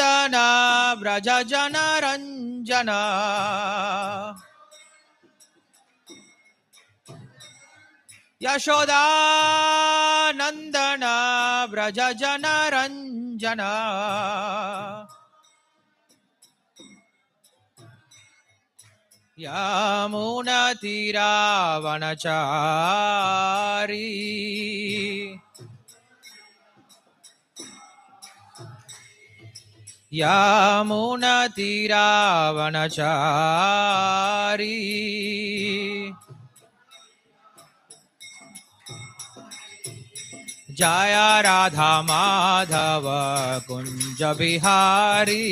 ನಂದನ ಬ್ರಜ ಜನರಂಜನ यशोदानन्दन व्रज जनरञ्जन यामुनतिरावणचारी यामुनतिरावणचारी जया राधा माधव कुंज बिहारी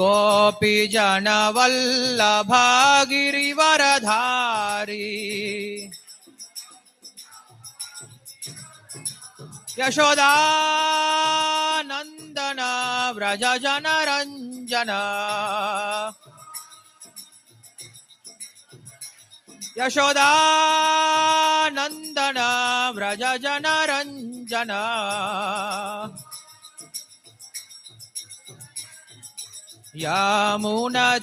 गोपीजनवल्लभागिरिवरधारी यशोदानन्दन व्रज जनरञ्जन यशोदानन्दन व्रज जनरञ्जन यामुनतिरावणचारी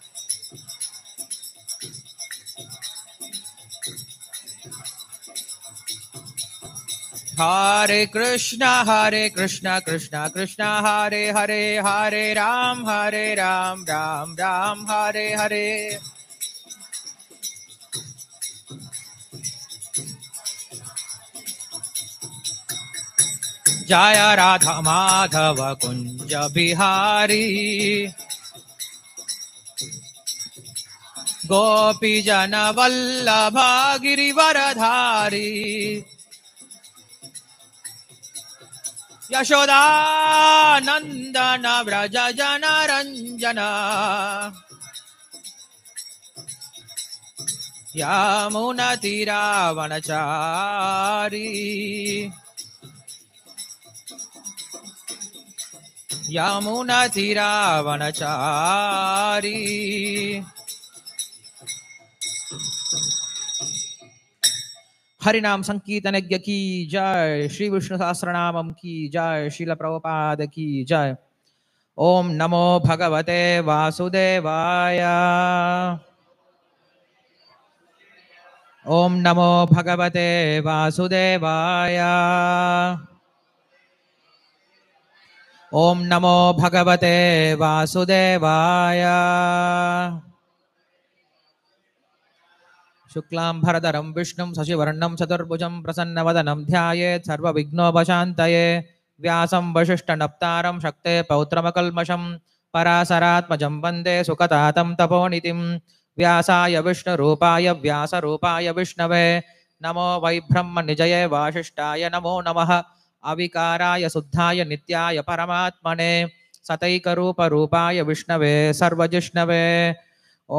हरे कृष्ण हरे कृष्ण कृष्ण कृष्ण हरे हरे हरे राम हरे राम राम राम हरे हरे जय राधा माधव कुंज बिहारी गोपी जन वल्लभ गिरिवरधारी यशोदानन्दन व्रज जन रञ्जन यामुनति रावणचारी हरिनाम यज्ञ की जय श्री विष्णु नाम की जय शील प्रभुपाद की जय ओम नमो भगवते वासुदेवाय ओम नमो भगवते वासुदेवाय ओम नमो भगवते वासुदेवाय शुक्लाम्भरधरं विष्णु शशिवर्णं प्रसन्न वदनम ध्यायेत् व्यास वशिष्ठ वसिष्ठनप्तारं शक्ते पौत्रमकल्मषं परासरात्मज वंदे सुखता तपोनीति व्यासा विष्णु व्यासरूपाय विष्णवे नमो निजये वाशिष्ठा नमो नम अविकाराय शुद्धाय निय परमात्मने सतैकरूपरूपाय विष्णवे सर्वजिष्णवे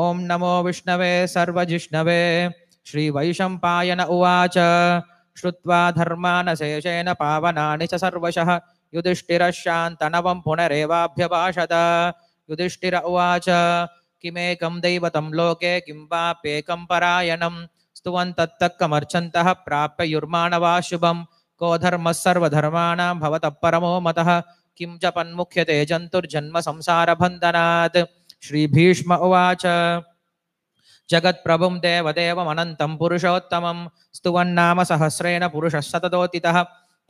ओम नमो विष्णवे सर्वजिष्णवे वैशंपायन उवाच श्रुत्वा शेषेन पावनानि च सर्वशः युधिष्ठिरशान्तनवं पुनरेवाभ्यभाषत युधिष्ठिर उवाच किमेकं दैवतं लोके किं वाप्येकं परायणं स्तुवन्तत्तकमर्चन्तः प्राप्ययुर्माणवा शुभं को धर्मः सर्वधर्माणां भवतः परमो मतः किं च पन्मुख्यते संसार संसारबन्धनात् श्रीभीष्म उवाच जगत्प्रभुं देवदेवमनन्तं पुरुषोत्तमं स्तुवन्नाम सहस्रेण पुरुषः सततोतितः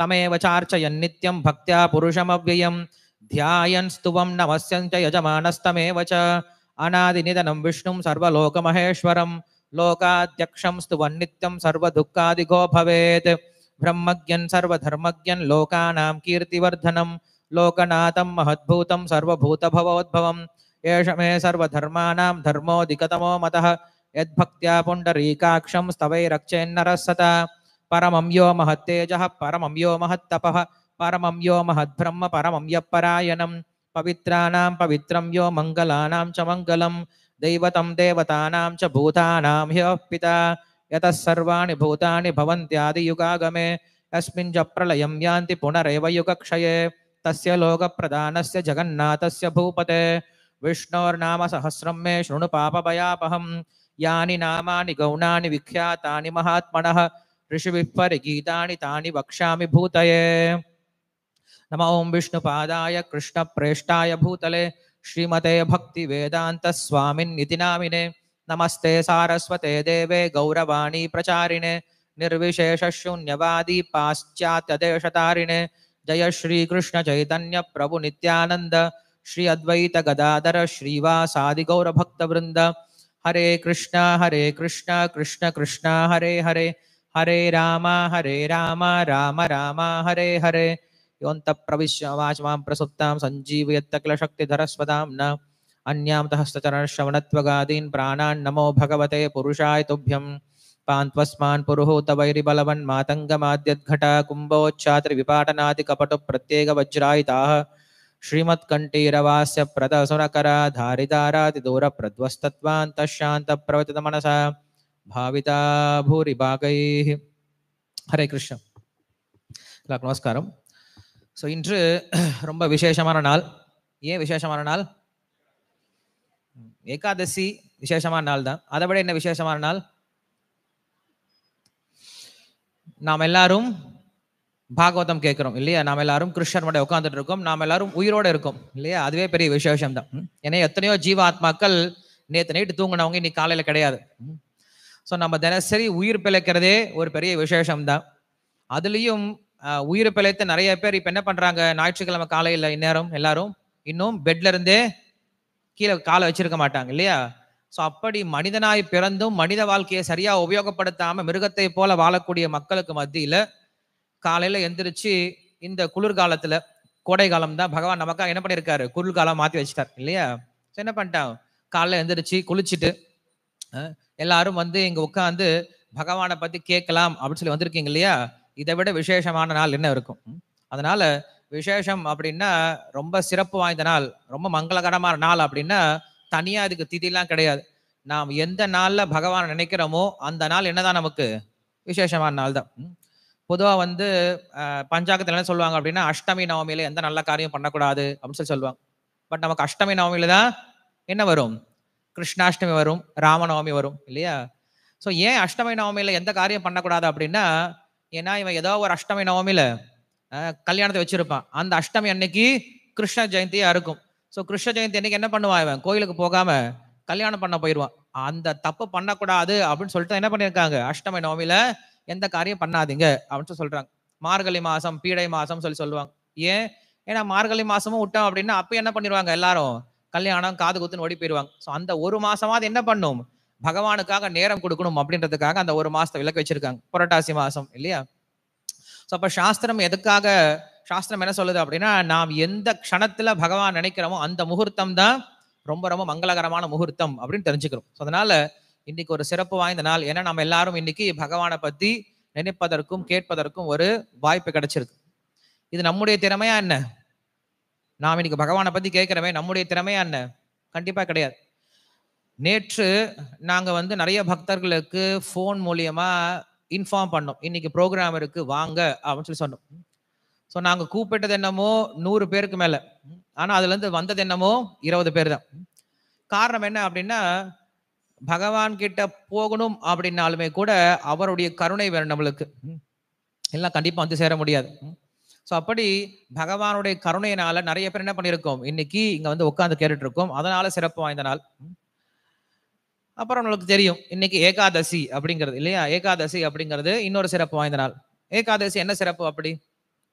तमेव चार्चयन् नित्यं भक्त्या पुरुषमव्ययं ध्यायन् स्तुवं नमस्यं च यजमानस्तमेव च अनादिनिधनं विष्णुं सर्वलोकमहेश्वरं लोकाध्यक्षं स्तुवन् नित्यं सर्वदुःखादिगो भवेत् ब्रह्मज्ञन् सर्वधर्मज्ञन् लोकानां कीर्तिवर्धनं लोकनाथं महद्भूतं सर्वभूतभवोद्भवम् एष मे सर्वधर्माणां धर्मोऽधिकतमो मतः यद्भक्त्या पुण्डरीकाक्षं स्तवैरक्षेन्नरः सत परमं यो महत्तेजः परमं यो महत्तपः परमं यो महद्ब्रह्म परमं यपरायनम पवित्राणां पवित्रं यो मङ्गलानां च मङ्गलं दैवतं देवतानां च भूतानां ह्यः पिता यतः सर्वाणि भूतानि भवन्त्यादियुगागमे यस्मिन् च प्रलयं यान्ति पुनरेव युगक्षये तस्य लोकप्रधानस्य जगन्नाथस्य भूपते विष्णोर्नाम सहस्रम मे शृणु पापभयापहम यानि नामानि गौणानि विख्यातानि महात्मनः ऋषिभिः तानि वक्षा भूतये नम ओं कृष्ण कृष्णप्रेष्ठाय भूतले श्रीमते भक्तिवेदान्तस्वामिन्निति नामिने नमस्ते सारस्वते देवे गौरवाणी प्रचारिणे निर्विशेषशून्यवादी पाश्चात्यदेशतारिणे जय चैतन्य प्रभु निनंद श्री अद्वैत गदाधर श्रीवासादि गौर भक्त वृंद हरे कृष्ण हरे कृष्ण कृष्ण कृष्ण हरे हरे हरे राम हरे राम राम राम हरे हरे योऽन्त प्रविश्य वाचमां प्रसुप्तां सञ्जीवयत्तकिलशक्तिधरस्वदां न अन्यां तहस्तचरणश्रवणत्वगादीन् प्राणान् नमो भगवते पुरुषाय तुभ्यं पान्त्वस्मान् पुरुहूतवैरिबलवन्मातङ्गमाद्यद्घटा कुम्भोच्चात्रिविपाटनादिकपटुप्रत्येकवज्रायिताः ஸ்ரீமத் கண்டீரவாச श्रीमत्कण्ठीरवास्य प्रदसुरकरा धारिदारातिदूरप्रध्वस्तत्वान्तशान्तप्रवचतमनसा భావితా பாகை హరే கிருஷ்ண எல்லாருக்கும் நமஸ்காரம் ஸோ இன்று ரொம்ப விசேஷமான நாள் ஏன் விசேஷமான நாள் ஏகாதசி விசேஷமான நாள் தான் அதை விட என்ன விசேஷமான நாள் நாம் எல்லாரும் பாகவதம் கேட்குறோம் இல்லையா நாம் எல்லாரும் கிருஷ்ணர் மட்டும் உட்காந்துட்டு இருக்கோம் நாம் எல்லாரும் உயிரோடு இருக்கோம் இல்லையா அதுவே பெரிய விசேஷம் தான் ஏன்னா எத்தனையோ ஜீவாத்மாக்கள் நேற்று நைட்டு தூங்கினவங்க இன்னைக்கு காலையில் கிடையாது ஸோ நம்ம தினசரி உயிர் பிழைக்கிறதே ஒரு பெரிய விசேஷம் தான் அதுலேயும் உயிர் பிழைத்த நிறைய பேர் இப்போ என்ன பண்ணுறாங்க ஞாயிற்றுக்கிழமை காலையில் இந்நேரம் எல்லாரும் இன்னும் பெட்ல இருந்தே கீழே காலை வச்சிருக்க மாட்டாங்க இல்லையா ஸோ அப்படி மனிதனாய் பிறந்தும் மனித வாழ்க்கையை சரியாக உபயோகப்படுத்தாமல் மிருகத்தை போல வாழக்கூடிய மக்களுக்கு மத்தியில் காலையில் எந்திரிச்சு இந்த குளிர்காலத்தில் கோடை காலம் தான் பகவான் நமக்காக என்ன பண்ணியிருக்காரு குளிர்காலம் மாற்றி வச்சுட்டார் இல்லையா என்ன பண்ணிட்டான் காலைல எழுந்திரிச்சு குளிச்சுட்டு எல்லாரும் வந்து இங்கே உட்காந்து பகவானை பற்றி கேட்கலாம் அப்படின்னு சொல்லி வந்திருக்கீங்க இல்லையா இதை விட விசேஷமான நாள் என்ன இருக்கும் அதனால விசேஷம் அப்படின்னா ரொம்ப சிறப்பு வாய்ந்த நாள் ரொம்ப மங்களகரமான நாள் அப்படின்னா தனியாக அதுக்கு திதிலாம் கிடையாது நாம் எந்த நாளில் பகவான் நினைக்கிறோமோ அந்த நாள் என்னதான் நமக்கு விசேஷமான நாள் தான் பொதுவாக வந்து பஞ்சாங்கத்தில் என்ன சொல்லுவாங்க அப்படின்னா அஷ்டமி நவமியில் எந்த நல்ல காரியம் பண்ணக்கூடாது அப்படின்னு சொல்லி சொல்லுவாங்க பட் நமக்கு அஷ்டமி நவமியில் தான் என்ன வரும் கிருஷ்ணாஷ்டமி வரும் ராமநவமி வரும் இல்லையா ஸோ ஏன் அஷ்டமி நவமியில் எந்த காரியம் பண்ணக்கூடாது அப்படின்னா ஏன்னா இவன் ஏதோ ஒரு அஷ்டமி நவமியில் கல்யாணத்தை வச்சுருப்பான் அந்த அஷ்டமி அன்னைக்கு கிருஷ்ண ஜெயந்தியாக இருக்கும் ஸோ கிருஷ்ண ஜெயந்தி அன்னைக்கு என்ன பண்ணுவான் இவன் கோயிலுக்கு போகாமல் கல்யாணம் பண்ண போயிடுவான் அந்த தப்பு பண்ணக்கூடாது அப்படின்னு சொல்லிட்டு என்ன பண்ணியிருக்காங்க அஷ்டமி நவமியில் எந்த காரியம் பண்ணாதீங்க அப்படின்னு சொல்றாங்க மார்கழி மாசம் பீடை மாசம் சொல்லி சொல்லுவாங்க ஏன் ஏன்னா மார்கழி மாசமும் விட்டோம் அப்படின்னா அப்ப என்ன பண்ணிடுவாங்க எல்லாரும் கல்யாணம் காது குத்துன்னு ஓடி போயிடுவாங்க ஸோ அந்த ஒரு மாசமாவது என்ன பண்ணும் பகவானுக்காக நேரம் கொடுக்கணும் அப்படின்றதுக்காக அந்த ஒரு மாசத்தை விளக்கு வச்சிருக்காங்க புரட்டாசி மாசம் இல்லையா ஸோ அப்போ சாஸ்திரம் எதுக்காக சாஸ்திரம் என்ன சொல்லுது அப்படின்னா நாம் எந்த கணத்துல பகவான் நினைக்கிறோமோ அந்த முகூர்த்தம் தான் ரொம்ப ரொம்ப மங்களகரமான முகூர்த்தம் அப்படின்னு தெரிஞ்சுக்கிறோம் ஸோ அதனால இன்னைக்கு ஒரு சிறப்பு வாய்ந்த நாள் ஏன்னா நம்ம எல்லாரும் இன்னைக்கு பகவானை பத்தி நினைப்பதற்கும் கேட்பதற்கும் ஒரு வாய்ப்பு கிடைச்சிருக்கு இது நம்முடைய திறமையா என்ன நாம் இன்னைக்கு பகவானை பத்தி கேட்கிறவே நம்முடைய திறமையா என்ன கண்டிப்பா கிடையாது நேற்று நாங்க வந்து நிறைய பக்தர்களுக்கு ஃபோன் மூலியமா இன்ஃபார்ம் பண்ணோம் இன்னைக்கு ப்ரோக்ராம் இருக்கு வாங்க அப்படின்னு சொல்லி சொன்னோம் ஸோ நாங்கள் கூப்பிட்டது என்னமோ நூறு பேருக்கு மேலே ஆனால் அதுலேருந்து வந்தது என்னமோ இருபது பேர் தான் காரணம் என்ன அப்படின்னா பகவான் கிட்ட போகணும் அப்படின்னாலுமே கூட அவருடைய கருணை வேணும் நம்மளுக்கு எல்லாம் கண்டிப்பாக வந்து சேர முடியாது ஸோ அப்படி பகவானுடைய கருணையினால நிறைய பேர் என்ன பண்ணியிருக்கோம் இன்னைக்கு இங்கே வந்து உட்காந்து கேட்டுட்டு இருக்கோம் அதனால சிறப்பு வாய்ந்த நாள் அப்புறம் நம்மளுக்கு தெரியும் இன்னைக்கு ஏகாதசி அப்படிங்கிறது இல்லையா ஏகாதசி அப்படிங்கிறது இன்னொரு சிறப்பு வாய்ந்த நாள் ஏகாதசி என்ன சிறப்பு அப்படி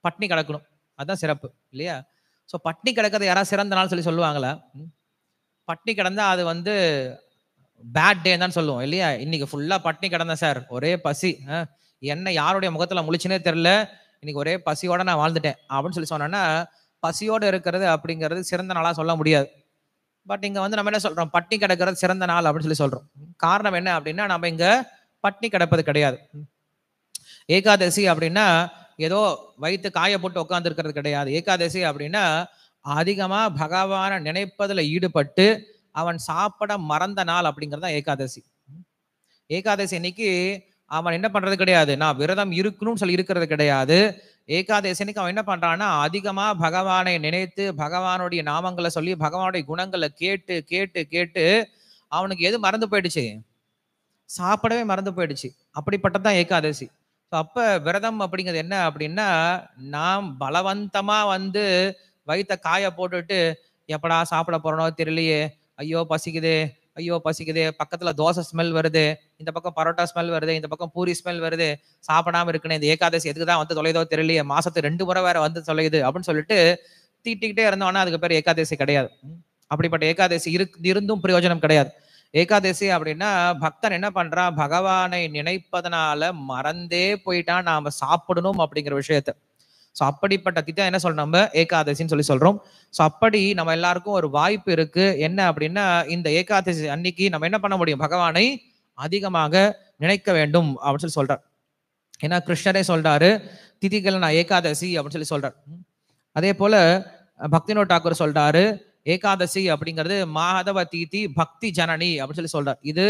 பட்னி கிடக்கணும் அதுதான் சிறப்பு இல்லையா ஸோ பட்னி கிடக்கிறது யாராவது சிறந்த நாள் சொல்லி சொல்லுவாங்களா பட்னி கிடந்தா அது வந்து பேட் டே தான் சொல்லுவோம் இல்லையா இன்னைக்கு ஃபுல்லா பட்னி கிடந்தேன் சார் ஒரே பசி என்ன யாருடைய முகத்துல முழிச்சுனே தெரியல இன்னைக்கு ஒரே பசியோட நான் வாழ்ந்துட்டேன் அப்படின்னு சொல்லி சொன்னேன்னா பசியோடு இருக்கிறது அப்படிங்கிறது சிறந்த நாளாக சொல்ல முடியாது பட் இங்கே வந்து நம்ம என்ன சொல்கிறோம் பட்டினி கிடக்கிறது சிறந்த நாள் அப்படின்னு சொல்லி சொல்கிறோம் காரணம் என்ன அப்படின்னா நம்ம இங்கே பட்டினி கிடப்பது கிடையாது ஏகாதசி அப்படின்னா ஏதோ வயிற்று காய போட்டு உட்காந்துருக்கிறது கிடையாது ஏகாதசி அப்படின்னா அதிகமாக பகவானை நினைப்பதில் ஈடுபட்டு அவன் சாப்பிட மறந்த நாள் அப்படிங்கிறதா ஏகாதசி ஏகாதசி அன்னைக்கு அவன் என்ன பண்றது கிடையாது நான் விரதம் இருக்கணும்னு சொல்லி இருக்கிறது கிடையாது ஏகாதசி அன்னைக்கு அவன் என்ன பண்றான்னா அதிகமா பகவானை நினைத்து பகவானுடைய நாமங்களை சொல்லி பகவானுடைய குணங்களை கேட்டு கேட்டு கேட்டு அவனுக்கு எது மறந்து போயிடுச்சு சாப்பிடவே மறந்து போயிடுச்சு அப்படிப்பட்டதான் ஏகாதசி ஸோ அப்போ விரதம் அப்படிங்கிறது என்ன அப்படின்னா நாம் பலவந்தமாக வந்து வயிற்ற காய போட்டுட்டு எப்படா சாப்பிட போறனோ தெரியலையே ஐயோ பசிக்குது ஐயோ பசிக்குது பக்கத்தில் தோசை ஸ்மெல் வருது இந்த பக்கம் பரோட்டா ஸ்மெல் வருது இந்த பக்கம் பூரி ஸ்மெல் வருது சாப்பிடாம இருக்குன்னு இந்த ஏகாதசி எதுக்கு தான் வந்து தொலைதோ தெரியலையே மாசத்து ரெண்டு முறை வேற வந்து தொலையுது அப்படின்னு சொல்லிட்டு தீட்டிக்கிட்டே இருந்தோன்னா அதுக்கு பேர் ஏகாதசி கிடையாது அப்படிப்பட்ட ஏகாதசி இரு இருந்தும் பிரயோஜனம் கிடையாது ஏகாதசி அப்படின்னா பக்தன் என்ன பண்றான் பகவானை நினைப்பதனால மறந்தே போயிட்டான் நாம சாப்பிடணும் அப்படிங்கிற விஷயத்த ஸோ அப்படிப்பட்ட திட்டம் என்ன சொல்றோம் நம்ம ஏகாதசின்னு சொல்லி சொல்றோம் ஸோ அப்படி நம்ம எல்லாருக்கும் ஒரு வாய்ப்பு இருக்கு என்ன அப்படின்னா இந்த ஏகாதசி அன்னைக்கு நம்ம என்ன பண்ண முடியும் பகவானை அதிகமாக நினைக்க வேண்டும் அப்படின்னு சொல்லி சொல்றார் ஏன்னா கிருஷ்ணரே சொல்றாரு திதிகள் நான் ஏகாதசி அப்படின்னு சொல்லி சொல்றார் அதே போல பக்தினோ டாக்கூர் சொல்றாரு ஏகாதசி அப்படிங்கிறது மாதவ திதி பக்தி ஜனனி அப்படின்னு சொல்லி சொல்றார் இது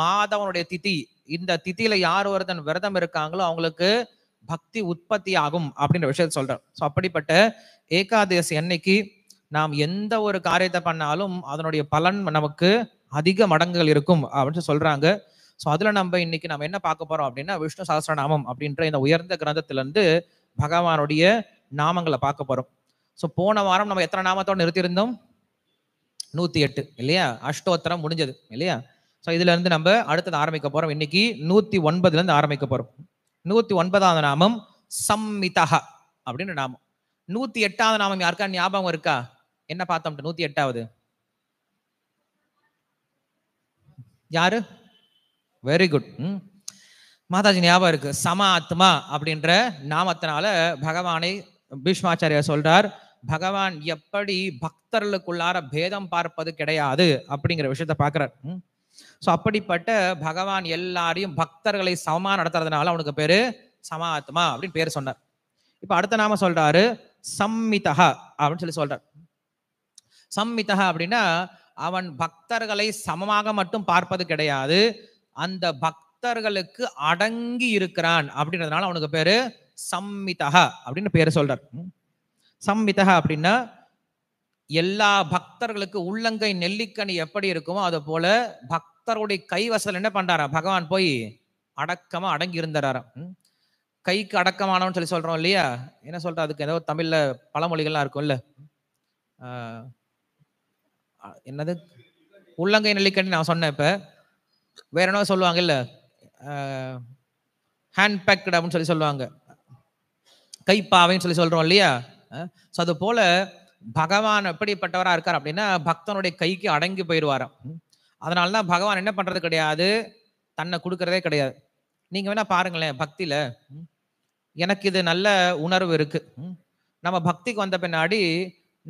மாதவனுடைய திதி இந்த திதியில யார் ஒருத்தன் விரதம் இருக்காங்களோ அவங்களுக்கு பக்தி உற்பத்தி ஆகும் அப்படின்ற விஷயத்த சொல்றார் ஸோ அப்படிப்பட்ட ஏகாதசி அன்னைக்கு நாம் எந்த ஒரு காரியத்தை பண்ணாலும் அதனுடைய பலன் நமக்கு அதிக மடங்குகள் இருக்கும் அப்படின்னு சொல்றாங்க ஸோ அதுல நம்ம இன்னைக்கு நம்ம என்ன பார்க்க போறோம் அப்படின்னா விஷ்ணு சாஸ்திரநாமம் அப்படின்ற இந்த உயர்ந்த கிரந்தத்திலிருந்து பகவானுடைய நாமங்களை பார்க்க போறோம் ஸோ போன வாரம் நம்ம எத்தனை நாமத்தோடு நிறுத்தியிருந்தோம் நூத்தி எட்டு இல்லையா அஷ்டோத்தரம் முடிஞ்சது இல்லையா ஸோ இதுல இருந்து நம்ம அடுத்தது ஆரம்பிக்க போறோம் இன்னைக்கு நூத்தி ஒன்பதுல இருந்து ஆரம்பிக்க போறோம் நூத்தி ஒன்பதாவது நாமம் சம்மிதா அப்படின்னு நாமம் நூத்தி எட்டாவது நாமம் யாருக்கா ஞாபகம் இருக்கா என்ன பார்த்தோம் நூத்தி எட்டாவது யாரு வெரி குட் மாதாஜி ஞாபகம் இருக்கு சமாத்மா ஆத்மா அப்படின்ற நாமத்தினால பகவானை பீஷ்மாச்சாரியா சொல்றார் பகவான் எப்படி பக்தர்களுக்குள்ளார பேதம் பார்ப்பது கிடையாது அப்படிங்கிற விஷயத்த பாக்குறார் ஸோ அப்படிப்பட்ட பகவான் எல்லாரையும் பக்தர்களை சமமாக நடத்துறதுனால அவனுக்கு பேரு சமாத்மா அப்படின்னு பேர் சொன்னார் இப்போ அடுத்த நாம சொல்றாரு சம்மிதா அப்படின்னு சொல்லி சொல்றார் சம்மிதா அப்படின்னா அவன் பக்தர்களை சமமாக மட்டும் பார்ப்பது கிடையாது அந்த பக்தர்களுக்கு அடங்கி இருக்கிறான் அப்படின்றதுனால அவனுக்கு பேரு சம்மிதா அப்படின்னு பேர் சொல்றார் சம்மிதா அப்படின்னா எல்லா பக்தர்களுக்கு உள்ளங்கை நெல்லிக்கனி எப்படி இருக்குமோ அது போல பக் பக்தருடைய கைவசல் என்ன பண்றாரா பகவான் போய் அடக்கமா அடங்கி இருந்துறாராம் கைக்கு அடக்கமானவன் சொல்லி சொல்றோம் இல்லையா என்ன சொல்ற அதுக்கு ஏதோ தமிழ்ல பழமொழிகள்லாம் இருக்கும்ல என்னது உள்ளங்கை நெல்லிக்கண்ணி நான் சொன்னேன் இப்போ வேற என்ன சொல்லுவாங்கல்ல ஹேண்ட் பேக்டு அப்படின்னு சொல்லி சொல்லுவாங்க கைப்பாவைன்னு சொல்லி சொல்கிறோம் இல்லையா ஸோ அது போல பகவான் எப்படிப்பட்டவராக இருக்கார் அப்படின்னா பக்தனுடைய கைக்கு அடங்கி போயிடுவாராம் அதனால தான் பகவான் என்ன பண்ணுறது கிடையாது தன்னை கொடுக்கறதே கிடையாது நீங்கள் வேணால் பாருங்களேன் பக்தியில் எனக்கு இது நல்ல உணர்வு இருக்குது நம்ம பக்திக்கு வந்த பின்னாடி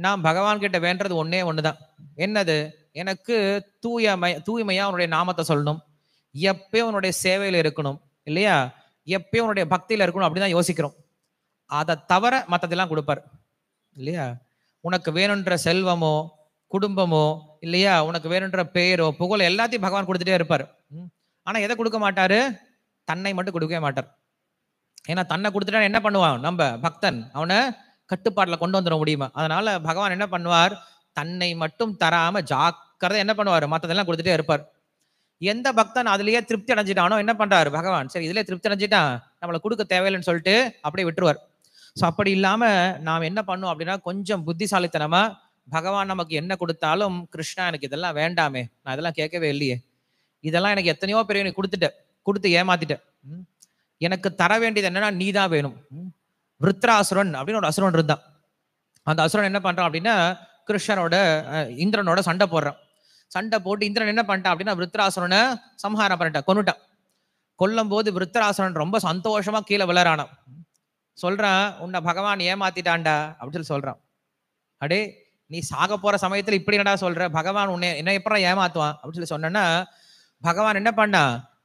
நான் பகவான்கிட்ட வேண்டது ஒன்றே ஒன்று தான் என்னது எனக்கு தூயமை தூய்மையாக அவனுடைய நாமத்தை சொல்லணும் எப்பயும் உன்னுடைய சேவையில் இருக்கணும் இல்லையா எப்பயும் உன்னுடைய பக்தியில் இருக்கணும் அப்படி தான் யோசிக்கிறோம் அதை தவிர மற்றதெல்லாம் கொடுப்பார் இல்லையா உனக்கு வேணுன்ற செல்வமோ குடும்பமோ இல்லையா உனக்கு வேணுன்ற பெயரோ புகழோ எல்லாத்தையும் பகவான் கொடுத்துட்டே இருப்பார் ஆனால் எதை கொடுக்க மாட்டார் தன்னை மட்டும் கொடுக்கவே மாட்டார் ஏன்னா தன்னை கொடுத்துட்டா என்ன பண்ணுவான் நம்ம பக்தன் அவனை கட்டுப்பாட்டில் கொண்டு வந்துட முடியுமா அதனால பகவான் என்ன பண்ணுவார் தன்னை மட்டும் தராமல் ஜாக்கிரதை என்ன பண்ணுவார் மற்றதெல்லாம் கொடுத்துட்டே இருப்பார் எந்த பக்தன் அதுலேயே திருப்தி அடைஞ்சிட்டானோ என்ன பண்ணுறாரு பகவான் சரி இதிலே திருப்தி அடைஞ்சிட்டான் நம்மளை கொடுக்க தேவையில்லைன்னு சொல்லிட்டு அப்படியே விட்டுருவார் ஸோ அப்படி இல்லாமல் நாம் என்ன பண்ணோம் அப்படின்னா கொஞ்சம் புத்திசாலித்தனமாக பகவான் நமக்கு என்ன கொடுத்தாலும் கிருஷ்ணா எனக்கு இதெல்லாம் வேண்டாமே நான் இதெல்லாம் கேட்கவே இல்லையே இதெல்லாம் எனக்கு எத்தனையோ பெரிய நீ கொடுத்துட்ட கொடுத்து ஏமாத்திட்ட எனக்கு தர வேண்டியது என்னன்னா நீ தான் வேணும் விருத்ராசுரன் அப்படின்னு ஒரு அசுரன் இருந்தான் அந்த அசுரன் என்ன பண்றான் அப்படின்னா கிருஷ்ணனோட இந்திரனோட சண்டை போடுறான் சண்டை போட்டு இந்திரன் என்ன பண்ணிட்டான் அப்படின்னா விருத்ராசுரனை சம்ஹாரம் பண்ணிட்டான் கொண்டுட்டான் கொல்லும் போது விருத்ராசுரன் ரொம்ப சந்தோஷமா கீழே விளரானான் சொல்றான் உன்னை பகவான் ஏமாத்திட்டான்டா அப்படின்னு சொல்லி சொல்றான் அடே நீ சாக போற சமயத்துல இப்படி என்னடா சொல்ற பகவான் உன்னை என்ன எப்பறம் ஏமாத்துவான் அப்படின்னு சொல்லி சொன்னேன்னா பகவான் என்ன பண்ணா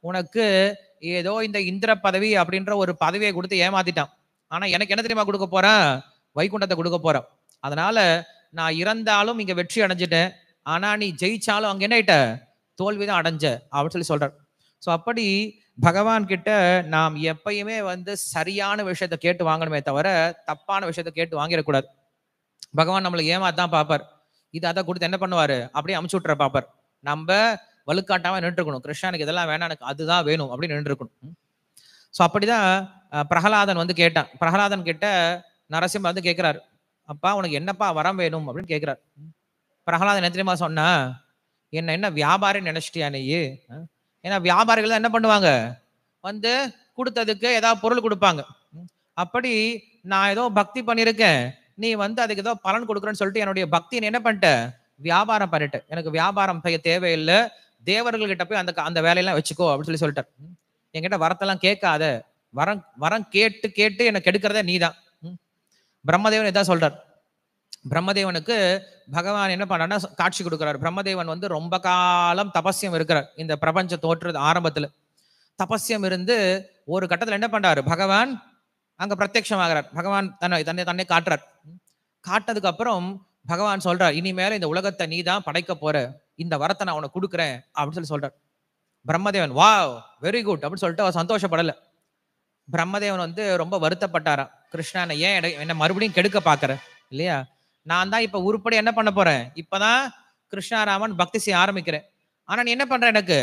உனக்கு ஏதோ இந்த இந்திர பதவி அப்படின்ற ஒரு பதவியை கொடுத்து ஏமாத்திட்டான் ஆனா எனக்கு என்ன தெரியுமா கொடுக்க போறேன் வைகுண்டத்தை கொடுக்க போறேன் அதனால நான் இறந்தாலும் இங்க வெற்றி அடைஞ்சிட்டேன் ஆனா நீ ஜெயிச்சாலும் அங்க என்ன ஆயிட்ட தோல்விதான் அடைஞ்ச அப்படின்னு சொல்லி சொல்ற ஸோ அப்படி பகவான் கிட்ட நாம் எப்பயுமே வந்து சரியான விஷயத்த கேட்டு வாங்கணுமே தவிர தப்பான விஷயத்த கேட்டு வாங்கிடக்கூடாது பகவான் நம்மளை ஏமாத்தான் பார்ப்பார் இது அதை கொடுத்து என்ன பண்ணுவார் அப்படியே அமுச்சு விட்டுற பார்ப்பார் நம்ம வலுக்காட்டாமல் நின்றுருக்கணும் கிருஷ்ணனுக்கு இதெல்லாம் வேணாம் எனக்கு அதுதான் வேணும் அப்படின்னு நின்றுருக்கணும் ஸோ அப்படிதான் பிரகலாதன் வந்து கேட்டான் பிரகலாதன் கிட்ட நரசிம்ம வந்து கேட்குறாரு அப்பா உனக்கு என்னப்பா வரம் வேணும் அப்படின்னு கேட்குறாரு பிரகலாதன் என்ன தெரியுமா சொன்னா என்ன என்ன வியாபாரி நினைச்சிட்டியா நீ ஏன்னா வியாபாரிகள் தான் என்ன பண்ணுவாங்க வந்து கொடுத்ததுக்கு ஏதாவது பொருள் கொடுப்பாங்க அப்படி நான் ஏதோ பக்தி பண்ணியிருக்கேன் நீ வந்து அதுக்கு ஏதோ பலன் கொடுக்குறேன்னு சொல்லிட்டு என்னுடைய பக்தி என்ன பண்ணிட்ட வியாபாரம் பண்ணிட்டு எனக்கு வியாபாரம் செய்ய தேவையில்லை தேவர்கள்கிட்ட போய் அந்த அந்த வேலையெல்லாம் வச்சுக்கோ அப்படின்னு சொல்லி சொல்லிட்டேன் என்கிட்ட வரத்தெல்லாம் கேட்காத வரம் வரம் கேட்டு கேட்டு என்னை கெடுக்கிறதே நீ தான் பிரம்மதேவன் இதான் சொல்றார் பிரம்மதேவனுக்கு பகவான் என்ன பண்ணார்னா காட்சி கொடுக்குறாரு பிரம்மதேவன் வந்து ரொம்ப காலம் தபஸ்யம் இருக்கிறார் இந்த பிரபஞ்ச தோற்றுறது ஆரம்பத்தில் தபஸ்யம் இருந்து ஒரு கட்டத்தில் என்ன பண்றாரு பகவான் அங்கே பிரத்யட்சமாகிறார் பகவான் தன்னை தன்னை தன்னை காட்டுறார் காட்டதுக்கப்புறம் பகவான் சொல்றார் இனிமேல இந்த உலகத்தை நீ தான் படைக்க போற இந்த வரத்தை நான் உனக்கு கொடுக்குறேன் அப்படின்னு சொல்லி சொல்றார் பிரம்மதேவன் வா வெரி குட் அப்படின்னு சொல்லிட்டு அவர் சந்தோஷப்படலை பிரம்மதேவன் வந்து ரொம்ப வருத்தப்பட்டாரா கிருஷ்ணனை ஏன் என்ன மறுபடியும் கெடுக்க பாக்குற இல்லையா நான் தான் இப்போ உருப்படி என்ன பண்ண போறேன் தான் கிருஷ்ணாராமன் பக்தி செய்ய ஆரம்பிக்கிறேன் ஆனா நீ என்ன பண்ற எனக்கு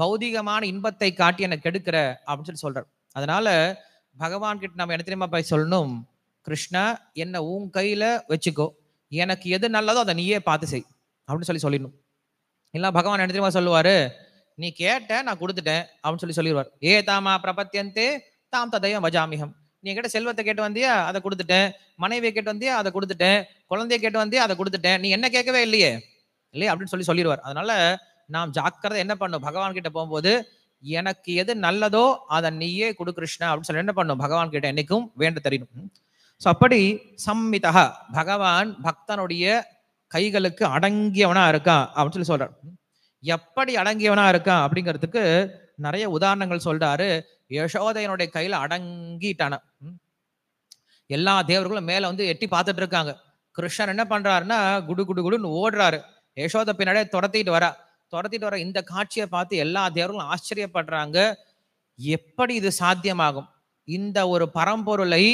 பௌதிகமான இன்பத்தை காட்டி என்னை கெடுக்கிற அப்படின்னு சொல்லி சொல்கிறார் அதனால பகவான்கிட்ட நம்ம என்ன தெரியுமா போய் சொல்லணும் கிருஷ்ணா என்னை உன் கையில் வச்சுக்கோ எனக்கு எது நல்லதோ அதை நீயே பார்த்து செய் அப்படின்னு சொல்லி சொல்லிடணும் இல்லை பகவான் என்ன தெரியுமா சொல்லுவார் நீ கேட்ட நான் கொடுத்துட்டேன் அப்படின்னு சொல்லி சொல்லிடுவார் ஏ தாமா பிரபத்தியந்தே தாம் ததையம் வஜாமிகம் நீ என்கிட்ட செல்வத்தை கேட்டு வந்தியா அதை கொடுத்துட்டேன் மனைவியை கேட்டு வந்தியா அதை கொடுத்துட்டேன் குழந்தைய கேட்டு வந்தியா அதை கொடுத்துட்டேன் நீ என்ன கேட்கவே இல்லையே இல்லையே அப்படின்னு சொல்லி சொல்லிடுவார் அதனால நாம் ஜாக்கிரதை என்ன பண்ணும் பகவான் கிட்ட போகும்போது எனக்கு எது நல்லதோ அதை நீயே கொடு கிருஷ்ணா அப்படின்னு சொல்லி என்ன பண்ணும் பகவான் கிட்ட என்னைக்கும் வேண்ட தெரியணும் ஸோ அப்படி சம்மிதா பகவான் பக்தனுடைய கைகளுக்கு அடங்கியவனா இருக்கான் அப்படின்னு சொல்லி சொல்றார் எப்படி அடங்கியவனா இருக்கான் அப்படிங்கிறதுக்கு நிறைய உதாரணங்கள் சொல்றாரு யசோதையனுடைய கையில அடங்கிட்டான எல்லா தேவர்களும் மேல வந்து எட்டி பார்த்துட்டு இருக்காங்க கிருஷ்ணன் என்ன பண்றாருன்னா குடு குடு குடுன்னு ஓடுறாரு யசோத பின்னாடியே துரத்திட்டு வரா துரத்திட்டு வர இந்த காட்சியை பார்த்து எல்லா தேவர்களும் ஆச்சரியப்படுறாங்க எப்படி இது சாத்தியமாகும் இந்த ஒரு பரம்பொருளை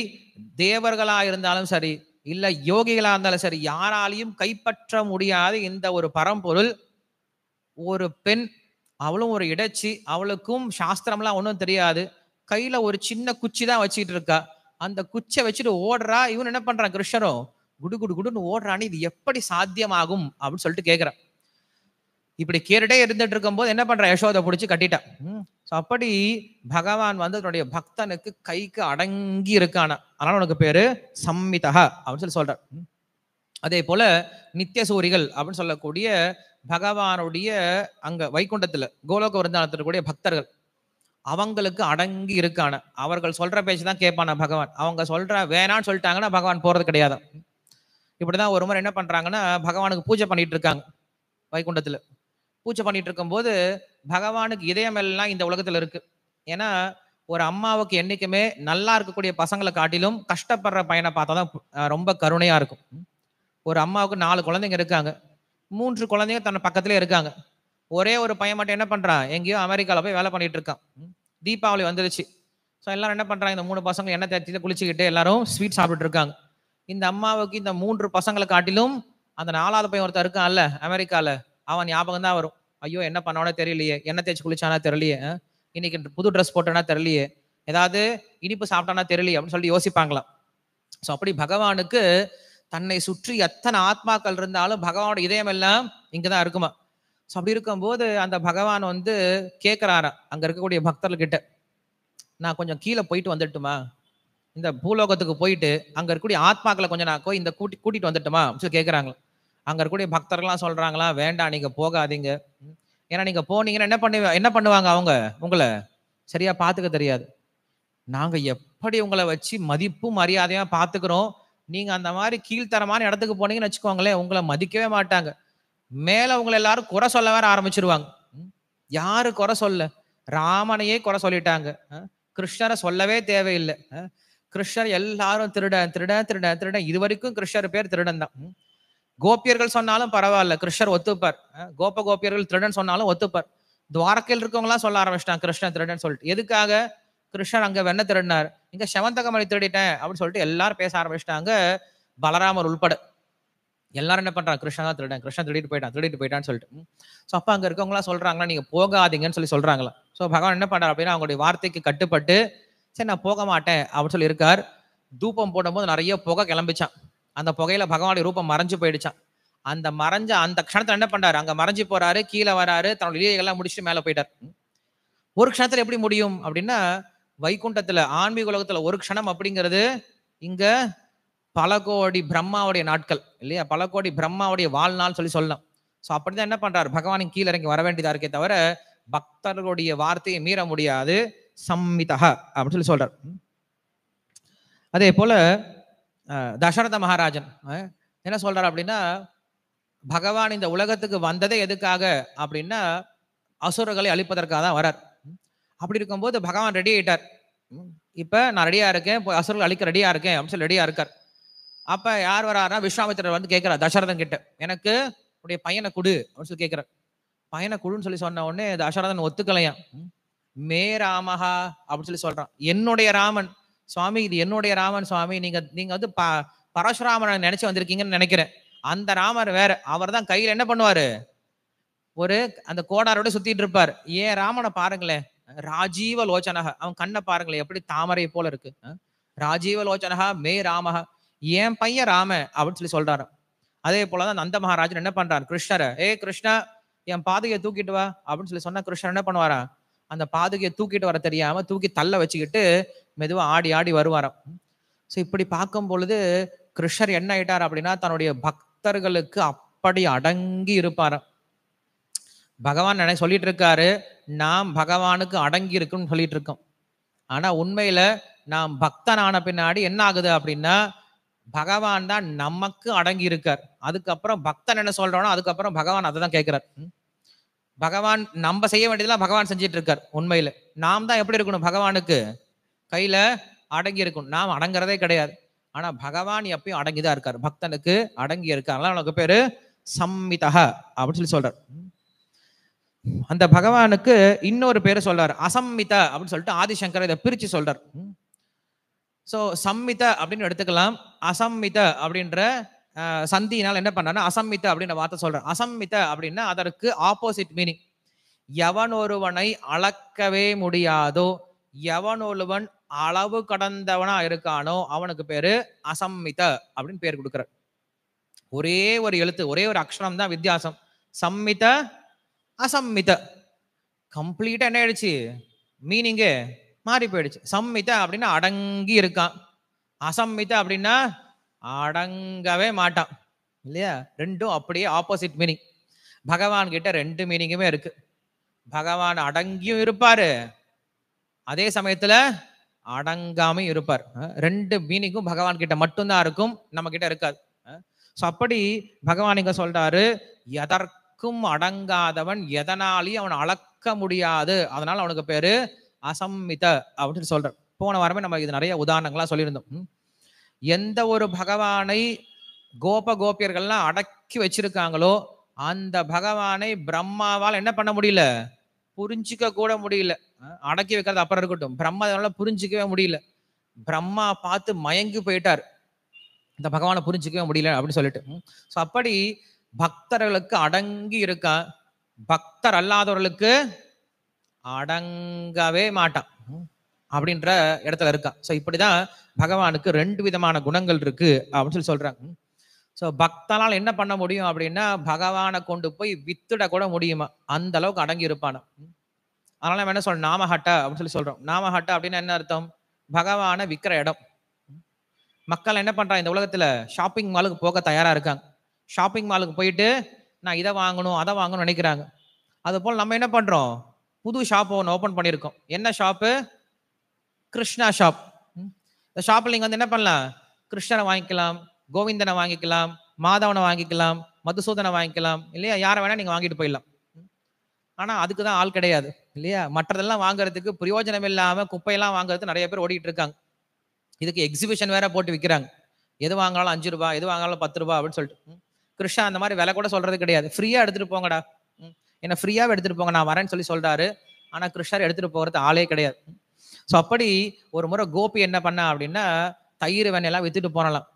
தேவர்களா இருந்தாலும் சரி இல்ல யோகிகளா இருந்தாலும் சரி யாராலையும் கைப்பற்ற முடியாத இந்த ஒரு பரம்பொருள் ஒரு பெண் அவளும் ஒரு இடைச்சி அவளுக்கும் சாஸ்திரம்லாம் ஒன்றும் தெரியாது கையில ஒரு சின்ன குச்சி தான் வச்சுட்டு இருக்கா அந்த குச்சை வச்சுட்டு ஓடுறா இவன் என்ன பண்றான் கிருஷ்ணரும் குடு குடு குடுன்னு ஓடுறான்னு இது எப்படி சாத்தியமாகும் அப்படின்னு சொல்லிட்டு கேட்குறான் இப்படி கேட்டுட்டே இருந்துட்டு இருக்கும்போது என்ன பண்ற யசோதை பிடிச்சி கட்டிட்டான் ஸோ அப்படி பகவான் வந்து தன்னுடைய பக்தனுக்கு கைக்கு அடங்கி இருக்கான அதனால உனக்கு பேரு சம்மிதா அப்படின்னு சொல்லி சொல்ற அதே போல நித்தியசூரிகள் சூரிகள் அப்படின்னு சொல்லக்கூடிய பகவானுடைய அங்க வைகுண்டத்துல கோலோக விருந்தாளத்தில் கூடிய பக்தர்கள் அவங்களுக்கு அடங்கி இருக்கான அவர்கள் சொல்ற பேச்சு தான் கேட்பான பகவான் அவங்க சொல்ற வேணான்னு சொல்லிட்டாங்கன்னா பகவான் போறது கிடையாது இப்படிதான் ஒரு முறை என்ன பண்றாங்கன்னா பகவானுக்கு பூஜை பண்ணிட்டு இருக்காங்க வைகுண்டத்துல பூஜை பண்ணிட்டு இருக்கும்போது பகவானுக்கு இதயமெல்லாம் இந்த உலகத்துல இருக்கு ஏன்னா ஒரு அம்மாவுக்கு என்றைக்குமே நல்லா இருக்கக்கூடிய பசங்களை காட்டிலும் கஷ்டப்படுற பையனை பார்த்தா தான் ரொம்ப கருணையா இருக்கும் ஒரு அம்மாவுக்கு நாலு குழந்தைங்க இருக்காங்க மூன்று குழந்தைங்க தன்னை பக்கத்துல இருக்காங்க ஒரே ஒரு பையன் மட்டும் என்ன பண்றான் எங்கேயோ அமெரிக்காவில் போய் வேலை பண்ணிட்டு இருக்கான் தீபாவளி வந்துருச்சு ஸோ எல்லாரும் என்ன பண்றாங்க இந்த மூணு பசங்க என்ன தேய்ச்சி குளிச்சுக்கிட்டு எல்லாரும் ஸ்வீட் சாப்பிட்டு இருக்காங்க இந்த அம்மாவுக்கு இந்த மூன்று பசங்களை காட்டிலும் அந்த நாலாவது பையன் ஒருத்தர் இருக்கான்ல அமெரிக்காவில் அவன் ஞாபகம் தான் வரும் ஐயோ என்ன பண்ணோட தெரியலையே என்ன தேய்ச்சி குளிச்சானா தெரியலையே இன்னைக்கு புது ட்ரெஸ் போட்டோன்னா தெரியலையே ஏதாவது இனிப்பு சாப்பிட்டானா தெரியலையே அப்படின்னு சொல்லி யோசிப்பாங்களாம் ஸோ அப்படி பகவானுக்கு தன்னை சுற்றி எத்தனை ஆத்மாக்கள் இருந்தாலும் பகவானோட இதயம் எல்லாம் இங்கே தான் இருக்குமா ஸோ அப்படி இருக்கும்போது அந்த பகவான் வந்து கேட்குறாரா அங்கே இருக்கக்கூடிய பக்தர்கிட்ட நான் கொஞ்சம் கீழே போயிட்டு வந்துட்டுமா இந்த பூலோகத்துக்கு போயிட்டு அங்கே இருக்கக்கூடிய ஆத்மாக்களை கொஞ்சம் நான் இந்த கூட்டி கூட்டிகிட்டு வந்துட்டுமா அப்படின்னு சொல்லி கேட்குறாங்களே அங்கே இருக்கக்கூடிய பக்தர்கள்லாம் சொல்கிறாங்களா வேண்டாம் நீங்கள் போகாதீங்க ஏன்னா நீங்கள் போனீங்கன்னா என்ன பண்ணுவாங்க என்ன பண்ணுவாங்க அவங்க உங்களை சரியாக பார்த்துக்க தெரியாது நாங்கள் எப்படி உங்களை வச்சு மதிப்பும் மரியாதையாக பார்த்துக்கிறோம் நீங்கள் அந்த மாதிரி கீழ்த்தரமான இடத்துக்கு போனீங்கன்னு வச்சுக்கோங்களேன் உங்களை மதிக்கவே மாட்டாங்க மேலே உங்களை எல்லாரும் குறை சொல்ல வேற ஆரம்பிச்சிருவாங்க யார் குறை சொல்ல ராமனையே குறை சொல்லிட்டாங்க கிருஷ்ணரை சொல்லவே தேவையில்லை கிருஷ்ணர் எல்லாரும் திருடன் திருடன் திருட திருடன் இது வரைக்கும் கிருஷ்ணர் பேர் திருடன் தான் கோபியர்கள் சொன்னாலும் பரவாயில்ல கிருஷ்ணர் ஒத்துப்பார் கோப கோபியர்கள் திருடன் சொன்னாலும் ஒத்துப்பார் துவாரக்கையில் இருக்கவங்களாம் சொல்ல ஆரம்பிச்சிட்டான் கிருஷ்ணன் திருடன் சொல்லிட்டு எதுக்காக கிருஷ்ணர் அங்கே வெண்ண திருடினார் இங்கே செவந்தகமணி திருடிட்டேன் அப்படின்னு சொல்லிட்டு எல்லாரும் பேச ஆரம்பிச்சிட்டாங்க பலராமர் உள்பட எல்லாரும் என்ன பண்றாங்க கிருஷ்ணன் தான் திருடன் கிருஷ்ணன் திருடிட்டு போயிட்டான் திருடிட்டு போயிட்டான்னு சொல்லிட்டு ஸோ அப்போ அங்கே இருக்கவங்களாம் சொல்றாங்களா நீங்க போகாதீங்கன்னு சொல்லி சொல்றாங்களா ஸோ பகவான் என்ன பண்றாரு அப்படின்னா அவங்களுடைய வார்த்தைக்கு கட்டுப்பட்டு சரி நான் போக மாட்டேன் அப்படின்னு சொல்லி இருக்கார் தூபம் போடும்போது நிறைய புகை கிளம்பிச்சான் அந்த புகையில பகவானுடைய ரூபம் மறைஞ்சு போயிடுச்சான் அந்த மறைஞ்ச அந்த க்ஷணத்தில் என்ன பண்றாரு அங்க மறைஞ்சு போறாரு கீழே வராரு தன்னோட லீலைகள்லாம் முடிச்சுட்டு மேலே போயிட்டார் ஒரு க்ஷணத்தில் எப்படி முடியும் அப்படின்னா வைகுண்டத்துல ஆன்மீக உலகத்துல ஒரு க்ஷணம் அப்படிங்கிறது இங்க பல கோடி பிரம்மாவுடைய நாட்கள் இல்லையா பல கோடி பிரம்மாவுடைய வாழ்நாள் சொல்லி சொல்லலாம் ஸோ அப்படிதான் என்ன பண்றாரு பகவானின் கீழே இறங்கி வர வேண்டியதா இருக்கே தவிர பக்தர்களுடைய வார்த்தையை மீற முடியாது சம்மிதா அப்படின்னு சொல்லி சொல்றார் அதே போல தசரத மகாராஜன் என்ன சொல்றார் அப்படின்னா பகவான் இந்த உலகத்துக்கு வந்ததே எதுக்காக அப்படின்னா அசுரர்களை அழிப்பதற்காக தான் வரார் அப்படி இருக்கும்போது பகவான் ரெடி ஆயிட்டார் இப்போ நான் ரெடியாக இருக்கேன் இப்போ அசுரர்கள் அழிக்க ரெடியாக இருக்கேன் அப்படின்னு சொல்லி ரெடியாக இருக்கார் அப்போ யார் வராருன்னா விஸ்வாமித்திரர் வந்து கேட்குறார் தசரதன் கிட்ட எனக்கு உடைய பையனை குடு அப்படின்னு சொல்லி கேட்குறார் பையனை குழுன்னு சொல்லி சொன்ன உடனே தசரதன் ஒத்துக்கலையான் மே ராமஹா அப்படின்னு சொல்லி சொல்கிறான் என்னுடைய ராமன் சுவாமி இது என்னுடைய ராமன் சுவாமி நீங்க நீங்க வந்து ப பரசுராமனை நினைச்சு வந்திருக்கீங்கன்னு நினைக்கிறேன் அந்த ராமர் வேற அவர் தான் கையில என்ன பண்ணுவாரு ஒரு அந்த கோடாரோட சுத்திட்டு இருப்பார் ஏன் ராமனை பாருங்களேன் ராஜீவ லோச்சனக அவன் கண்ணை பாருங்களேன் எப்படி தாமரை போல இருக்கு ராஜீவ லோச்சனகா மே ராமக என் பையன் ராம அப்படின்னு சொல்லி சொல்றாரு அதே போலதான் நந்த மகாராஜன் என்ன பண்றாரு கிருஷ்ணர ஏ கிருஷ்ணா என் பாதையை தூக்கிட்டு வா அப்படின்னு சொல்லி சொன்னா கிருஷ்ணர் என்ன பண்ணுவாரா அந்த பாதுகையை தூக்கிட்டு வர தெரியாம தூக்கி தள்ள வச்சுக்கிட்டு மெதுவாக ஆடி ஆடி வருவாராம் ஸோ இப்படி பார்க்கும் பொழுது கிருஷ்ணர் என்ன ஆயிட்டார் அப்படின்னா தன்னுடைய பக்தர்களுக்கு அப்படி அடங்கி இருப்பாராம் பகவான் என்ன சொல்லிட்டு இருக்காரு நாம் பகவானுக்கு அடங்கி இருக்குன்னு சொல்லிட்டு இருக்கோம் ஆனா உண்மையில நாம் பக்தன் ஆன பின்னாடி என்ன ஆகுது அப்படின்னா பகவான் தான் நமக்கு அடங்கி இருக்கார் அதுக்கப்புறம் பக்தன் என்ன சொல்றானோ அதுக்கப்புறம் பகவான் அதை தான் கேட்கிறார் பகவான் நம்ம செய்ய வேண்டியதெல்லாம் பகவான் செஞ்சிட்டு இருக்கார் உண்மையில நாம் தான் எப்படி இருக்கணும் பகவானுக்கு கையில அடங்கி இருக்கும் நாம் அடங்குறதே கிடையாது ஆனா பகவான் எப்பயும் அடங்கி தான் இருக்கார் பக்தனுக்கு அடங்கி இருக்கார் அவனுக்கு பேரு சம்மிதக அப்படின்னு சொல்லி சொல்றார் அந்த பகவானுக்கு இன்னொரு பேர் சொல்றாரு அசம்மித அப்படின்னு சொல்லிட்டு ஆதிசங்கர் இதை பிரிச்சு சொல்றார் ஸோ சம்மித அப்படின்னு எடுத்துக்கலாம் அசம்மித அப்படின்ற சந்தினால் என்ன பண்றான்னா அசம்மித்த அப்படின்ற வார்த்தை சொல்றேன் அசம்மித்த அப்படின்னா அதற்கு ஆப்போசிட் மீனிங் எவன் ஒருவனை அளக்கவே முடியாதோ எவன் ஒருவன் அளவு கடந்தவனா இருக்கானோ அவனுக்கு பேரு அசம்மித்த அப்படின்னு பேர் கொடுக்குறார் ஒரே ஒரு எழுத்து ஒரே ஒரு அக்ஷரம் தான் வித்தியாசம் சம்மித அசம்மித கம்ப்ளீட்டா என்ன ஆயிடுச்சு மீனிங்கு மாறி போயிடுச்சு சம்மித அப்படின்னா அடங்கி இருக்கான் அசம்மித அப்படின்னா அடங்கவே மாட்டான் இல்லையா ரெண்டும் அப்படியே ஆப்போசிட் மீனிங் பகவான் கிட்ட ரெண்டு மீனிங்குமே இருக்கு பகவான் அடங்கியும் இருப்பாரு அதே சமயத்துல அடங்காம இருப்பார் ரெண்டு மீனிங்கும் பகவான் கிட்ட மட்டும்தான் இருக்கும் நம்ம கிட்ட இருக்காது ஸோ அப்படி பகவான் இங்க சொல்றாரு எதற்கும் அடங்காதவன் எதனாலையும் அவன் அளக்க முடியாது அதனால அவனுக்கு பேரு அசம்மித அப்படின்னு சொல்றார் போன வாரமே நம்ம இது நிறைய உதாரணங்களா சொல்லியிருந்தோம் எந்த ஒரு பகவானை கோப கோபியர்கள்லாம் அடக்கி வச்சிருக்காங்களோ அந்த பகவானை பிரம்மாவால் என்ன பண்ண முடியல புரிஞ்சிக்க கூட முடியல அடக்கி வைக்கிறது அப்புறம் இருக்கட்டும் பிரம்மா அதனால புரிஞ்சிக்கவே முடியல பிரம்மா பார்த்து மயங்கி போயிட்டார் இந்த பகவானை புரிஞ்சிக்கவே முடியல அப்படின்னு சொல்லிட்டு ஸோ அப்படி பக்தர்களுக்கு அடங்கி இருக்க பக்தர் அல்லாதவர்களுக்கு அடங்கவே மாட்டான் அப்படின்ற இடத்துல இருக்கான் ஸோ இப்படிதான் பகவானுக்கு ரெண்டு விதமான குணங்கள் இருக்கு அப்படின்னு சொல்லி சொல்றாங்க ஸோ பக்தனால் என்ன பண்ண முடியும் அப்படின்னா பகவானை கொண்டு போய் வித்துட கூட முடியுமா அந்த அளவுக்கு அடங்கி இருப்பானா அதனால நம்ம என்ன சொல்றோம் நாமஹட்ட அப்படின்னு சொல்லி சொல்றோம் நாமஹட்ட அப்படின்னா என்ன அர்த்தம் பகவானை விற்கிற இடம் மக்கள் என்ன பண்றாங்க இந்த உலகத்துல ஷாப்பிங் மாலுக்கு போக தயாரா இருக்காங்க ஷாப்பிங் மாலுக்கு போயிட்டு நான் இதை வாங்கணும் அதை வாங்கணும்னு நினைக்கிறாங்க அது போல் நம்ம என்ன பண்றோம் புது ஷாப் ஒன்று ஓப்பன் பண்ணியிருக்கோம் என்ன ஷாப்பு கிருஷ்ணா ஷாப் இந்த ஷாப்பில் நீங்கள் வந்து என்ன பண்ணலாம் கிருஷ்ணனை வாங்கிக்கலாம் கோவிந்தனை வாங்கிக்கலாம் மாதவனை வாங்கிக்கலாம் மதுசூதனை வாங்கிக்கலாம் இல்லையா யாரை வேணால் நீங்கள் வாங்கிட்டு போயிடலாம் ஆனால் அதுக்கு தான் ஆள் கிடையாது இல்லையா மற்றதெல்லாம் வாங்குறதுக்கு பிரயோஜனம் இல்லாமல் குப்பையெல்லாம் வாங்குறது நிறைய பேர் ஓடிட்டு இருக்காங்க இதுக்கு எக்ஸிபிஷன் வேற போட்டு விற்கிறாங்க எது வாங்கினாலும் அஞ்சு ரூபா எது வாங்கினாலும் பத்து ரூபா அப்படின்னு சொல்லிட்டு கிருஷ்ணா அந்த மாதிரி விலை கூட சொல்றது கிடையாது ஃப்ரீயாக எடுத்துகிட்டு போங்கடா என்ன ஃப்ரீயாக எடுத்துகிட்டு போங்க நான் வரேன்னு சொல்லி சொல்றாரு ஆனால் கிருஷ்ணர் எடுத்துகிட்டு போகிறது ஆளே கிடையாது ஸோ அப்படி ஒரு முறை கோபி என்ன பண்ணா அப்படின்னா தயிர் வெண்ணெல்லாம் வித்துட்டு போனலாம்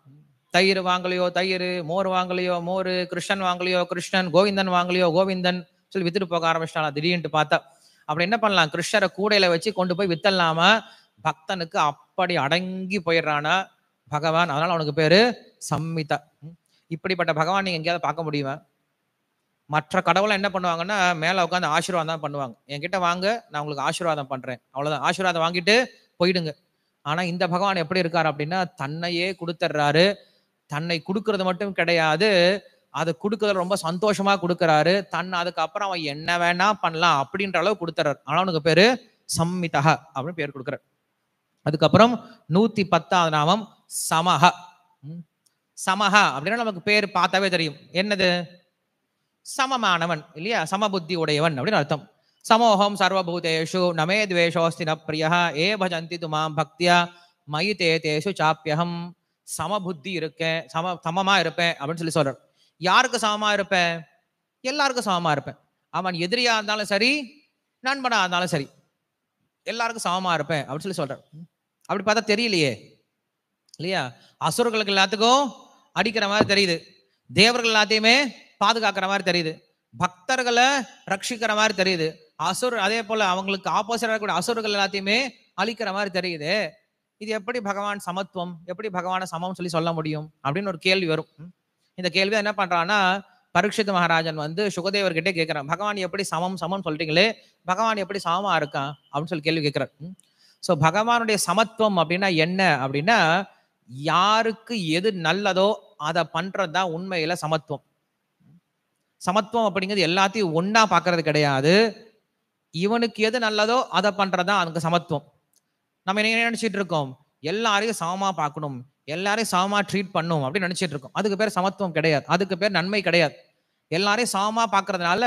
தயிர் வாங்கலையோ தயிர் மோர் வாங்கலையோ மோர் கிருஷ்ணன் வாங்கலையோ கிருஷ்ணன் கோவிந்தன் வாங்கலையோ கோவிந்தன் சொல்லி வித்துட்டு போக ஆரம்பிச்சிட்டாலாம் திடீர்னு பார்த்தா அப்படி என்ன பண்ணலாம் கிருஷ்ணரை கூடையில வச்சு கொண்டு போய் வித்தல்லாம பக்தனுக்கு அப்படி அடங்கி போயிடுறானா பகவான் அதனால அவனுக்கு பேரு சம்மிதா இப்படிப்பட்ட பகவான் நீங்க எங்கேயாவது பார்க்க முடியுமா மற்ற கடவுளை என்ன பண்ணுவாங்கன்னா மேலே உட்காந்து ஆசீர்வாதம் தான் பண்ணுவாங்க என்கிட்ட வாங்க நான் உங்களுக்கு ஆசீர்வாதம் பண்ணுறேன் அவ்வளோதான் ஆசீர்வாதம் வாங்கிட்டு போயிடுங்க ஆனால் இந்த பகவான் எப்படி இருக்கார் அப்படின்னா தன்னையே கொடுத்துட்றாரு தன்னை கொடுக்கறது மட்டும் கிடையாது அதை கொடுக்கறது ரொம்ப சந்தோஷமாக கொடுக்குறாரு தன் அதுக்கப்புறம் அவன் என்ன வேணா பண்ணலாம் அப்படின்ற அளவு கொடுத்துறாரு ஆனால் அவனுக்கு பேர் சம்மிதக அப்படின்னு பேர் கொடுக்குறார் அதுக்கப்புறம் நூற்றி பத்தாவது நாமம் சமஹ சமஹ அப்படின்னா நமக்கு பேர் பார்த்தாவே தெரியும் என்னது சமமானவன் இல்லையா சமபுத்தி உடையவன் அப்படின்னு அர்த்தம் சமோகம் சர்வபூதேஷு நமே துவேஷோஸ்தி பிரியா ஏ பஜந்தி துமாம் பக்தியா மயி தேசு சாப்பியகம் சமபுத்தி இருக்கேன் சம சமமா இருப்பேன் அப்படின்னு சொல்லி சொல்றார் யாருக்கு சமமா இருப்பேன் எல்லாருக்கும் சமமா இருப்பேன் அவன் எதிரியா இருந்தாலும் சரி நண்பனா இருந்தாலும் சரி எல்லாருக்கும் சமமா இருப்பேன் அப்படின்னு சொல்லி சொல்றார் அப்படி பார்த்தா தெரியலையே இல்லையா அசுரர்களுக்கு எல்லாத்துக்கும் அடிக்கிற மாதிரி தெரியுது தேவர்கள் எல்லாத்தையுமே பாதுகாக்கிற மாதிரி தெரியுது பக்தர்களை ரட்சிக்கிற மாதிரி தெரியுது அசுர் அதே போல அவங்களுக்கு ஆப்போசிட் இருக்கக்கூடிய அசுர்கள் எல்லாத்தையுமே அழிக்கிற மாதிரி தெரியுது இது எப்படி பகவான் சமத்துவம் எப்படி பகவான சமம் சொல்லி சொல்ல முடியும் அப்படின்னு ஒரு கேள்வி வரும் இந்த கேள்வி என்ன பண்றான்னா பரீட்சித் மகாராஜன் வந்து சுகதேவர்கிட்டே கேட்கிறான் பகவான் எப்படி சமம் சமம் சொல்றீங்களே பகவான் எப்படி சமமா இருக்கான் அப்படின்னு சொல்லி கேள்வி கேட்கிறார் ஸோ பகவானுடைய சமத்துவம் அப்படின்னா என்ன அப்படின்னா யாருக்கு எது நல்லதோ அதை பண்றது தான் உண்மையில சமத்துவம் சமத்துவம் அப்படிங்கிறது எல்லாத்தையும் ஒன்றா பார்க்கறது கிடையாது இவனுக்கு எது நல்லதோ அதை பண்ணுறது தான் அதுக்கு சமத்துவம் நம்ம என்ன நினச்சிட்டு இருக்கோம் எல்லாரையும் சமமாக பார்க்கணும் எல்லாரையும் சமமாக ட்ரீட் பண்ணும் அப்படின்னு நினச்சிட்டு இருக்கோம் அதுக்கு பேர் சமத்துவம் கிடையாது அதுக்கு பேர் நன்மை கிடையாது எல்லாரையும் சமமாக பார்க்கறதுனால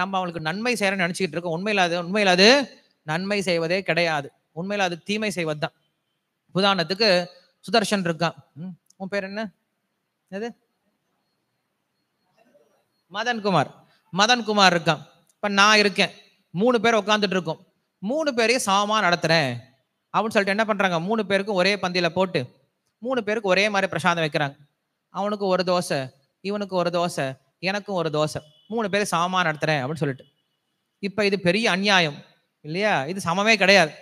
நம்ம அவங்களுக்கு நன்மை செய்யறேன்னு நினச்சிக்கிட்டு இருக்கோம் உண்மையில் அது உண்மையில் அது நன்மை செய்வதே கிடையாது உண்மையில் அது தீமை செய்வது தான் உதாரணத்துக்கு சுதர்ஷன் இருக்கான் உன் பேர் என்ன எது மதன்குமார் மதன்குமார் இருக்கான் இப்போ நான் இருக்கேன் மூணு பேர் உட்காந்துட்டு இருக்கோம் மூணு பேரையும் சமமாக நடத்துகிறேன் அப்படின்னு சொல்லிட்டு என்ன பண்ணுறாங்க மூணு பேருக்கும் ஒரே பந்தியில் போட்டு மூணு பேருக்கு ஒரே மாதிரி பிரசாதம் வைக்கிறாங்க அவனுக்கு ஒரு தோசை இவனுக்கு ஒரு தோசை எனக்கும் ஒரு தோசை மூணு பேரையும் சமமாக நடத்துகிறேன் அப்படின்னு சொல்லிட்டு இப்போ இது பெரிய அநியாயம் இல்லையா இது சமமே கிடையாது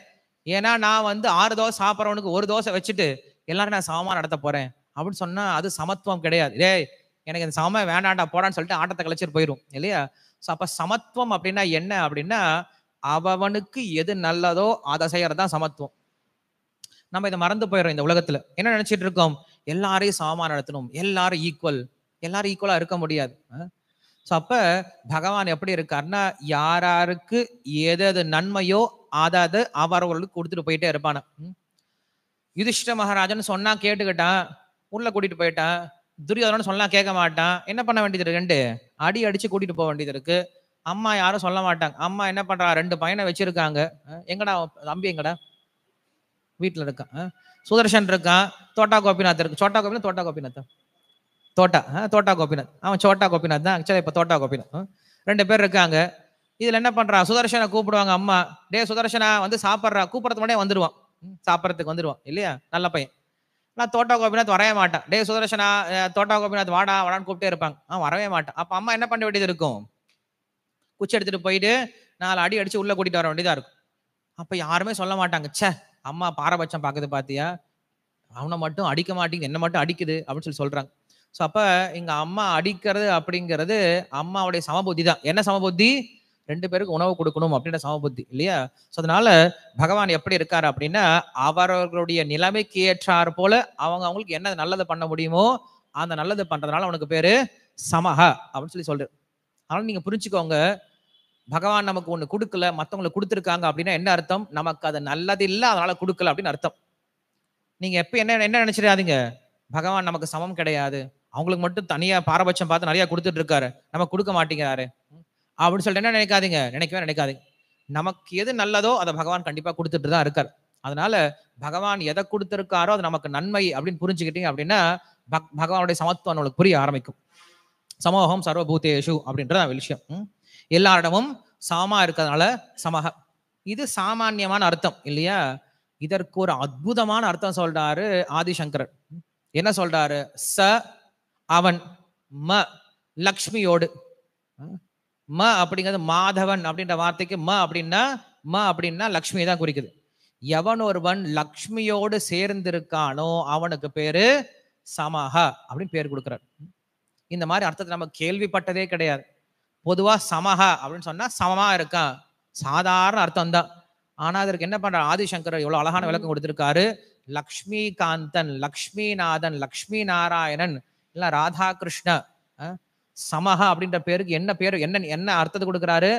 ஏன்னா நான் வந்து ஆறு தோசை சாப்பிட்றவனுக்கு ஒரு தோசை வச்சுட்டு எல்லாரும் நான் சமமாக நடத்த போகிறேன் அப்படின்னு சொன்னால் அது சமத்துவம் கிடையாது ஏய் எனக்கு இந்த சமம் வேண்டாண்டா போடான்னு சொல்லிட்டு ஆட்டத்தை கழிச்சிட்டு போயிடும் இல்லையா ஸோ அப்போ சமத்துவம் அப்படின்னா என்ன அப்படின்னா அவனுக்கு எது நல்லதோ அதை செய்யறது தான் சமத்துவம் நம்ம இதை மறந்து போயிடும் இந்த உலகத்தில் என்ன நினைச்சிட்டு இருக்கோம் எல்லாரையும் சமமாக நடத்தணும் எல்லாரும் ஈக்குவல் எல்லாரும் ஈக்குவலாக இருக்க முடியாது ஸோ அப்போ பகவான் எப்படி இருக்காருன்னா யாராருக்கு எது நன்மையோ அதாவது அவரவர்களுக்கு கொடுத்துட்டு போயிட்டே இருப்பான யுதிஷ்ட மகாராஜன் சொன்னா கேட்டுக்கிட்டான் உள்ள கூட்டிட்டு போயிட்டான் துரியோதனன் சொல்லலாம் கேட்க மாட்டான் என்ன பண்ண வேண்டியது ரெண்டு அடி அடிச்சு கூட்டிட்டு போக வேண்டியது இருக்கு அம்மா யாரும் சொல்ல மாட்டாங்க அம்மா என்ன பண்றா ரெண்டு பையனை வச்சிருக்காங்க எங்கடா தம்பி எங்கடா வீட்டில் இருக்கான் சுதர்ஷன் இருக்கான் தோட்டா கோபிநாத் இருக்கு சோட்டா கோபிநாத் தோட்டா கோபிநாத் தோட்டா தோட்டா கோபிநாத் அவன் சோட்டா கோபிநாத் தான் ஆக்சுவலாக இப்போ தோட்டா கோபிநாத் ரெண்டு பேர் இருக்காங்க இதில் என்ன பண்ணுறா சுதர்ஷனை கூப்பிடுவாங்க அம்மா டே சுதர்ஷனா வந்து சாப்பிட்றா கூப்பிட்றது உடனே வந்துடுவான் சாப்பிட்றதுக்கு வந்துடுவான் இல்லையா நல்ல பையன் நான் தோட்டா கோபிநாத் வரவே மாட்டேன் டே சுதர்ஷனா தோட்டா கோபிநாத் வாடா வாடான்னு கூப்பிட்டே இருப்பாங்க ஆ வரவே மாட்டேன் அப்போ அம்மா என்ன பண்ண வேண்டியது இருக்கும் குச்சி எடுத்துகிட்டு போயிட்டு நாலு அடி அடித்து உள்ளே கூட்டிகிட்டு வர வேண்டியதாக இருக்கும் அப்போ யாருமே சொல்ல மாட்டாங்க சே அம்மா பாரபட்சம் பார்க்குது பார்த்தியா அவனை மட்டும் அடிக்க மாட்டேங்குது என்ன மட்டும் அடிக்குது அப்படின்னு சொல்லி சொல்கிறாங்க ஸோ அப்போ எங்கள் அம்மா அடிக்கிறது அப்படிங்கிறது அம்மாவுடைய சமபுத்தி தான் என்ன சமபுத்தி ரெண்டு பேருக்கு உணவு கொடுக்கணும் அப்படின்ற சமபுத்தி இல்லையா ஸோ அதனால பகவான் எப்படி இருக்காரு அப்படின்னா அவரவர்களுடைய நிலைமைக்கு ஏற்றாறு போல அவங்க அவங்களுக்கு என்ன நல்லது பண்ண முடியுமோ அந்த நல்லது பண்ணுறதுனால அவனுக்கு பேரு சமஹ அப்படின்னு சொல்லி சொல்றாரு அதனால நீங்க புரிஞ்சுக்கோங்க பகவான் நமக்கு ஒன்று கொடுக்கல மற்றவங்களுக்கு கொடுத்துருக்காங்க அப்படின்னா என்ன அர்த்தம் நமக்கு அது நல்லது இல்லை அதனால கொடுக்கல அப்படின்னு அர்த்தம் நீங்க எப்ப என்ன என்ன நினைச்சிடாதீங்க பகவான் நமக்கு சமம் கிடையாது அவங்களுக்கு மட்டும் தனியா பாரபட்சம் பார்த்து நிறைய கொடுத்துட்டு இருக்காரு நம்ம கொடுக்க மாட்டேங்கிறாரு அப்படின்னு சொல்லிட்டு என்ன நினைக்காதீங்க நினைக்கவே நினைக்காதீங்க நமக்கு எது நல்லதோ அதை பகவான் கண்டிப்பாக கொடுத்துட்டு தான் இருக்கார் அதனால பகவான் எதை கொடுத்துருக்காரோ அது நமக்கு நன்மை அப்படின்னு புரிஞ்சுக்கிட்டீங்க அப்படின்னா பக் பகவானுடைய சமத்துவம் நம்மளுக்கு புரிய ஆரம்பிக்கும் சமூகம் சர்வபூதேஷு அப்படின்றது விஷயம் எல்லாரிடமும் சாமா இருக்கிறதுனால சமக இது சாமானியமான அர்த்தம் இல்லையா இதற்கு ஒரு அற்புதமான அர்த்தம் சொல்றாரு ஆதிசங்கரர் என்ன சொல்றாரு ச அவன் ம லக்ஷ்மியோடு ம அப்படிங்கிறது மாதவன் அப்படின்ற வார்த்தைக்கு ம அப்படின்னா ம அப்படின்னா லக்ஷ்மி தான் குறிக்குது எவன் ஒருவன் லக்ஷ்மியோடு சேர்ந்திருக்கானோ அவனுக்கு பேரு சமஹ அப்படின்னு பேர் கொடுக்குறார் இந்த மாதிரி அர்த்தத்தை நம்ம கேள்விப்பட்டதே கிடையாது பொதுவாக சமஹ அப்படின்னு சொன்னா சமமா இருக்கான் சாதாரண அர்த்தம் தான் ஆனா அதற்கு என்ன பண்ற ஆதிசங்கர் இவ்வளோ அழகான விளக்கம் கொடுத்திருக்காரு லக்ஷ்மி காந்தன் லக்ஷ்மி லக்ஷ்மி நாராயணன் இல்ல ராதாகிருஷ்ண சமஹா அப்படின்ற பேருக்கு என்ன பேர் என்ன என்ன அர்த்தத்தை கொடுக்குறாரு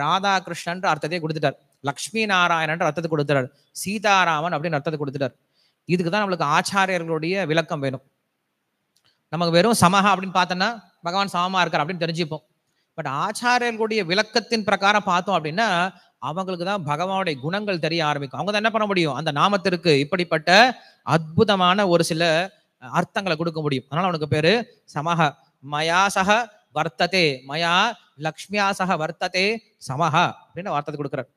ராதா கிருஷ்ணன்ற அர்த்தத்தை கொடுத்துட்டார் லக்ஷ்மி நாராயணன்ற அர்த்தத்தை கொடுத்துட்டார் சீதாராமன் அப்படின்னு அர்த்தத்தை கொடுத்துட்டார் இதுக்கு தான் நம்மளுக்கு ஆச்சாரியர்களுடைய விளக்கம் வேணும் நமக்கு வெறும் சமஹா அப்படின்னு பார்த்தோன்னா பகவான் சமமா இருக்கார் அப்படின்னு தெரிஞ்சுப்போம் பட் ஆச்சாரியர்களுடைய விளக்கத்தின் பிரகாரம் பார்த்தோம் அப்படின்னா அவங்களுக்கு தான் பகவானுடைய குணங்கள் தெரிய ஆரம்பிக்கும் அவங்க தான் என்ன பண்ண முடியும் அந்த நாமத்திற்கு இப்படிப்பட்ட அற்புதமான ஒரு சில அர்த்தங்களை கொடுக்க முடியும் அதனால அவனுக்கு பேரு சமஹா மயா சக வர்த்ததே மயா லக்ஷ்மியா சக வர்த்ததே சமஹா அப்படின்னு வார்த்தை கொடுக்குறார்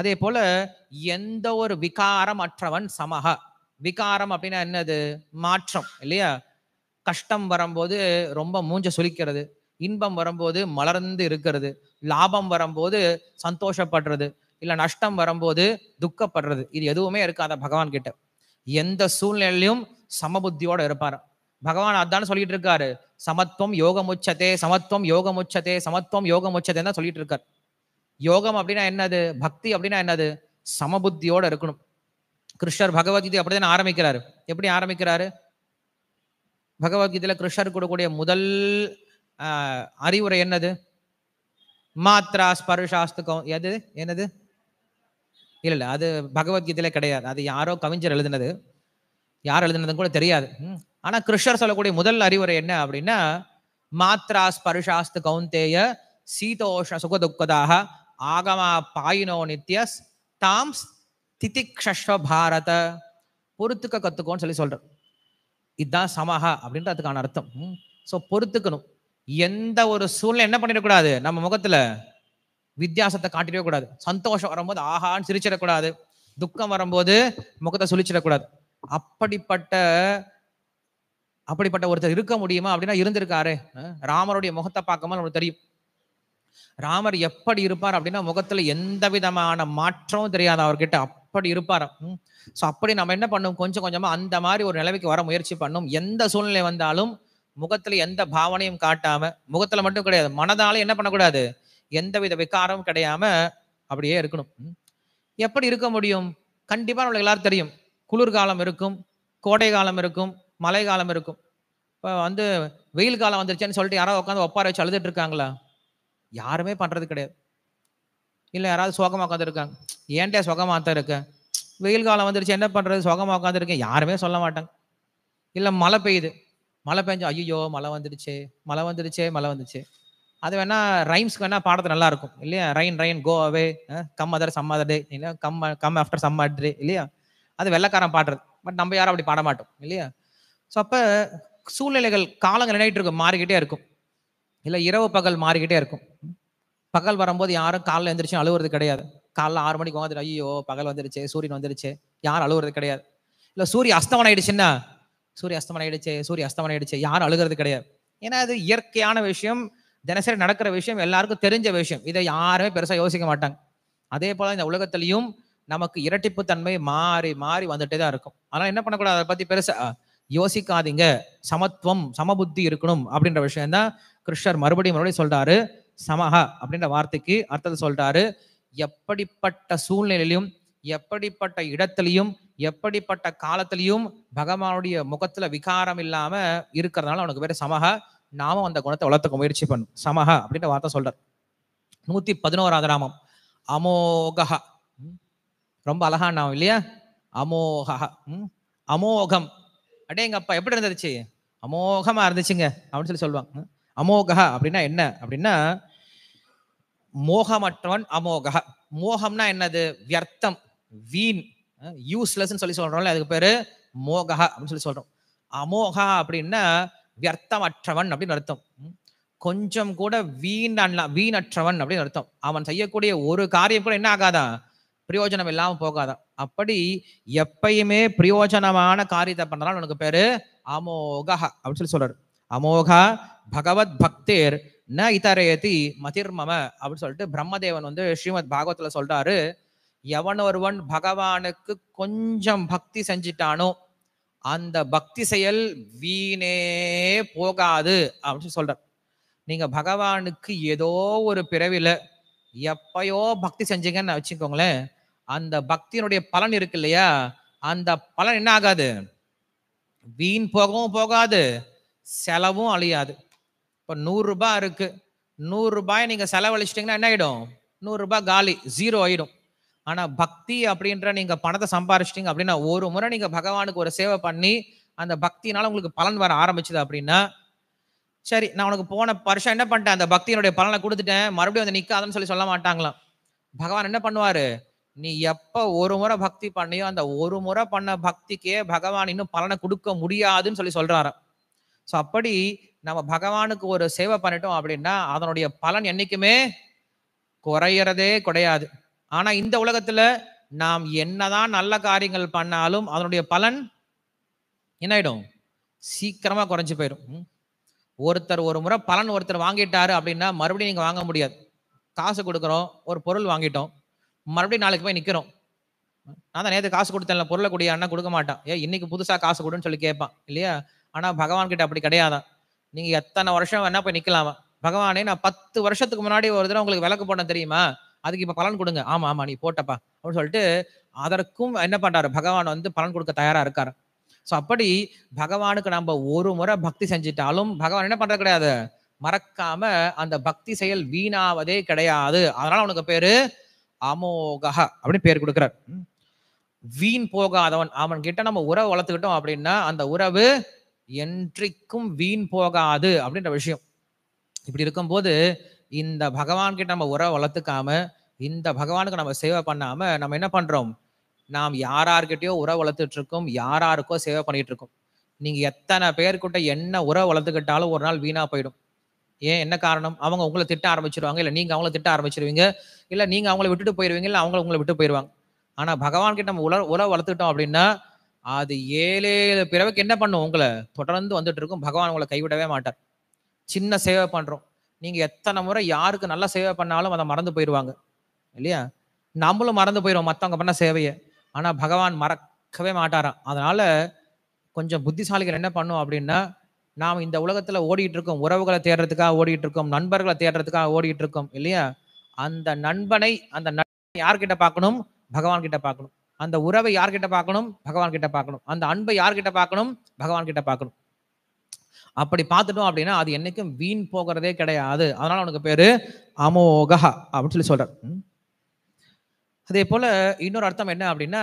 அதே போல எந்த ஒரு விகாரம் அற்றவன் சமஹா விகாரம் அப்படின்னா என்னது மாற்றம் இல்லையா கஷ்டம் வரும்போது ரொம்ப மூஞ்ச சுழிக்கிறது இன்பம் வரும்போது மலர்ந்து இருக்கிறது லாபம் வரும்போது சந்தோஷப்படுறது இல்லை நஷ்டம் வரும்போது துக்கப்படுறது இது எதுவுமே இருக்காத பகவான் கிட்ட எந்த சூழ்நிலையிலும் சமபுத்தியோட இருப்பாராம் பகவான் அதான் சொல்லிட்டு இருக்காரு சமத்துவம் யோகமுச்சதே சமத்துவம் யோக முச்சதே சமத்துவம் யோகம் உச்சத்தை தான் சொல்லிட்டு இருக்காரு யோகம் அப்படின்னா என்னது பக்தி அப்படின்னா என்னது சமபுத்தியோட இருக்கணும் கிருஷ்ணர் பகவத்கீதை அப்படிதான் ஆரம்பிக்கிறாரு எப்படி ஆரம்பிக்கிறாரு பகவத்கீதையில கிருஷ்ணர் கொடுக்கக்கூடிய முதல் அறிவுரை என்னது மாத்ரா ஸ்பருஷாஸ்துக்கம் எது என்னது இல்லை இல்லை அது பகவத்கீதையில கிடையாது அது யாரோ கவிஞர் எழுதினது யார் எழுதுனதுன்னு கூட தெரியாது ஆனால் கிருஷ்ணர் சொல்லக்கூடிய முதல் அறிவுரை என்ன அப்படின்னா மாத்ரா ஸ்பர்ஷாஸ்து கவுந்தேய சீதோஷ சுகதுக்கதாக ஆகமா பாயினோ நித்யஸ் தாம் திதிக்ஷஸ்வ பாரத பொறுத்துக்க கற்றுக்கோன்னு சொல்லி சொல்கிறேன் இதுதான் சமஹா அப்படின்றதுக்கான அர்த்தம் ஸோ பொறுத்துக்கணும் எந்த ஒரு சூழ்நிலை என்ன பண்ணிடக்கூடாது நம்ம முகத்தில் வித்தியாசத்தை காட்டிடவே கூடாது சந்தோஷம் வரும்போது ஆஹான்னு சிரிச்சிடக்கூடாது துக்கம் வரும்போது முகத்தை சுழிச்சிடக்கூடாது அப்படிப்பட்ட அப்படிப்பட்ட ஒருத்தர் இருக்க முடியுமா அப்படின்னா இருந்திருக்காரு ராமருடைய முகத்தை பார்க்கும்போது நம்மளுக்கு தெரியும் ராமர் எப்படி இருப்பார் அப்படின்னா முகத்துல எந்த விதமான மாற்றமும் தெரியாது அவர்கிட்ட அப்படி இருப்பார் ஸோ அப்படி நம்ம என்ன பண்ணும் கொஞ்சம் கொஞ்சமா அந்த மாதிரி ஒரு நிலைமைக்கு வர முயற்சி பண்ணும் எந்த சூழ்நிலை வந்தாலும் முகத்துல எந்த பாவனையும் காட்டாம முகத்துல மட்டும் கிடையாது மனதால என்ன பண்ணக்கூடாது எந்த வித விகாரமும் கிடையாம அப்படியே இருக்கணும் எப்படி இருக்க முடியும் கண்டிப்பா நம்மளுக்கு எல்லாரும் தெரியும் குளிர்காலம் இருக்கும் கோடை காலம் இருக்கும் மழை காலம் இருக்கும் இப்போ வந்து வெயில் காலம் வந்துருச்சேன்னு சொல்லிட்டு யாராவது உட்காந்து ஒப்பார வச்சு அழுதுட்டு இருக்காங்களா யாருமே பண்ணுறது கிடையாது இல்லை யாராவது சோகமாக உட்காந்துருக்காங்க ஏன்டே சுகமாக தான் இருக்கேன் வெயில் காலம் வந்துருச்சு என்ன பண்ணுறது சுகமாக உட்காந்துருக்கேன் யாருமே சொல்ல மாட்டாங்க இல்லை மழை பெய்யுது மழை பெஞ்சு ஐயோ மழை வந்துடுச்சு மழை வந்துடுச்சே மழை வந்துச்சு அது வேணா ரைம்ஸ்க்கு வேணா பாடத்து நல்லா இருக்கும் இல்லையா rain rain go away come other some other day இல்லையா come come after some other day இல்லையா அது வெள்ளக்காரன் பாடுறது பட் நம்ம யாரும் அப்படி பாட மாட்டோம் இல்லையா ஸோ அப்போ சூழ்நிலைகள் காலங்கள் நினைட்டு இருக்கும் மாறிக்கிட்டே இருக்கும் இல்லை இரவு பகல் மாறிக்கிட்டே இருக்கும் பகல் வரும்போது யாரும் காலைல எழுந்திரிச்சும் அழுவுறது கிடையாது காலைல ஆறு மணிக்கு வந்துட்டு ஐயோ பகல் வந்துருச்சு சூரியன் வந்துருச்சு யாரும் அழுவுறது கிடையாது இல்லை சூரிய அஸ்தமனம் ஆயிடுச்சுன்னா சூரிய அஸ்தமனம் ஆயிடுச்சு சூரிய அஸ்தமனம் ஆயிடுச்சு யாரும் அழுகிறது கிடையாது ஏன்னா அது இயற்கையான விஷயம் தினசரி நடக்கிற விஷயம் எல்லாருக்கும் தெரிஞ்ச விஷயம் இதை யாருமே பெருசாக யோசிக்க மாட்டாங்க அதே போல் இந்த உலகத்திலையும் நமக்கு இரட்டிப்பு தன்மை மாறி மாறி வந்துட்டே தான் இருக்கும் ஆனால் என்ன பண்ணக்கூடாது அதை பற்றி பெருசாக யோசிக்காதீங்க சமத்துவம் சமபுத்தி இருக்கணும் அப்படின்ற விஷயம் தான் கிருஷ்ணர் மறுபடியும் மறுபடியும் சொல்றாரு சமஹா அப்படின்ற வார்த்தைக்கு அர்த்தத்தை சொல்றாரு எப்படிப்பட்ட சூழ்நிலையிலும் எப்படிப்பட்ட இடத்துலையும் எப்படிப்பட்ட காலத்திலையும் பகவானுடைய முகத்துல விகாரம் இல்லாம இருக்கிறதுனால அவனுக்கு பேர் சமஹ நாமும் அந்த குணத்தை வளர்த்துக்க முயற்சி பண்ணும் சமஹ அப்படின்ற வார்த்தை சொல்றார் நூத்தி பதினோராது நாமம் அமோகஹ ரொம்ப அழகா நாமம் இல்லையா அமோகஹ அமோகம் அடே எங்கள் அப்பா எப்படி இருந்துச்சு அமோகமாக இருந்துச்சுங்க அப்படின்னு சொல்லி சொல்லுவாங்க அமோகா அப்படின்னா என்ன அப்படின்னா மோகமற்றவன் அமோகா மோகம்னா என்னது வியர்த்தம் வீண் யூஸ்லெஸ் சொல்லி சொல்கிறோம்ல அதுக்கு பேர் மோகா அப்படின்னு சொல்லி சொல்கிறோம் அமோகா அப்படின்னா வியர்த்தமற்றவன் அப்படின்னு அர்த்தம் கொஞ்சம் கூட வீண் வீணற்றவன் அப்படின்னு அர்த்தம் அவன் செய்யக்கூடிய ஒரு காரியம் கூட என்ன ஆகாதான் பிரயோஜனம் இல்லாமல் போகாத அப்படி எப்பயுமே பிரயோஜனமான காரியத்தை பண்ணலாம் உனக்கு பேரு அமோகா அப்படின்னு சொல்லி சொல்றாரு அமோகா பகவத் பக்தேர் ந இதரேதி மதிர்மம அப்படின்னு சொல்லிட்டு பிரம்மதேவன் வந்து ஸ்ரீமத் பாகவத்துல சொல்றாரு எவன் ஒருவன் பகவானுக்கு கொஞ்சம் பக்தி செஞ்சிட்டானோ அந்த பக்தி செயல் வீணே போகாது அப்படின்னு சொல்றார் நீங்க பகவானுக்கு ஏதோ ஒரு பிறவில எப்பயோ பக்தி செஞ்சீங்கன்னு வச்சுக்கோங்களேன் அந்த பக்தியினுடைய பலன் இருக்கு இல்லையா அந்த பலன் என்ன ஆகாது வீண் போகவும் போகாது செலவும் அழியாது இப்போ நூறுரூபா இருக்கு நூறுரூபாய் நீங்கள் செலவழிச்சிட்டிங்கன்னா என்ன ஆகிடும் நூறுரூபா காலி ஜீரோ ஆகிடும் ஆனால் பக்தி அப்படின்ற நீங்கள் பணத்தை சம்பாரிச்சிட்டிங்க அப்படின்னா ஒரு முறை நீங்கள் பகவானுக்கு ஒரு சேவை பண்ணி அந்த பக்தினால உங்களுக்கு பலன் வர ஆரம்பிச்சது அப்படின்னா சரி நான் உனக்கு போன வருஷம் என்ன பண்ணிட்டேன் அந்த பக்தியினுடைய பலனை கொடுத்துட்டேன் மறுபடியும் வந்து நிற்காதுன்னு சொல்லி சொல்ல மாட்டாங்களாம் பகவான் என்ன பண்ணுவார் நீ எப்ப ஒரு முறை பக்தி பண்ணியோ அந்த ஒரு முறை பண்ண பக்திக்கே பகவான் இன்னும் பலனை கொடுக்க முடியாதுன்னு சொல்லி சொல்றாரு ஸோ அப்படி நம்ம பகவானுக்கு ஒரு சேவை பண்ணிட்டோம் அப்படின்னா அதனுடைய பலன் என்னைக்குமே குறையறதே கிடையாது ஆனா இந்த உலகத்துல நாம் என்னதான் நல்ல காரியங்கள் பண்ணாலும் அதனுடைய பலன் என்ன சீக்கிரமா குறைஞ்சு போயிடும் ஒருத்தர் ஒரு முறை பலன் ஒருத்தர் வாங்கிட்டாரு அப்படின்னா மறுபடியும் நீங்க வாங்க முடியாது காசு கொடுக்குறோம் ஒரு பொருள் வாங்கிட்டோம் மறுபடியும் நாளைக்கு போய் நிற்கிறோம் நான் தான் நேற்று காசு கொடுத்தேன் பொருளை கூடிய அண்ணா கொடுக்க மாட்டான் ஏன் இன்னைக்கு புதுசாக காசு கொடுன்னு சொல்லி கேட்பான் இல்லையா ஆனால் பகவான் கிட்ட அப்படி கிடையாதான் நீங்கள் எத்தனை வருஷம் வேணா போய் நிற்கலாமா பகவானே நான் பத்து வருஷத்துக்கு முன்னாடி ஒரு தடவை உங்களுக்கு விளக்கு போட தெரியுமா அதுக்கு இப்போ பலன் கொடுங்க ஆமாம் ஆமாம் நீ போட்டப்பா அப்படின்னு சொல்லிட்டு அதற்கும் என்ன பண்ணுறாரு பகவான் வந்து பலன் கொடுக்க தயாராக இருக்காரு ஸோ அப்படி பகவானுக்கு நம்ம ஒரு முறை பக்தி செஞ்சிட்டாலும் பகவான் என்ன பண்ணுறது கிடையாது மறக்காம அந்த பக்தி செயல் வீணாவதே கிடையாது அதனால உனக்கு பேரு அமோகஹ அப்படின்னு பேர் கொடுக்குறார் வீண் போகாதவன் அவன் கிட்ட நம்ம உறவு வளர்த்துக்கிட்டோம் அப்படின்னா அந்த உறவு என்றைக்கும் வீண் போகாது அப்படின்ற விஷயம் இப்படி இருக்கும்போது இந்த பகவான்கிட்ட நம்ம உறவை வளர்த்துக்காம இந்த பகவானுக்கு நம்ம சேவை பண்ணாம நம்ம என்ன பண்றோம் நாம் யார்கிட்டயோ உறவு வளர்த்துட்டு இருக்கோம் யாராருக்கோ சேவை பண்ணிட்டு இருக்கோம் நீங்க எத்தனை பேர்கிட்ட என்ன உறவு வளர்த்துக்கிட்டாலும் ஒரு நாள் வீணா போயிடும் ஏன் என்ன காரணம் அவங்க உங்களை திட்ட ஆரம்பிச்சிருவாங்க இல்லை நீங்கள் அவங்கள திட்ட ஆரம்பிச்சிருவீங்க இல்லை நீங்கள் அவங்கள விட்டுட்டு போயிடுவீங்க இல்லை அவங்கள உங்களை விட்டு போயிடுவாங்க ஆனால் பகவான்கிட்ட நம்ம உல உலக வளர்த்துக்கிட்டோம் அப்படின்னா அது ஏழு பிறவுக்கு என்ன பண்ணும் உங்களை தொடர்ந்து வந்துட்டு இருக்கும் பகவான் உங்களை கைவிடவே மாட்டார் சின்ன சேவை பண்ணுறோம் நீங்கள் எத்தனை முறை யாருக்கு நல்ல சேவை பண்ணாலும் அதை மறந்து போயிடுவாங்க இல்லையா நம்மளும் மறந்து போயிடுவோம் மற்றவங்க பண்ண சேவையை ஆனால் பகவான் மறக்கவே மாட்டாராம் அதனால் கொஞ்சம் புத்திசாலிகள் என்ன பண்ணும் அப்படின்னா நாம் இந்த உலகத்தில் ஓடிட்டு இருக்கோம் உறவுகளை தேடுறதுக்காக ஓடிட்டு இருக்கோம் நண்பர்களை தேடுறதுக்காக ஓடிட்டு இருக்கோம் இல்லையா அந்த நண்பனை அந்த நண்பனை யார்கிட்ட பார்க்கணும் பகவான் கிட்ட பார்க்கணும் அந்த உறவை யார்கிட்ட பார்க்கணும் பகவான் கிட்ட பார்க்கணும் அந்த அன்பை யார்கிட்ட பார்க்கணும் பகவான் கிட்ட பார்க்கணும் அப்படி பார்த்துட்டோம் அப்படின்னா அது என்னைக்கும் வீண் போகிறதே கிடையாது அதனால அவனுக்கு பேரு அமோகா அப்படின்னு சொல்லி சொல்றார் அதே போல இன்னொரு அர்த்தம் என்ன அப்படின்னா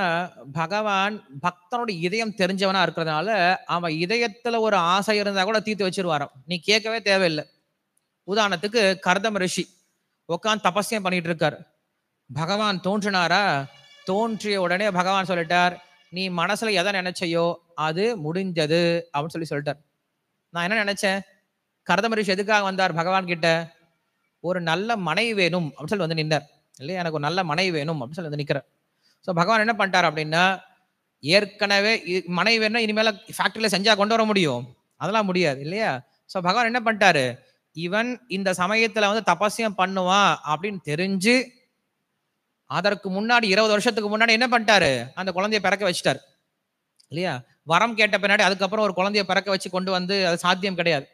பகவான் பக்தனுடைய இதயம் தெரிஞ்சவனா இருக்கிறதுனால அவன் இதயத்துல ஒரு ஆசை இருந்தா கூட தீர்த்து வச்சிருவாராம் நீ கேட்கவே தேவையில்லை உதாரணத்துக்கு கர்தம் ரிஷி உட்காந்து தபஸ்யம் பண்ணிட்டு இருக்கார் பகவான் தோன்றினாரா தோன்றிய உடனே பகவான் சொல்லிட்டார் நீ மனசுல எதை நினைச்சையோ அது முடிஞ்சது அப்படின்னு சொல்லி சொல்லிட்டார் நான் என்ன நினைச்சேன் கர்தம ரிஷி எதுக்காக வந்தார் பகவான் கிட்ட ஒரு நல்ல மனைவி வேணும் அப்படின்னு சொல்லி வந்து நின்றார் இல்லையா எனக்கு ஒரு நல்ல மனைவி வேணும் அப்படின்னு சொல்லி வந்து நிற்கிறார் ஸோ பகவான் என்ன பண்ணிட்டார் அப்படின்னா ஏற்கனவே மனைவி வேணும் இனிமேல் ஃபேக்ட்ரியில் செஞ்சால் கொண்டு வர முடியும் அதெல்லாம் முடியாது இல்லையா ஸோ பகவான் என்ன பண்ணிட்டாரு இவன் இந்த சமயத்தில் வந்து தபசியம் பண்ணுவான் அப்படின்னு தெரிஞ்சு அதற்கு முன்னாடி இருபது வருஷத்துக்கு முன்னாடி என்ன பண்ணிட்டாரு அந்த குழந்தைய பிறக்க வச்சுட்டார் இல்லையா வரம் கேட்ட பின்னாடி அதுக்கப்புறம் ஒரு குழந்தைய பிறக்க வச்சு கொண்டு வந்து அது சாத்தியம் கிடையாது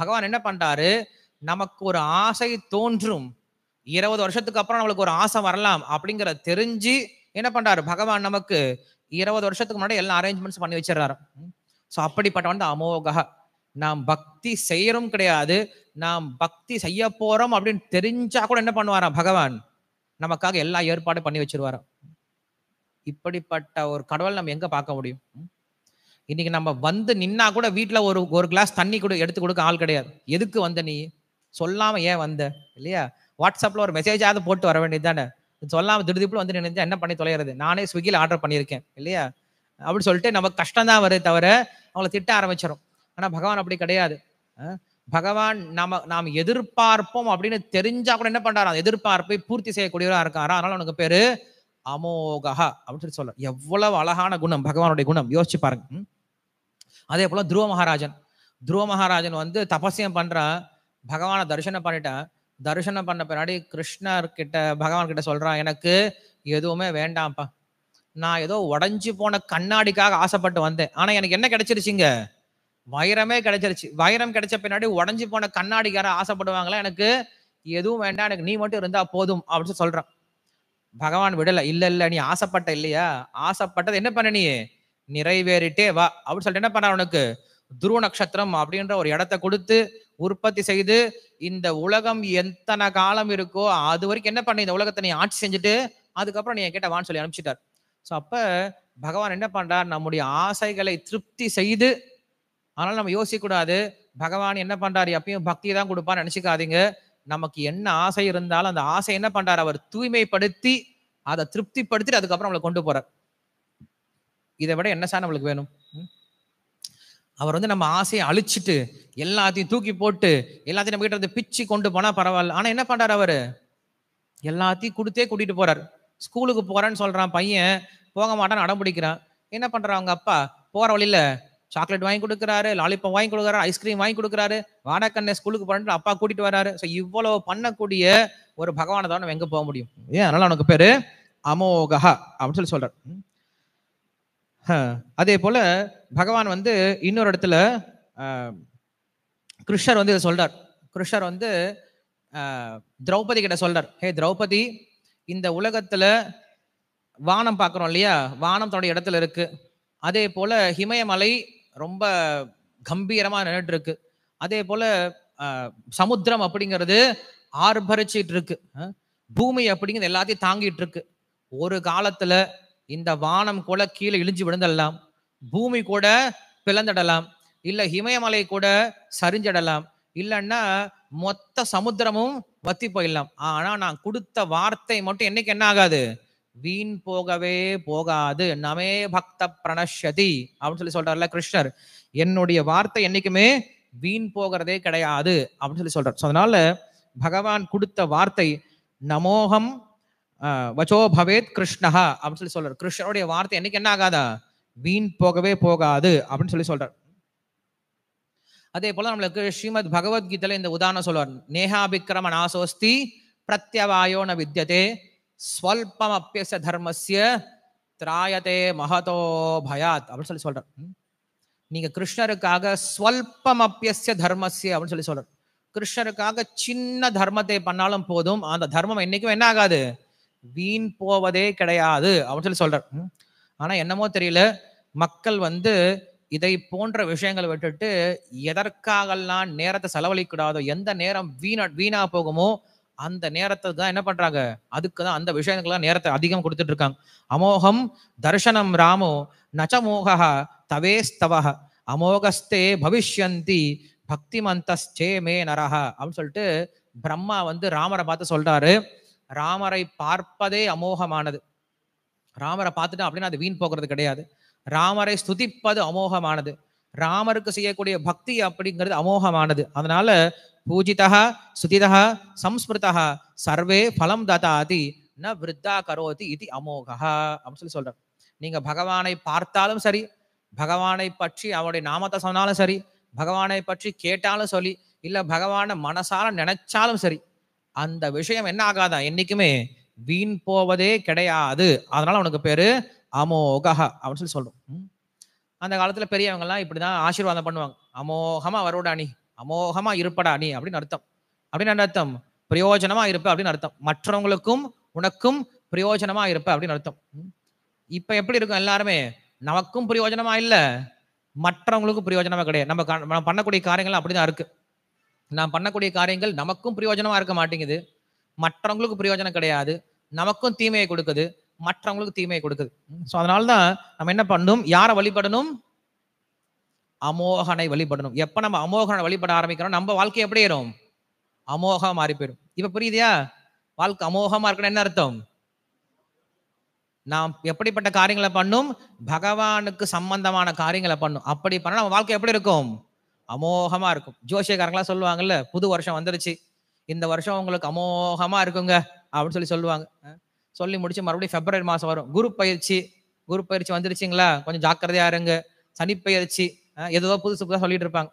பகவான் என்ன பண்ணிட்டாரு நமக்கு ஒரு ஆசை தோன்றும் இருபது வருஷத்துக்கு அப்புறம் நம்மளுக்கு ஒரு ஆசை வரலாம் அப்படிங்கிற தெரிஞ்சு என்ன பண்றாரு பகவான் நமக்கு இருபது வருஷத்துக்கு முன்னாடி எல்லா அரேஞ்ச்மெண்ட்ஸ் பண்ணி வச்சிடறாரு ஸோ அப்படிப்பட்ட வந்து அமோகா நாம் பக்தி செய்யறும் கிடையாது நாம் பக்தி செய்ய போறோம் அப்படின்னு தெரிஞ்சா கூட என்ன பண்ணுவாராம் பகவான் நமக்காக எல்லா ஏற்பாடும் பண்ணி வச்சிருவாராம் இப்படிப்பட்ட ஒரு கடவுள் நம்ம எங்க பார்க்க முடியும் இன்னைக்கு நம்ம வந்து நின்னா கூட வீட்டில் ஒரு ஒரு கிளாஸ் தண்ணி கூட எடுத்து கொடுக்க ஆள் கிடையாது எதுக்கு வந்த நீ சொல்லாம ஏன் வந்த இல்லையா வாட்ஸ்அப்பில் ஒரு மெசேஜாவது போட்டு வர வேண்டியது தானே சொல்லாமல் திடுதிப்புல வந்து நினைஞ்சா என்ன பண்ணி தொலைகிறது நானே ஸ்விக்கியில் ஆர்டர் பண்ணியிருக்கேன் இல்லையா அப்படின்னு சொல்லிட்டு நமக்கு கஷ்டம் தான் வருது தவிர அவங்கள திட்ட ஆரம்பிச்சிடும் ஆனால் பகவான் அப்படி கிடையாது பகவான் நம்ம நாம் எதிர்பார்ப்போம் அப்படின்னு தெரிஞ்சா கூட என்ன பண்ணுறாரு அந்த எதிர்பார்ப்பை பூர்த்தி செய்யக்கூடியவராக இருக்காரா ஆனால் உனக்கு பேர் அமோகா அப்படின்னு சொல்லி சொல்ல எவ்வளவு அழகான குணம் பகவானுடைய குணம் யோசிச்சு பாருங்க அதே போல துருவ மகாராஜன் துருவ மகாராஜன் வந்து தபசியம் பண்ணுறான் பகவானை தரிசனம் பண்ணிட்டான் தரிசனம் பண்ண பின்னாடி கிருஷ்ணர் கிட்ட பகவான் கிட்ட சொல்றான் எனக்கு எதுவுமே வேண்டாம்ப்பா நான் ஏதோ உடஞ்சி போன கண்ணாடிக்காக ஆசைப்பட்டு வந்தேன் ஆனா எனக்கு என்ன கிடைச்சிருச்சுங்க வைரமே கிடைச்சிருச்சு வைரம் கிடைச்ச பின்னாடி உடஞ்சி போன கண்ணாடிக்கார ஆசைப்படுவாங்களா எனக்கு எதுவும் வேண்டாம் எனக்கு நீ மட்டும் இருந்தா போதும் அப்படின்னு சொல்றான் பகவான் விடல இல்ல இல்ல நீ ஆசைப்பட்ட இல்லையா ஆசைப்பட்டது என்ன பண்ண நீ நிறைவேறிட்டே வா அப்படின்னு சொல்லிட்டு என்ன பண்ண உனக்கு துருவ நட்சத்திரம் அப்படின்ற ஒரு இடத்த கொடுத்து உற்பத்தி செய்து இந்த உலகம் எத்தனை காலம் இருக்கோ அது வரைக்கும் என்ன பண்ண இந்த உலகத்தை நீ ஆட்சி செஞ்சுட்டு அதுக்கப்புறம் நீ கேட்ட வான்னு சொல்லி அனுப்பிச்சிட்டார் ஸோ அப்போ பகவான் என்ன பண்றார் நம்முடைய ஆசைகளை திருப்தி செய்து ஆனால் நம்ம யோசிக்கக்கூடாது பகவான் என்ன பண்றாரு எப்பயும் பக்தி தான் கொடுப்பான்னு நினைச்சுக்காதீங்க நமக்கு என்ன ஆசை இருந்தாலும் அந்த ஆசை என்ன பண்றாரு அவர் தூய்மைப்படுத்தி அதை திருப்திப்படுத்திட்டு அதுக்கப்புறம் நம்மளை கொண்டு போறார் இதை விட என்ன சார் நம்மளுக்கு வேணும் அவர் வந்து நம்ம ஆசையை அழிச்சிட்டு எல்லாத்தையும் தூக்கி போட்டு எல்லாத்தையும் நம்ம கிட்ட இருந்து பிச்சு கொண்டு போனால் பரவாயில்ல ஆனால் என்ன பண்ணுறாரு அவர் எல்லாத்தையும் கொடுத்தே கூட்டிகிட்டு போகிறார் ஸ்கூலுக்கு போகிறேன்னு சொல்கிறான் பையன் போக மாட்டான்னு அடம் பிடிக்கிறான் என்ன பண்ணுறான் அவங்க அப்பா போகிற வழியில் சாக்லேட் வாங்கி கொடுக்குறாரு லாலிபாப் வாங்கி கொடுக்குறாரு ஐஸ்கிரீம் வாங்கி கொடுக்குறாரு வாடகண்ணை ஸ்கூலுக்கு போறேன் அப்பா கூட்டிட்டு வராரு ஸோ இவ்வளவு பண்ணக்கூடிய ஒரு பகவானை தான் நம்ம எங்கே போக முடியும் ஏன் அதனால அவனுக்கு பேர் அமோகா அப்படின்னு சொல்லி சொல்றாரு அதே போல பகவான் வந்து இன்னொரு இடத்துல கிருஷ்ணர் வந்து இதை சொல்றார் கிருஷ்ணர் வந்து திரௌபதி கிட்ட சொல்றார் ஹே திரௌபதி இந்த உலகத்துல வானம் பார்க்குறோம் இல்லையா வானம் தன்னுடைய இடத்துல இருக்கு அதே போல ஹிமயமலை ரொம்ப கம்பீரமா நின்றுட்டு இருக்கு அதே போல சமுத்திரம் அப்படிங்கிறது ஆர்ப்பரிச்சிட்டு இருக்கு பூமி அப்படிங்கிறது எல்லாத்தையும் தாங்கிட்டு இருக்கு ஒரு காலத்துல இந்த வானம் கூட கீழே இழிஞ்சு விழுந்துடலாம் பூமி கூட பிளந்தடலாம் இல்ல இமயமலை கூட சரிஞ்சிடலாம் இல்லைன்னா மொத்த சமுத்திரமும் வத்தி போயிடலாம் ஆனா நான் கொடுத்த வார்த்தை மட்டும் என்னைக்கு என்ன ஆகாது வீண் போகவே போகாது நமே பக்த பிரணஷதி அப்படின்னு சொல்லி சொல்றாருல கிருஷ்ணர் என்னுடைய வார்த்தை என்னைக்குமே வீண் போகிறதே கிடையாது அப்படின்னு சொல்லி சொல்றார் ஸோ அதனால பகவான் கொடுத்த வார்த்தை நமோகம் வச்சோ பவேத் கிருஷ்ணஹா அப்படின்னு சொல்லி சொல்றாரு கிருஷ்ணனுடைய வார்த்தை என்னைக்கு என்ன ஆகாதா வீண் போகவே போகாது அப்படின்னு சொல்லி சொல்றாரு அதே போல நம்மளுக்கு ஸ்ரீமத் பகவத்கீதையில இந்த உதாரணம் சொல்லுவார் நேஹாபிக்ரம நாசோஸ்தி பிரத்யவாயோன வித்தியதே ஸ்வல்பம் அப்பியச தர்மஸ்ய திராயதே மகதோ பயாத் அப்படின்னு சொல்லி சொல்றார் நீங்க கிருஷ்ணருக்காக ஸ்வல்பம் அப்பியச தர்மஸ்ய அப்படின்னு சொல்லி சொல்றார் கிருஷ்ணருக்காக சின்ன தர்மத்தை பண்ணாலும் போதும் அந்த தர்மம் என்னைக்கும் என்ன ஆகாது வீண் போவதே கிடையாது அப்படின்னு சொல்லி சொல்ற ஆனா என்னமோ தெரியல மக்கள் வந்து இதை போன்ற விஷயங்களை விட்டுட்டு எதற்காகலாம் நேரத்தை செலவழிக்கூடாதோ எந்த நேரம் வீணா வீணா போகுமோ அந்த நேரத்தை தான் என்ன பண்றாங்க அதுக்கு தான் அந்த விஷயங்கள்லாம் நேரத்தை அதிகம் கொடுத்துட்டு இருக்காங்க அமோகம் தர்ஷனம் ராமோ நச்சமோகா தவேஸ்தவக அமோகஸ்தே பவிஷ்யந்தி பக்தி மந்தஸ்தே மே நரஹ அப்படின்னு சொல்லிட்டு பிரம்மா வந்து ராமரை பார்த்து சொல்றாரு ராமரை பார்ப்பதே அமோகமானது ராமரை பார்த்துட்டா அப்படின்னா அது வீண் போகிறது கிடையாது ராமரை ஸ்துதிப்பது அமோகமானது ராமருக்கு செய்யக்கூடிய பக்தி அப்படிங்கிறது அமோகமானது அதனால பூஜிதா சுதிதா சம்ஸ்மிருதா சர்வே பலம் ததாதி ந விருத்தா கரோதி இது அமோகா அப்படின்னு சொல்லி சொல்றார் நீங்க பகவானை பார்த்தாலும் சரி பகவானை பற்றி அவருடைய நாமத்தை சொன்னாலும் சரி பகவானை பற்றி கேட்டாலும் சொல்லி இல்லை பகவானை மனசால நினைச்சாலும் சரி அந்த விஷயம் என்ன ஆகாதா என்னைக்குமே வீண் போவதே கிடையாது அதனால அவனுக்கு பேரு அமோகா அப்படின்னு சொல்லி சொல்லும் அந்த காலத்துல எல்லாம் இப்படிதான் ஆசீர்வாதம் பண்ணுவாங்க அமோகமா வருடா நீ அமோகமா இருப்படா நீ அப்படின்னு அர்த்தம் அப்படின்னு அர்த்தம் பிரயோஜனமா இருப்ப அப்படின்னு அர்த்தம் மற்றவங்களுக்கும் உனக்கும் பிரயோஜனமா இருப்ப அப்படின்னு அர்த்தம் இப்ப எப்படி இருக்கும் எல்லாருமே நமக்கும் பிரயோஜனமா இல்லை மற்றவங்களுக்கும் பிரயோஜனமா கிடையாது நம்ம பண்ணக்கூடிய காரியங்கள் அப்படிதான் இருக்கு நாம் பண்ணக்கூடிய காரியங்கள் நமக்கும் பிரயோஜனமாக இருக்க மாட்டேங்குது மற்றவங்களுக்கு பிரயோஜனம் கிடையாது நமக்கும் தீமையை கொடுக்குது மற்றவங்களுக்கு தீமையை கொடுக்குது ஸோ அதனால தான் நம்ம என்ன பண்ணணும் யாரை வழிபடணும் அமோகனை வழிபடணும் எப்போ நம்ம அமோகனை வழிபட ஆரம்பிக்கிறோம் நம்ம வாழ்க்கை எப்படி ஏறும் அமோகம் மாறி போயிடும் இப்போ புரியுதியா வாழ்க்கை அமோகமாக இருக்கணும் என்ன அர்த்தம் நாம் எப்படிப்பட்ட காரியங்களை பண்ணும் பகவானுக்கு சம்பந்தமான காரியங்களை பண்ணும் அப்படி பண்ணால் நம்ம வாழ்க்கை எப்படி இருக்கும் அமோகமாக இருக்கும் ஜோசியக்காரங்களாம் சொல்லுவாங்கல்ல புது வருஷம் வந்துருச்சு இந்த வருஷம் உங்களுக்கு அமோகமாக இருக்குங்க அப்படின்னு சொல்லி சொல்லுவாங்க சொல்லி முடிச்சு மறுபடியும் பிப்ரவரி மாதம் வரும் குரு பயிற்சி குரு பயிற்சி வந்துருச்சுங்களா கொஞ்சம் ஜாக்கிரதையாக இருங்க சனி பயிற்சி ஏதோ புதுசு புதுசாக சொல்லிட்டு இருப்பாங்க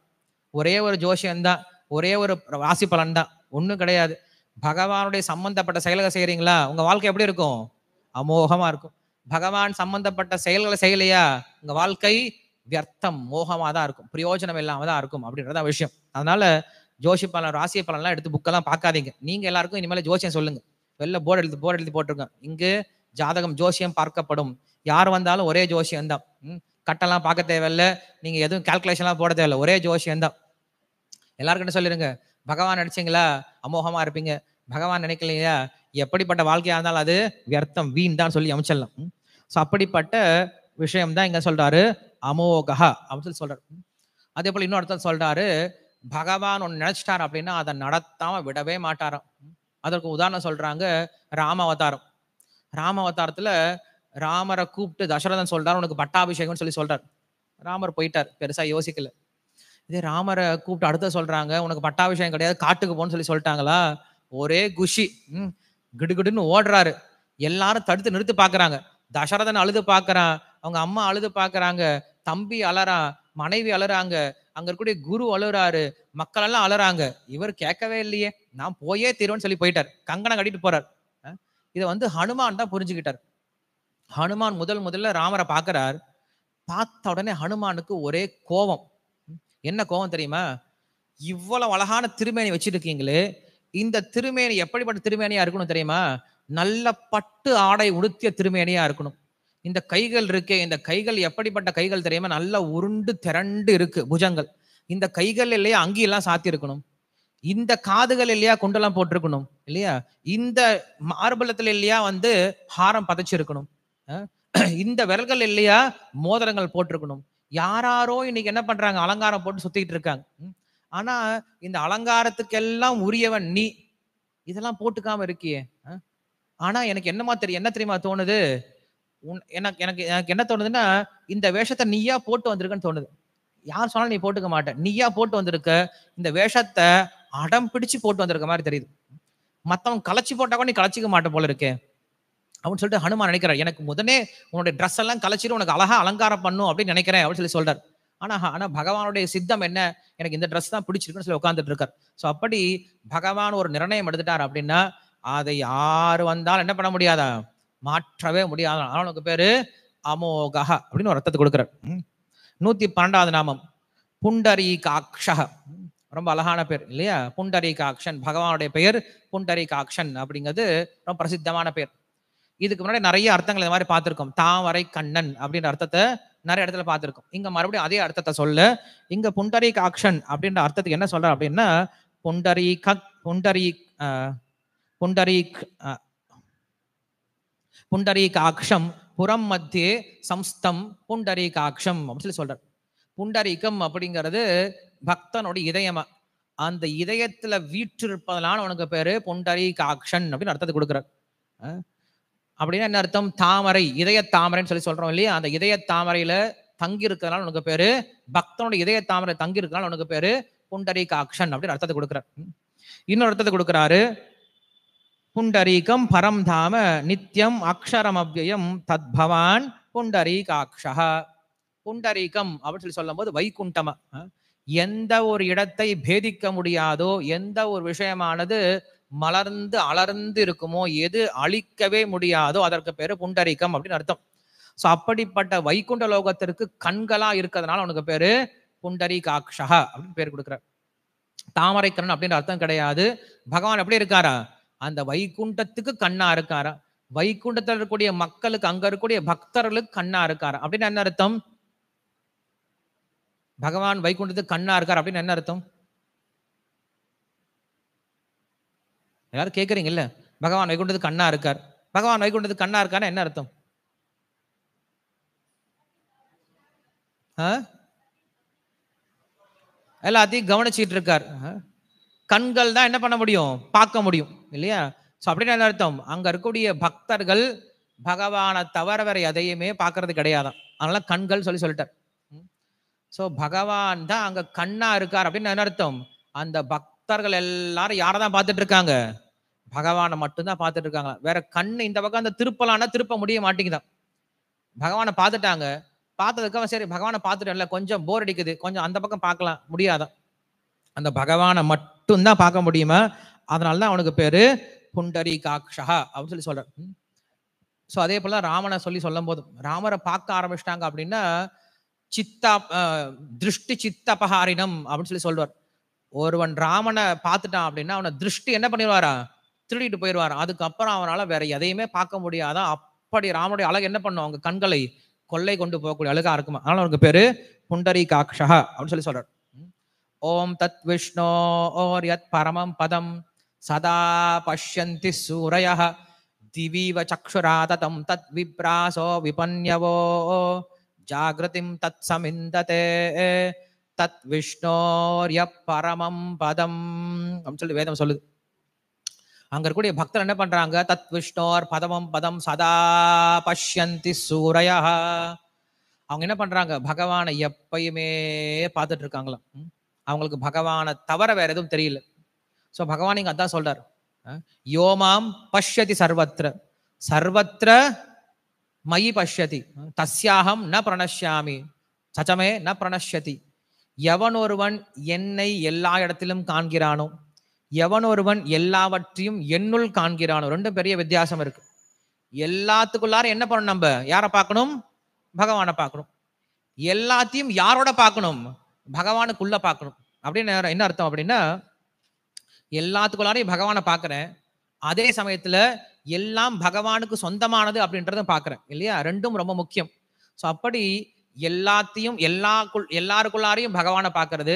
ஒரே ஒரு ஜோஷியம் தான் ஒரே ஒரு ராசி பலன் தான் ஒன்றும் கிடையாது பகவானுடைய சம்பந்தப்பட்ட செயல்களை செய்கிறீங்களா உங்கள் வாழ்க்கை எப்படி இருக்கும் அமோகமாக இருக்கும் பகவான் சம்பந்தப்பட்ட செயல்களை செய்யலையா உங்கள் வாழ்க்கை வியர்த்தம் மோகமாக தான் இருக்கும் பிரயோஜனம் இல்லாமல் தான் இருக்கும் அப்படின்றத விஷயம் அதனால ஜோஷி பலன் ராசிய பலன்லாம் எடுத்து புக்கெல்லாம் பார்க்காதீங்க நீங்கள் எல்லாருக்கும் இனிமேல் ஜோசியம் சொல்லுங்க வெளில போர்டு எழுதி போர்டு எழுதி போட்டிருக்கோம் இங்கு ஜாதகம் ஜோசியம் பார்க்கப்படும் யார் வந்தாலும் ஒரே ஜோசியம் தான் கட்டெல்லாம் பார்க்க தேவையில்ல நீங்கள் எதுவும் கால்குலேஷன்லாம் போட தேவையில்ல ஒரே ஜோசியம் தான் எல்லாருக்கிட்ட சொல்லிடுங்க பகவான் நினைச்சிங்களா அமோகமாக இருப்பீங்க பகவான் நினைக்கலையா எப்படிப்பட்ட வாழ்க்கையாக இருந்தாலும் அது வியர்த்தம் வீண் தான் சொல்லி அமைச்சிடலாம் ஸோ அப்படிப்பட்ட விஷயம் தான் இங்க சொல்றாரு அமோகா அப்படின்னு சொல்லி சொல்றாரு அதே போல இன்னொருத்தர் சொல்றாரு பகவான் ஒன்று நினைச்சிட்டார் அப்படின்னா அதை நடத்தாம விடவே மாட்டாராம் அதற்கு உதாரணம் சொல்றாங்க ராம அவதாரம் ராம அவதாரத்துல ராமரை கூப்பிட்டு தசரதன் சொல்றாரு உனக்கு பட்டாபிஷேகம்னு சொல்லி சொல்றார் ராமர் போயிட்டார் பெருசா யோசிக்கல இதே ராமரை கூப்பிட்டு அடுத்த சொல்றாங்க உனக்கு பட்டாபிஷேகம் கிடையாது காட்டுக்கு போன்னு சொல்லி சொல்லிட்டாங்களா ஒரே குஷி ம் கிடுகிடுன்னு ஓடுறாரு எல்லாரும் தடுத்து நிறுத்து பாக்குறாங்க தசரதன் அழுது பாக்குறான் அவங்க அம்மா அழுது பார்க்குறாங்க தம்பி அலறா மனைவி அலறாங்க அங்க இருக்கக்கூடிய குரு அழுறாரு மக்கள் எல்லாம் அலறாங்க இவர் கேட்கவே இல்லையே நான் போயே தீருவேன்னு சொல்லி போயிட்டார் கங்கணம் கட்டிட்டு போறார் இதை வந்து ஹனுமான் தான் புரிஞ்சுக்கிட்டார் ஹனுமான் முதல் முதல்ல ராமரை பார்க்கிறார் பார்த்த உடனே ஹனுமானுக்கு ஒரே கோபம் என்ன கோபம் தெரியுமா இவ்வளவு அழகான திருமேனி வச்சிருக்கீங்களே இந்த திருமேனி எப்படிப்பட்ட திருமேனியா இருக்கணும் தெரியுமா நல்ல பட்டு ஆடை உடுத்திய திருமேனியா இருக்கணும் இந்த கைகள் இருக்கே இந்த கைகள் எப்படிப்பட்ட கைகள் தெரியாம நல்லா உருண்டு திரண்டு இருக்கு புஜங்கள் இந்த கைகள் இல்லையா அங்கியெல்லாம் சாத்தியிருக்கணும் இந்த காதுகள் இல்லையா குண்டெல்லாம் போட்டிருக்கணும் இல்லையா இந்த மார்பலத்துல இல்லையா வந்து ஹாரம் பதைச்சிருக்கணும் இந்த விரல்கள் இல்லையா மோதிரங்கள் போட்டிருக்கணும் யாராரோ இன்னைக்கு என்ன பண்றாங்க அலங்காரம் போட்டு சுத்திக்கிட்டு இருக்காங்க ஆனா இந்த அலங்காரத்துக்கெல்லாம் உரியவன் நீ இதெல்லாம் போட்டுக்காம இருக்கியே ஆனா எனக்கு என்னமா தெரியும் என்ன தெரியுமா தோணுது எனக்கு எனக்கு எனக்கு என்ன தோணுதுன்னா இந்த வேஷத்தை நீயா போட்டு வந்திருக்கன்னு தோணுது யார் சொன்னாலும் நீ போட்டுக்க மாட்டேன் நீயா போட்டு வந்திருக்க இந்த வேஷத்தை அடம் பிடிச்சு போட்டு வந்திருக்க மாதிரி தெரியுது மற்றவன் கலைச்சி போட்டா கூட நீ கலைச்சிக்க மாட்டேன் போல இருக்கே அப்படின்னு சொல்லிட்டு ஹனுமான் நினைக்கிறார் எனக்கு முதனே உன்னுடைய ட்ரெஸ் எல்லாம் கலைச்சிட்டு உனக்கு அழகா அலங்காரம் பண்ணும் அப்படின்னு நினைக்கிறேன் அப்படின்னு சொல்லி சொல்றாரு ஆனா ஆனா பகவானுடைய சித்தம் என்ன எனக்கு இந்த ட்ரெஸ் தான் பிடிச்சிருக்குன்னு சொல்லி உட்காந்துட்டு இருக்கார் ஸோ அப்படி பகவான் ஒரு நிர்ணயம் எடுத்துட்டார் அப்படின்னா அதை யார் வந்தாலும் என்ன பண்ண முடியாதா மாற்றவே முடியாது அவனுக்கு பேரு அமோக அப்படின்னு ஒரு அர்த்தத்தை கொடுக்குறார் நூத்தி பன்னெண்டாவது நாமம் புண்டரீகாட்சக ரொம்ப அழகான பேர் இல்லையா புண்டரீகாட்சன் பகவானுடைய பெயர் புண்டரீகாட்சன் அப்படிங்கிறது ரொம்ப பிரசித்தமான பேர் இதுக்கு முன்னாடி நிறைய அர்த்தங்கள் இந்த மாதிரி பார்த்துருக்கோம் தாமரை கண்ணன் அப்படின்ற அர்த்தத்தை நிறைய இடத்துல பார்த்துருக்கோம் இங்க மறுபடியும் அதே அர்த்தத்தை சொல்லு இங்க புண்டரீக் அப்படின்ற அர்த்தத்துக்கு என்ன சொல்ற அப்படின்னா புண்டரீக புண்டரீக் புண்டரீக் புண்டரீகாட்சம் புறம் மத்தியே சம்ஸ்தம் புண்டரீகாட்சம் அப்படின்னு சொல்லி சொல்றார் புண்டரீகம் அப்படிங்கிறது பக்தனோட இதயமா அந்த இதயத்துல வீற்றிருப்பதனால அவனுக்கு பேரு புண்டரீகாட்சன் அப்படின்னு அர்த்தத்தை கொடுக்குறார் அப்படின்னா என்ன அர்த்தம் தாமரை இதய தாமரைன்னு சொல்லி சொல்றோம் இல்லையா அந்த இதய தாமரையில தங்கி இருக்கிறதுனால உனக்கு பேரு பக்தனோட இதய தாமரை தங்கி இருக்கிறதுனால உனக்கு பேரு புண்டரீகாட்சன் அப்படின்னு அர்த்தத்தை கொடுக்குறார் இன்னொரு அர்த்தத்தை கொடுக்குறாரு புண்டரீகம் பரம் தாம நித்தியம் அக்ஷரம் அவ்வயம் தத் பவான் புண்டரீகாட்சா புண்டரீகம் அப்படின்னு சொல்லி சொல்லும் போது வைகுண்டம எந்த ஒரு இடத்தை பேதிக்க முடியாதோ எந்த ஒரு விஷயமானது மலர்ந்து அலர்ந்து இருக்குமோ எது அழிக்கவே முடியாதோ அதற்கு பேரு புண்டரீகம் அப்படின்னு அர்த்தம் ஸோ அப்படிப்பட்ட வைகுண்ட லோகத்திற்கு கண்களா இருக்கிறதுனால அவனுக்கு பேரு புண்டரீகாட்சா அப்படின்னு பேர் கொடுக்குறார் தாமரைக்கரன் அப்படின்ற அர்த்தம் கிடையாது பகவான் எப்படி இருக்காரா அந்த வைகுண்டத்துக்கு கண்ணா இருக்காரா வைகுண்டத்தில் இருக்கக்கூடிய மக்களுக்கு அங்க இருக்கக்கூடிய பக்தர்களுக்கு கண்ணா இருக்காரா அப்படின்னு என்ன அர்த்தம் பகவான் வைகுண்டத்துக்கு கண்ணா இருக்கார் அப்படின்னு என்ன அர்த்தம் யாரும் கேட்குறீங்க இல்ல பகவான் வைகுண்டத்துக்கு கண்ணா இருக்கார் பகவான் வைகுண்டத்துக்கு கண்ணா இருக்காருன்னு என்ன அர்த்தம் எல்லாத்தையும் கவனிச்சுட்டு இருக்கார் கண்கள் தான் என்ன பண்ண முடியும் பார்க்க முடியும் இல்லையா ஸோ அப்படின்னு அர்த்தம் அங்கே இருக்கக்கூடிய பக்தர்கள் பகவானை தவற வேற எதையுமே பார்க்கறது கிடையாதான் அதனால கண்கள் சொல்லி சொல்லிட்டார் ஸோ பகவான் தான் அங்கே கண்ணா இருக்கார் அப்படின்னு என்ன அர்த்தம் அந்த பக்தர்கள் எல்லாரும் யாரை தான் பார்த்துட்டு இருக்காங்க பகவானை மட்டும்தான் பார்த்துட்டு இருக்காங்க வேற கண் இந்த பக்கம் அந்த திருப்பலான்னா திருப்ப முடிய மாட்டேங்குதான் பகவானை பார்த்துட்டாங்க பார்த்ததுக்கப்புறம் சரி பகவானை பார்த்துட்டோம்ல கொஞ்சம் போர் அடிக்குது கொஞ்சம் அந்த பக்கம் பார்க்கலாம் முடியாதான் அந்த பகவானை மட்டும் மட்டும்தான் பார்க்க முடியுமா அதனால தான் அவனுக்கு பேரு புண்டரி காக்ஷா அப்படின்னு சொல்லி சொல்ற ஸோ அதே போல ராமனை சொல்லி சொல்லும் போது ராமரை பார்க்க ஆரம்பிச்சிட்டாங்க அப்படின்னா சித்தா திருஷ்டி சித்தபஹாரினம் அப்படின்னு சொல்லி சொல்வார் ஒருவன் ராமனை பார்த்துட்டான் அப்படின்னா அவனை திருஷ்டி என்ன பண்ணிடுவாரா திருடிட்டு போயிடுவார் அதுக்கப்புறம் அவனால் வேற எதையுமே பார்க்க முடியாதான் அப்படி ராமனுடைய அழகு என்ன பண்ணுவாங்க அவங்க கண்களை கொள்ளை கொண்டு போகக்கூடிய அழகா இருக்குமா அதனால அவனுக்கு பேரு புண்டரி காக்ஷா அப்படின்னு சொல்லி சொல்றாரு ஓம் தத் விஷ்ணோ ஓர் யத் பரமம் பதம் சதா பஷ்யந்தி சூரய திவீவ சக்ஷுராததம் தத் விப்ராசோ விபன்யவோ ஜாகிருதிம் தத் சமிந்ததே தத் விஷ்ணோர்ய பரமம் பதம் அப்படின்னு சொல்லி வேதம் சொல்லுது அங்க இருக்கக்கூடிய பக்தர் என்ன பண்றாங்க தத் விஷ்ணோர் பதமம் பதம் சதா பஷ்யந்தி சூரையா அவங்க என்ன பண்றாங்க பகவானை எப்பயுமே பார்த்துட்டு இருக்காங்களாம் அவங்களுக்கு பகவானை தவற வேற எதுவும் தெரியல ஸோ பகவான் இங்கே அதான் சொல்றாரு யோமாம் பஷ்யதி சர்வத்திர சர்வத்திர மயி பஷ்யதி தஸ்யாகம் ந பிரணஷ்யாமி சச்சமே ந பிரணஷ்யதி எவன் ஒருவன் என்னை எல்லா இடத்திலும் காண்கிறானோ எவன் ஒருவன் எல்லாவற்றையும் என்னுள் காண்கிறானோ ரெண்டும் பெரிய வித்தியாசம் இருக்கு எல்லாத்துக்குள்ளார என்ன பண்ணணும் நம்ம யாரை பார்க்கணும் பகவானை பார்க்கணும் எல்லாத்தையும் யாரோட பார்க்கணும் பகவானுக்குள்ளே பார்க்கணும் அப்படின்னு என்ன அர்த்தம் அப்படின்னா எல்லாத்துக்குள்ளாரையும் பகவானை பார்க்குறேன் அதே சமயத்தில் எல்லாம் பகவானுக்கு சொந்தமானது அப்படின்றத பார்க்குறேன் இல்லையா ரெண்டும் ரொம்ப முக்கியம் ஸோ அப்படி எல்லாத்தையும் எல்லாக்குள் எல்லாருக்குள்ளாரையும் பகவானை பார்க்கறது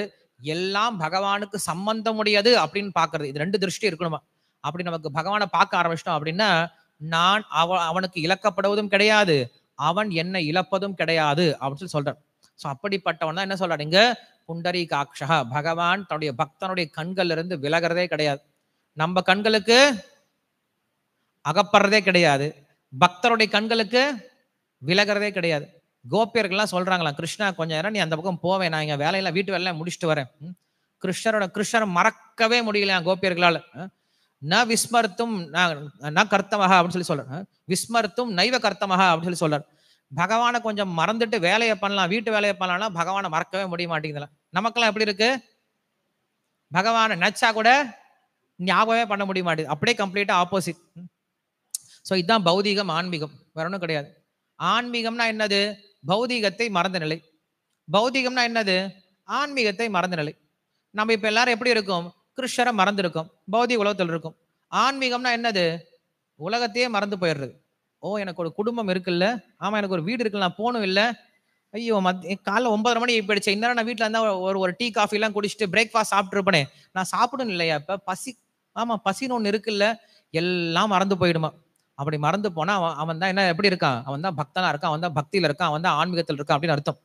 எல்லாம் பகவானுக்கு சம்பந்தமுடையது அப்படின்னு பார்க்கறது இது ரெண்டு திருஷ்டி இருக்கணுமா அப்படி நமக்கு பகவானை பார்க்க ஆரம்பிச்சிட்டோம் அப்படின்னா நான் அவ அவனுக்கு இழக்கப்படுவதும் கிடையாது அவன் என்னை இழப்பதும் கிடையாது அப்படின்னு சொல்லி சொல்றேன் ஸோ அப்படிப்பட்டவன் தான் என்ன சொல்றாரு இங்க புண்டரி காக்ஷா பகவான் தன்னுடைய பக்தனுடைய கண்கள் இருந்து விலகிறதே கிடையாது நம்ம கண்களுக்கு அகப்படுறதே கிடையாது பக்தருடைய கண்களுக்கு விலகிறதே கிடையாது கோபியர்கள்லாம் சொல்கிறாங்களா கிருஷ்ணா கொஞ்ச நேரம் நீ அந்த பக்கம் போவேன் நான் இங்கே வேலையெல்லாம் வீட்டு வேலையெல்லாம் முடிச்சுட்டு வரேன் கிருஷ்ணரோட கிருஷ்ணரை மறக்கவே முடியலையா கோபியர்களால் ந விஸ்மர்த்தும் நான் கர்த்தமாக அப்படின்னு சொல்லி சொல்றேன் விஸ்மர்த்தும் நைவ கர்த்தமாக அப்படின்னு சொல்லி சொல்றாரு பகவானை கொஞ்சம் மறந்துட்டு வேலையை பண்ணலாம் வீட்டு வேலையை பண்ணலாம் பகவானை மறக்கவே முடிய மாட்டேங்குதுல நமக்கெல்லாம் எப்படி இருக்கு பகவானை நச்சா கூட ஞாபகமே பண்ண முடிய மாட்டேது அப்படியே கம்ப்ளீட்டாக ஆப்போசிட் ஸோ இதுதான் பௌதீகம் ஆன்மீகம் வேற ஒன்றும் கிடையாது ஆன்மீகம்னா என்னது பௌதீகத்தை மறந்த நிலை பௌதீகம்னா என்னது ஆன்மீகத்தை மறந்த நிலை நம்ம இப்போ எல்லாரும் எப்படி இருக்கும் கிருஷ்ணரை மறந்துருக்கோம் பௌதிக உலகத்தில் இருக்கும் ஆன்மீகம்னா என்னது உலகத்தையே மறந்து போயிடுறது ஓ எனக்கு ஒரு குடும்பம் இருக்குல்ல ஆமா எனக்கு ஒரு வீடு இருக்குல்ல நான் போகணும் இல்லை ஐயோ மத் காலைல ஒன்பதரை மணி இப்படிச்சு இந்நேரம் நான் வீட்டில் இருந்தால் ஒரு ஒரு டீ காஃபி எல்லாம் குடிச்சிட்டு பிரேக்ஃபாஸ்ட் சாப்பிட்ருப்பேனே நான் சாப்பிடணும் இல்லையா இப்போ பசி ஆமாம் பசின்னு ஒன்று இருக்குல்ல எல்லாம் மறந்து போயிடுமா அப்படி மறந்து போனால் அவன் அவன் தான் என்ன எப்படி இருக்கான் அவன் தான் பக்தனா இருக்கான் அவன் தான் பக்தியில் இருக்கான் அவன் தான் ஆன்மீகத்தில் இருக்கான் அப்படின்னு அர்த்தம்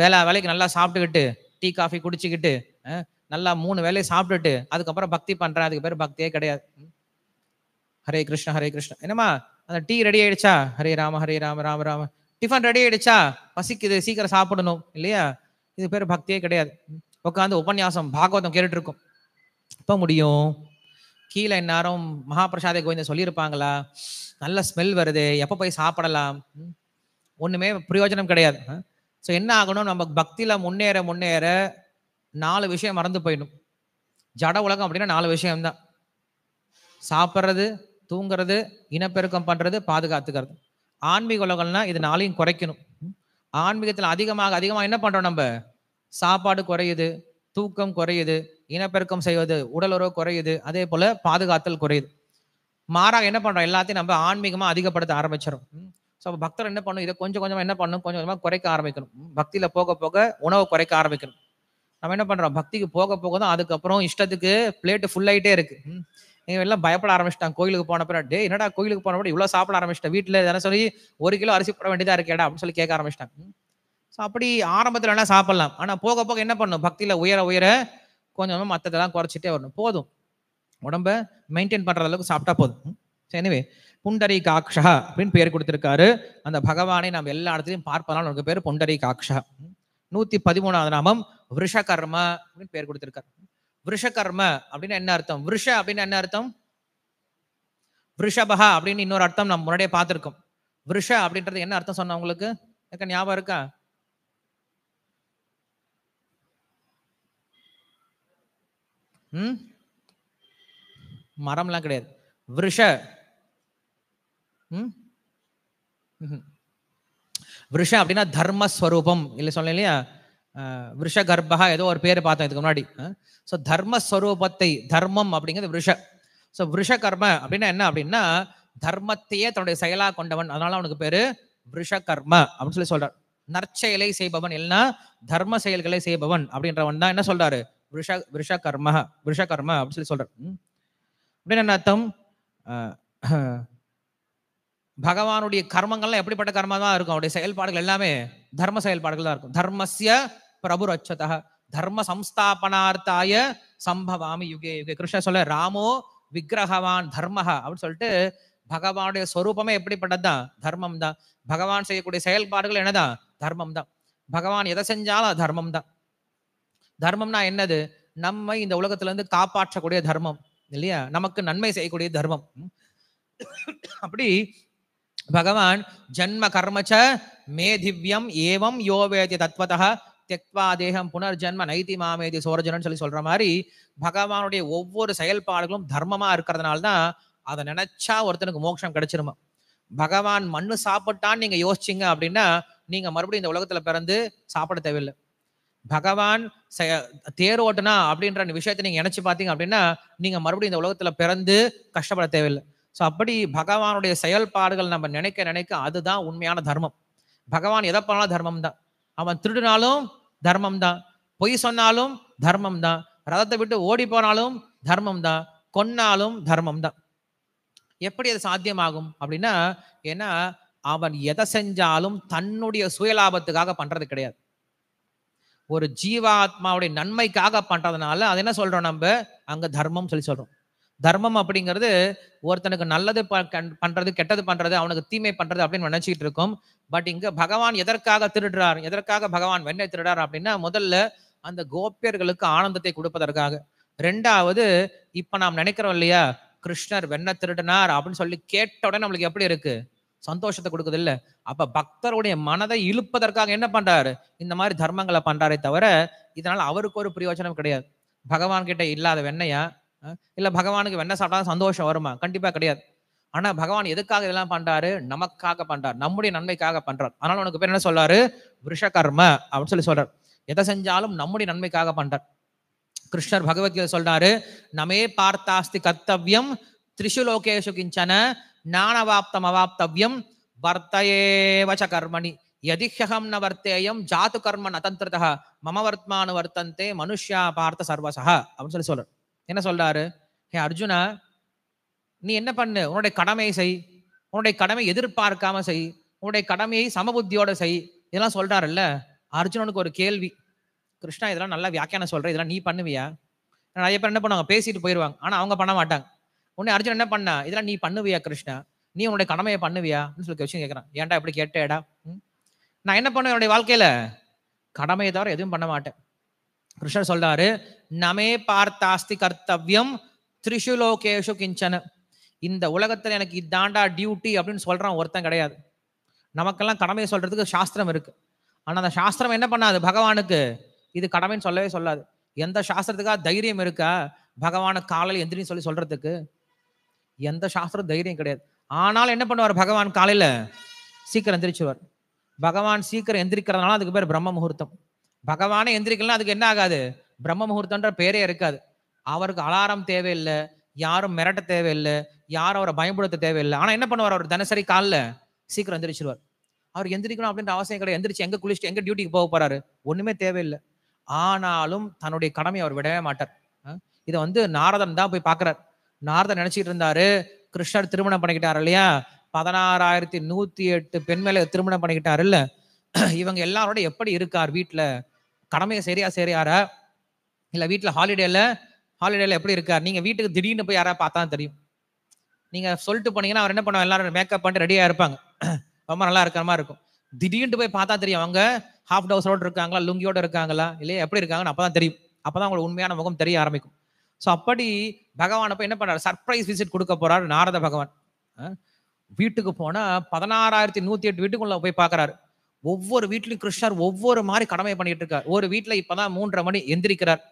வேலை வேலைக்கு நல்லா சாப்பிட்டுக்கிட்டு டீ காஃபி குடிச்சிக்கிட்டு நல்லா மூணு வேலையை சாப்பிட்டுட்டு அதுக்கப்புறம் பக்தி பண்றேன் அதுக்கு பேர் பக்தியே கிடையாது ஹரே கிருஷ்ணா ஹரே கிருஷ்ணா என்னம்மா அந்த டீ ரெடி ஆயிடுச்சா ஹரே ராம ஹரே ராம ராம ராம டிஃபன் ரெடி ஆயிடுச்சா பசிக்குது சீக்கிரம் சாப்பிடணும் இல்லையா இது பேர் பக்தியே கிடையாது உட்காந்து உபன்யாசம் பாகவதம் கேட்டுட்டு இருக்கும் முடியும் கீழே இந்நேரம் மகாபிரசாத கோவிந்த சொல்லியிருப்பாங்களா நல்ல ஸ்மெல் வருது எப்போ போய் சாப்பிடலாம் ஒன்றுமே பிரயோஜனம் கிடையாது ஸோ என்ன ஆகணும் நம்ம பக்தியில் முன்னேற முன்னேற நாலு விஷயம் மறந்து போயிடும் ஜட உலகம் அப்படின்னா நாலு விஷயம்தான் சாப்பிட்றது தூங்குறது இனப்பெருக்கம் பண்ணுறது பாதுகாத்துக்கிறது ஆன்மீக உலகம்னா இது நாளையும் குறைக்கணும் ஆன்மீகத்தில் அதிகமாக அதிகமாக என்ன பண்ணுறோம் நம்ம சாப்பாடு குறையுது தூக்கம் குறையுது இனப்பெருக்கம் செய்வது உடலுறவு குறையுது அதே போல் பாதுகாத்தல் குறையுது மாறாக என்ன பண்ணுறோம் எல்லாத்தையும் நம்ம ஆன்மீகமாக அதிகப்படுத்த ஆரம்பிச்சிடும் ஸோ பக்தர் என்ன பண்ணும் இதை கொஞ்சம் கொஞ்சமாக என்ன பண்ணணும் கொஞ்சம் கொஞ்சமாக குறைக்க ஆரம்பிக்கணும் பக்தியில் போக போக உணவு குறைக்க ஆரம்பிக்கணும் நம்ம என்ன பண்ணுறோம் பக்திக்கு போக போக தான் அதுக்கப்புறம் இஷ்டத்துக்கு பிளேட்டு ஃபுல்லாகிட்டே இருக்குது இவன் எல்லாம் பயப்பட ஆரம்பிச்சிட்டான் கோயிலுக்கு போன பிறகு டே என்னடா கோயிலுக்கு போன பிறகு இவ்வளோ சாப்பிட ஆரம்பிச்சிட்டேன் வீட்டில் தானே சொல்லி ஒரு கிலோ அரிசி போட வேண்டியதாக இருக்கேடா அப்படின்னு சொல்லி கேட்க ஆரம்பிச்சிட்டான் ஸோ அப்படி ஆரம்பத்தில் வேணால் சாப்பிட்லாம் ஆனால் போக போக என்ன பண்ணும் பக்தியில் உயர உயர கொஞ்சம் மற்றதெல்லாம் குறைச்சிட்டே வரணும் போதும் உடம்ப மெயின்டைன் பண்ணுற அளவுக்கு சாப்பிட்டா போதும் எனவே புண்டரி காக்ஷா அப்படின்னு பேர் கொடுத்துருக்காரு அந்த பகவானை நாம் எல்லா இடத்துலையும் பார்ப்பதால் உனக்கு பேர் புண்டரி காக்ஷா நூற்றி பதிமூணாவது நாமம் விஷகர்மா அப்படின்னு பேர் கொடுத்துருக்காரு விருஷகர்ம அப்படின்னு என்ன அர்த்தம் விருஷ அப்படின்னு என்ன அர்த்தம் விருஷபகா அப்படின்னு இன்னொரு அர்த்தம் நம்ம முன்னாடியே பார்த்துருக்கோம் விருஷ அப்படின்றது என்ன அர்த்தம் சொன்ன உங்களுக்கு எனக்கு ஞாபகம் இருக்கா ம் மரம்லாம் கிடையாது விருஷ விருஷ அப்படின்னா தர்மஸ்வரூபம் இல்லை சொன்னேன் இல்லையா விஷகர்பா ஏதோ ஒரு பேர் பார்த்தோம் இதுக்கு முன்னாடி ஸோ தர்மஸ்வரூபத்தை தர்மம் அப்படிங்கிறது விஷ ஸோ விஷகர்ம அப்படின்னா என்ன அப்படின்னா தர்மத்தையே தன்னுடைய செயலாக கொண்டவன் அதனால அவனுக்கு பேரு விஷகர்ம அப்படின்னு சொல்லி சொல்றார் நற்செயலை செய்பவன் இல்லைன்னா தர்ம செயல்களை செய்பவன் அப்படின்றவன் தான் என்ன சொல்றாரு விஷ விஷகர்ம விஷகர்ம அப்படின்னு சொல்லி சொல்றார் அப்படின்னு என்ன அர்த்தம் பகவானுடைய கர்மங்கள்லாம் எப்படிப்பட்ட கர்மா தான் இருக்கும் அவருடைய செயல்பாடுகள் எல்லாமே தர்ம செயல்பாடுகள் தான் இருக்கும் தர்மசிய பிரபு ரச்சத தர்ம சம்ஸ்தாபனார்த்தாய சம்பவாமி யுகே யுகே கிருஷ்ண சொல்ல ராமோ விக்கிரகவான் தர்மஹா அப்படின்னு சொல்லிட்டு பகவானுடைய ஸ்வரூபமே எப்படிப்பட்டதுதான் தர்மம் தான் பகவான் செய்யக்கூடிய செயல்பாடுகள் என்னதான் தர்மம் தான் பகவான் எதை செஞ்சாலும் தர்மம் தான் தர்மம்னா என்னது நம்மை இந்த உலகத்துல இருந்து காப்பாற்றக்கூடிய தர்மம் இல்லையா நமக்கு நன்மை செய்யக்கூடிய தர்மம் அப்படி பகவான் ஜன்ம கர்மச்ச மே திவ்யம் ஏவம் யோவேதி தத்வதா தெக்வா தேகம் புனர்ஜன்ம நைதி மாமேதி சோரஜனன் சொல்லி சொல்ற மாதிரி பகவானுடைய ஒவ்வொரு செயல்பாடுகளும் தர்மமா இருக்கிறதுனால தான் அதை நினைச்சா ஒருத்தனுக்கு மோட்சம் கிடைச்சிருமா பகவான் மண்ணு சாப்பிட்டான்னு நீங்க யோசிச்சிங்க அப்படின்னா நீங்க மறுபடியும் இந்த உலகத்துல பிறந்து சாப்பிட தேவையில்லை பகவான் தேர் ஓட்டுனா அப்படின்ற விஷயத்தை நீங்க நினைச்சு பார்த்தீங்க அப்படின்னா நீங்க மறுபடியும் இந்த உலகத்துல பிறந்து கஷ்டப்பட தேவையில்லை ஸோ அப்படி பகவானுடைய செயல்பாடுகள் நம்ம நினைக்க நினைக்க அதுதான் உண்மையான தர்மம் பகவான் எதை பண்ணாலும் தர்மம் தான் அவன் திருடினாலும் தர்மம் தான் பொய் சொன்னாலும் தர்மம் தான் ரதத்தை விட்டு ஓடி போனாலும் தர்மம் தான் கொன்னாலும் தர்மம் தான் எப்படி அது சாத்தியமாகும் அப்படின்னா ஏன்னா அவன் எதை செஞ்சாலும் தன்னுடைய சுயலாபத்துக்காக பண்றது கிடையாது ஒரு ஜீவாத்மாவுடைய நன்மைக்காக பண்றதுனால அது என்ன சொல்றோம் நம்ம அங்க தர்மம் சொல்லி சொல்றோம் தர்மம் அப்படிங்கிறது ஒருத்தனுக்கு நல்லது பண்றது கெட்டது பண்றது அவனுக்கு தீமை பண்றது அப்படின்னு நினைச்சிட்டு இருக்கும் பட் இங்க பகவான் எதற்காக திருடுறார் எதற்காக பகவான் வெண்ணை திருடுறார் அப்படின்னா முதல்ல அந்த கோப்பியர்களுக்கு ஆனந்தத்தை கொடுப்பதற்காக ரெண்டாவது இப்ப நாம் நினைக்கிறோம் இல்லையா கிருஷ்ணர் வெண்ணை திருடினார் அப்படின்னு சொல்லி கேட்ட உடனே நம்மளுக்கு எப்படி இருக்கு சந்தோஷத்தை கொடுக்குது இல்ல அப்ப பக்தருடைய மனதை இழுப்பதற்காக என்ன பண்றாரு இந்த மாதிரி தர்மங்களை பண்றாரே தவிர இதனால அவருக்கு ஒரு பிரயோஜனம் கிடையாது பகவான் கிட்ட இல்லாத வெண்ணையா இல்லை பகவானுக்கு வெண்ணெய் சாப்பிட்டா சந்தோஷம் வருமா கண்டிப்பாக கிடையாது ஆனால் பகவான் எதுக்காக இதெல்லாம் பண்ணுறாரு நமக்காக பண்ணுறார் நம்முடைய நன்மைக்காக பண்ணுறார் ஆனால் உனக்கு பேர் என்ன சொல்கிறாரு விஷகர்ம அப்படின்னு சொல்லி சொல்கிறார் எதை செஞ்சாலும் நம்முடைய நன்மைக்காக பண்ணுறார் கிருஷ்ணர் பகவத்கீதை சொல்றாரு நமே பார்த்தாஸ்தி கர்த்தவியம் திரிசுலோகேஷு கிஞ்சன ஞானவாப்தம் அவாப்தவியம் வர்த்தயேவச்ச கர்மணி யதிஹ்யகம் ந வர்த்தேயம் ஜாத்து கர்ம நதந்திரதா மம வர்த்மானு வர்த்தந்தே மனுஷ்யா பார்த்த சர்வசா அப்படின்னு சொல்லி சொல்றார் என்ன சொல்றாரு ஏ அர்ஜுனா நீ என்ன பண்ணு உன்னுடைய கடமையை செய் உன்னுடைய கடமை எதிர்பார்க்காம செய் உன்னுடைய கடமையை சமபுத்தியோட செய் இதெல்லாம் சொல்றாருல்ல அர்ஜுனனுக்கு ஒரு கேள்வி கிருஷ்ணா இதெல்லாம் நல்லா வியாக்கியானம் சொல்ற இதெல்லாம் நீ பண்ணுவியா நிறைய பேர் என்ன பண்ணுவாங்க பேசிட்டு போயிடுவாங்க ஆனா அவங்க பண்ண மாட்டாங்க உன்னை அர்ஜுன் என்ன பண்ணா இதெல்லாம் நீ பண்ணுவியா கிருஷ்ணா நீ உன்னுடைய கடமையை பண்ணுவியான்னு சொல்லி விஷயம் கேட்கறான் ஏன்டா இப்படி கேட்டேடா நான் என்ன பண்ணுவேன் என்னுடைய வாழ்க்கையில கடமையை தவிர எதுவும் பண்ண மாட்டேன் கிருஷ்ணர் சொல்றாரு நமே பார்த்தாஸ்தி கர்த்தவியம் த்ரிஷுலோகேஷு லோகேஷு கிஞ்சன இந்த உலகத்துல எனக்கு இதாண்டா டியூட்டி அப்படின்னு சொல்றான் ஒருத்தன் கிடையாது நமக்கெல்லாம் கடமையை சொல்றதுக்கு சாஸ்திரம் இருக்கு ஆனா அந்த சாஸ்திரம் என்ன பண்ணாது பகவானுக்கு இது கடமைன்னு சொல்லவே சொல்லாது எந்த சாஸ்திரத்துக்கா தைரியம் இருக்கா பகவான காலையில் எந்திரின்னு சொல்லி சொல்றதுக்கு எந்த சாஸ்திரம் தைரியம் கிடையாது ஆனாலும் என்ன பண்ணுவார் பகவான் காலையில சீக்கிரம் எந்திரிச்சிருவார் பகவான் சீக்கிரம் எந்திரிக்கிறதுனால அதுக்கு பேர் பிரம்ம முகூர்த்தம் பகவானை எந்திரிக்கலாம் அதுக்கு என்ன ஆகாது பிரம்ம முகூர்த்தன்ற பேரே இருக்காது அவருக்கு அலாரம் தேவையில்லை யாரும் மிரட்ட தேவையில்லை யாரும் அவரை பயன்படுத்த தேவையில்லை ஆனால் என்ன பண்ணுவார் அவர் தினசரி காலில் சீக்கிரம் எந்திரிச்சிருவார் அவர் எந்திரிக்கணும் அப்படின்ற அவசியம் கிடையாது எந்திரிச்சு எங்கே குளிச்சுட்டு எங்கே டியூட்டிக்கு போக போகிறாரு ஒன்றுமே தேவையில்லை ஆனாலும் தன்னுடைய கடமையை அவர் விடவே மாட்டார் இதை வந்து நாரதன் தான் போய் பார்க்குறார் நாரதன் நினச்சிக்கிட்டு இருந்தார் கிருஷ்ணர் திருமணம் பண்ணிக்கிட்டார் இல்லையா பதினாறாயிரத்தி நூற்றி எட்டு பெண் மேலே திருமணம் பண்ணிக்கிட்டார் இல்லை இவங்க எல்லாரோட எப்படி இருக்கார் வீட்டில் கடமையை சரியா சரியார இல்லை வீட்டில் ஹாலிடேல ஹாலிடேல எப்படி இருக்கார் நீங்கள் வீட்டுக்கு திடீர்னு போய் யாராவது பார்த்தா தெரியும் நீங்கள் சொல்லிட்டு போனீங்கன்னா அவர் என்ன பண்ணுவாங்க எல்லாரும் மேக்கப் பண்ணிட்டு ரெடியாக இருப்பாங்க ரொம்ப நல்லா இருக்கிற மாதிரி இருக்கும் திடீர்னு போய் பார்த்தா தெரியும் அவங்க ஹாஃப் டவுஸோடு இருக்காங்களா லுங்கியோடு இருக்காங்களா இல்லையா எப்படி இருக்காங்கன்னு அப்போ தான் தெரியும் அப்போ தான் உங்களுக்கு உண்மையான முகம் தெரிய ஆரம்பிக்கும் ஸோ அப்படி பகவான் அப்போ என்ன பண்ணுறாரு சர்ப்ரைஸ் விசிட் கொடுக்க போறாரு நாரத பகவான் வீட்டுக்கு போனால் பதினாறாயிரத்தி நூற்றி எட்டு வீட்டுக்குள்ளே போய் பார்க்குறாரு ஒவ்வொரு வீட்லையும் கிருஷ்ணர் ஒவ்வொரு மாதிரி கடமை பண்ணிட்டு இருக்கார் ஒரு வீட்டில் இப்போதான் மூன்றரை மணி எந்திரிக்கிறார்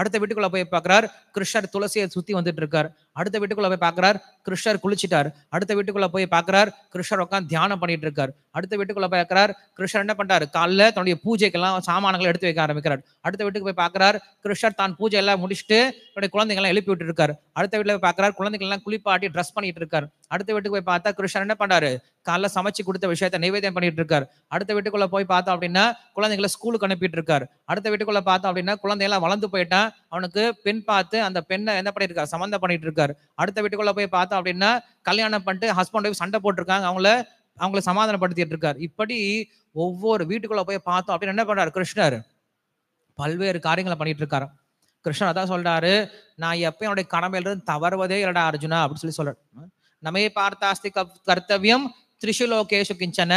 அடுத்த வீட்டுக்குள்ள போய் பார்க்கிறார் கிருஷ்ணர் துளசியை சுத்தி வந்துட்டு இருக்கார் அடுத்த வீட்டுக்குள்ள போய் பார்க்குறார் கிருஷ்ணர் குளிச்சிட்டார் அடுத்த வீட்டுக்குள்ள போய் பார்க்குறார் கிருஷ்ணர் உட்காந்து தியானம் பண்ணிட்டு இருக்கார் அடுத்த வீட்டுக்குள்ள போய் பார்க்குறார் கிருஷ்ணர் என்ன பண்றாரு காலைல தன்னுடைய பூஜைக்கெல்லாம் சாமானங்களை எடுத்து வைக்க ஆரம்பிக்கிறார் அடுத்த வீட்டுக்கு போய் பார்க்குறார் கிருஷ்ணர் தான் பூஜை எல்லாம் முடிச்சுட்டு தன்னுடைய குழந்தைங்களாம் எழுப்பி விட்டு அடுத்த வீட்டில் போய் பார்க்குறார் குழந்தைங்கள்லாம் குளிப்பாட்டி ட்ரெஸ் பண்ணிட்டு இருக்கார் அடுத்த வீட்டுக்கு போய் பார்த்தா கிருஷ்ணர் என்ன பண்றாரு காலைல சமைச்சு கொடுத்த விஷயத்த நைவேத்தியம் பண்ணிட்டு இருக்கார் அடுத்த வீட்டுக்குள்ள போய் பார்த்தோம் அப்படின்னா குழந்தைங்களை ஸ்கூலுக்கு அனுப்பிட்டு இருக்கார் அடுத்த வீட்டுக்குள்ள பார்த்தோம் அப்படின்னா குழந்தையெல்லாம் வளர்ந்து போயிட்டான் அவனுக்கு பெண் பார்த்து அந்த பெண்ணை என்ன பண்ணிட்டு சம்மந்தம் பண்ணிட்டு இருக்காரு அடுத்த வீட்டுக்குள்ள போய் பார்த்தோம் அப்படின்னா கல்யாணம் பண்ணிட்டு ஹஸ்பண்ட் ஒய்ஃப் சண்டை போட்டிருக்காங்க அவங்கள அவங்கள சமாதானப்படுத்திட்டு இருக்காரு இப்படி ஒவ்வொரு வீட்டுக்குள்ள போய் பார்த்தோம் அப்படின்னு என்ன பண்றாரு கிருஷ்ணர் பல்வேறு காரியங்களை பண்ணிட்டு இருக்காரு கிருஷ்ணர் அதான் சொல்றாரு நான் எப்ப என்னுடைய கடமையிலிருந்து தவறுவதே இல்லடா அர்ஜுனா அப்படின்னு சொல்லி சொல்ற நமையை பார்த்தாஸ்தி கர்த்தவியம் திரிசுலோகேஷு கிஞ்சன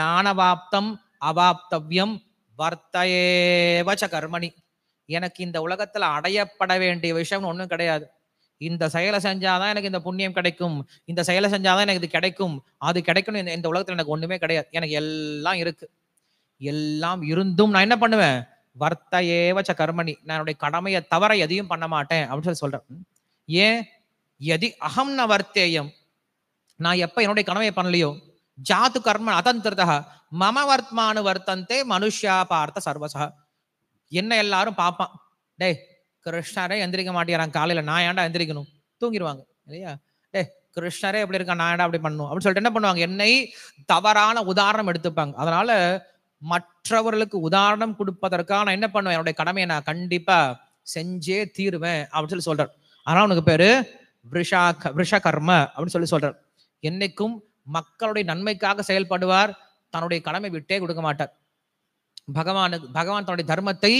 ஞானவாப்தம் அவாப்தவியம் வர்த்தயேவச்ச கர்மணி எனக்கு இந்த உலகத்துல அடையப்பட வேண்டிய விஷயம்னு ஒன்றும் கிடையாது இந்த செயலை செஞ்சாதான் எனக்கு இந்த புண்ணியம் கிடைக்கும் இந்த செயலை செஞ்சாதான் எனக்கு இது கிடைக்கும் அது கிடைக்கணும் இந்த உலகத்துல எனக்கு ஒண்ணுமே கிடையாது எனக்கு எல்லாம் இருக்கு எல்லாம் இருந்தும் நான் என்ன பண்ணுவேன் வர்த்த ஏவச்ச கர்மணி நான் என்னுடைய கடமையை தவற எதையும் பண்ண மாட்டேன் அப்படின்னு சொல்லி சொல்றேன் ஏன் எதி அகம் ந வர்த்தேயம் நான் எப்ப என்னுடைய கடமையை பண்ணலையோ ஜாத்து கர்ம அதந்திரதா மம வர்த்மானு வர்த்தந்தே மனுஷா பார்த்த சர்வசா என்ன எல்லாரும் பார்ப்பான் டே கிருஷ்ணரே எந்திரிக்க மாட்டேறான் காலையில் நான் ஏன்டா எந்திரிக்கணும் தூங்கிடுவாங்க இல்லையா டே கிருஷ்ணரே எப்படி இருக்கான் நான் ஏன்டா அப்படி பண்ணும் அப்படின்னு சொல்லிட்டு என்ன பண்ணுவாங்க என்னை தவறான உதாரணம் எடுத்துப்பாங்க அதனால மற்றவர்களுக்கு உதாரணம் கொடுப்பதற்காக நான் என்ன பண்ணுவேன் என்னுடைய கடமையை நான் கண்டிப்பா செஞ்சே தீருவேன் அப்படின்னு சொல்லி சொல்றார் ஆனால் அவனுக்கு பேரு விஷா கர்ம அப்படின்னு சொல்லி சொல்றார் என்னைக்கும் மக்களுடைய நன்மைக்காக செயல்படுவார் தன்னுடைய கடமை விட்டே கொடுக்க மாட்டார் பகவானுக்கு பகவான் தன்னுடைய தர்மத்தை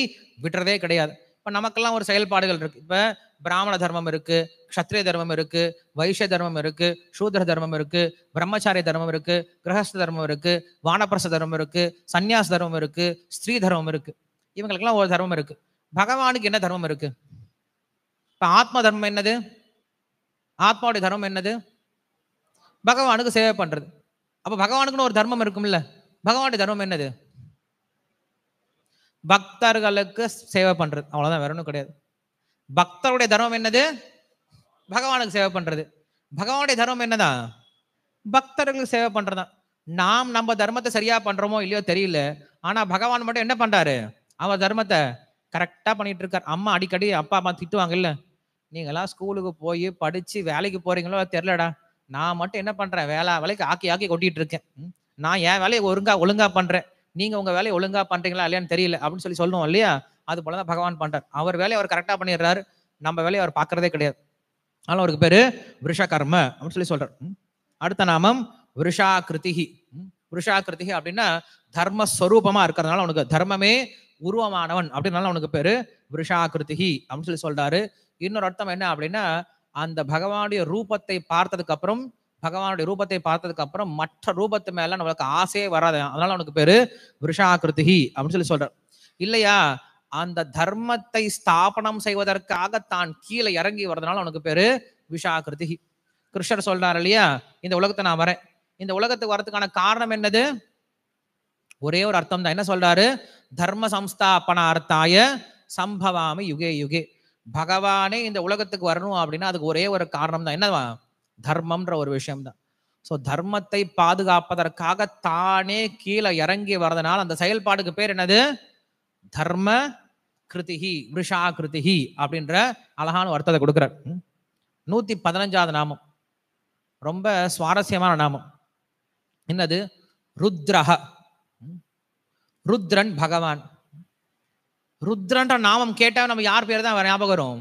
விட்டுறதே கிடையாது இப்போ நமக்கெல்லாம் ஒரு செயல்பாடுகள் இருக்கு இப்போ பிராமண தர்மம் இருக்கு க்ஷத்ரிய தர்மம் இருக்கு வைஷ்ய தர்மம் இருக்கு சூத்ர தர்மம் இருக்கு பிரம்மச்சாரிய தர்மம் இருக்கு கிரகஸ்த தர்மம் இருக்கு வானப்பிரச தர்மம் இருக்கு சந்நியாச தர்மம் இருக்கு ஸ்ரீ தர்மம் இருக்கு இவங்களுக்கெல்லாம் ஒரு தர்மம் இருக்கு பகவானுக்கு என்ன தர்மம் இருக்கு இப்போ ஆத்ம தர்மம் என்னது ஆத்மாவுடைய தர்மம் என்னது பகவானுக்கு சேவை பண்றது அப்போ பகவானுக்குன்னு ஒரு தர்மம் இருக்கும்ல பகவானுடைய தர்மம் என்னது பக்தர்களுக்கு சேவை பண்றது அவ்வளவுதான் வேற ஒன்றும் கிடையாது பக்தருடைய தர்மம் என்னது பகவானுக்கு சேவை பண்றது பகவானுடைய தர்மம் என்னதான் பக்தர்களுக்கு சேவை பண்றதுதான் நாம் நம்ம தர்மத்தை சரியா பண்றோமோ இல்லையோ தெரியல ஆனா பகவான் மட்டும் என்ன பண்றாரு அவர் தர்மத்தை கரெக்டா பண்ணிட்டு இருக்கார் அம்மா அடிக்கடி அப்பா அம்மா திட்டுவாங்க இல்ல நீங்களாம் ஸ்கூலுக்கு போய் படிச்சு வேலைக்கு போறீங்களோ தெரிலடா நான் மட்டும் என்ன பண்றேன் வேலை வேலைக்கு ஆக்கி ஆக்கி கொட்டிட்டு இருக்கேன் நான் என் வேலையை ஒழுங்கா ஒழுங்கா பண்றேன் நீங்க உங்க வேலையை ஒழுங்கா பண்றீங்களா இல்லையான்னு தெரியல அப்படின்னு சொல்லி சொல்லணும் இல்லையா அது போலதான் பகவான் பண்றார் அவர் வேலையை அவர் கரெக்டா பண்ணிடுறாரு நம்ம வேலையை அவர் பார்க்கறதே கிடையாது அதனால் அவருக்கு பேரு விருஷா கர்ம அப்படின்னு சொல்லி சொல்றார் அடுத்த நாமம் விருஷா கிருதிகி விருஷா கிருதிகி அப்படின்னா தர்மஸ்வரூபமா இருக்கிறதுனால அவனுக்கு தர்மமே உருவமானவன் அப்படின்னால அவனுக்கு பேரு விருஷா கிருதிகி அப்படின்னு சொல்லி சொல்றாரு இன்னொரு அர்த்தம் என்ன அப்படின்னா அந்த பகவானுடைய ரூபத்தை பார்த்ததுக்கு அப்புறம் பகவானுடைய ரூபத்தை பார்த்ததுக்கு அப்புறம் மற்ற ரூபத்து மேல நம்மளுக்கு ஆசையே வராது அதனால அவனுக்கு பேரு விருஷாகிருதி அப்படின்னு சொல்லி சொல்றார் இல்லையா அந்த தர்மத்தை ஸ்தாபனம் செய்வதற்காக தான் கீழே இறங்கி வர்றதுனால அவனுக்கு பேரு விஷாகிருதி கிருஷ்ணர் சொல்றாரு இல்லையா இந்த உலகத்தை நான் வரேன் இந்த உலகத்துக்கு வரதுக்கான காரணம் என்னது ஒரே ஒரு அர்த்தம் தான் என்ன சொல்றாரு தர்ம சம்ஸ்தாபன அர்த்தாய சம்பவாமி யுகே யுகே பகவானே இந்த உலகத்துக்கு வரணும் அப்படின்னா அதுக்கு ஒரே ஒரு காரணம் தான் என்னவா தர்மம்ன்ற ஒரு விஷயம்தான் ஸோ தர்மத்தை பாதுகாப்பதற்காக தானே கீழே இறங்கி வர்றதுனால அந்த செயல்பாடுக்கு பேர் என்னது தர்ம கிருதிகி விஷா கிருதிகி அப்படின்ற அழகான வருத்தத்தை கொடுக்குறார் நூற்றி பதினஞ்சாவது நாமம் ரொம்ப சுவாரஸ்யமான நாமம் என்னது ருத்ரஹ ருத்ரன் பகவான் ருத்ரன்ற நாமம் கேட்டால் நம்ம யார் பேர் தான் ஞாபகம் வரும்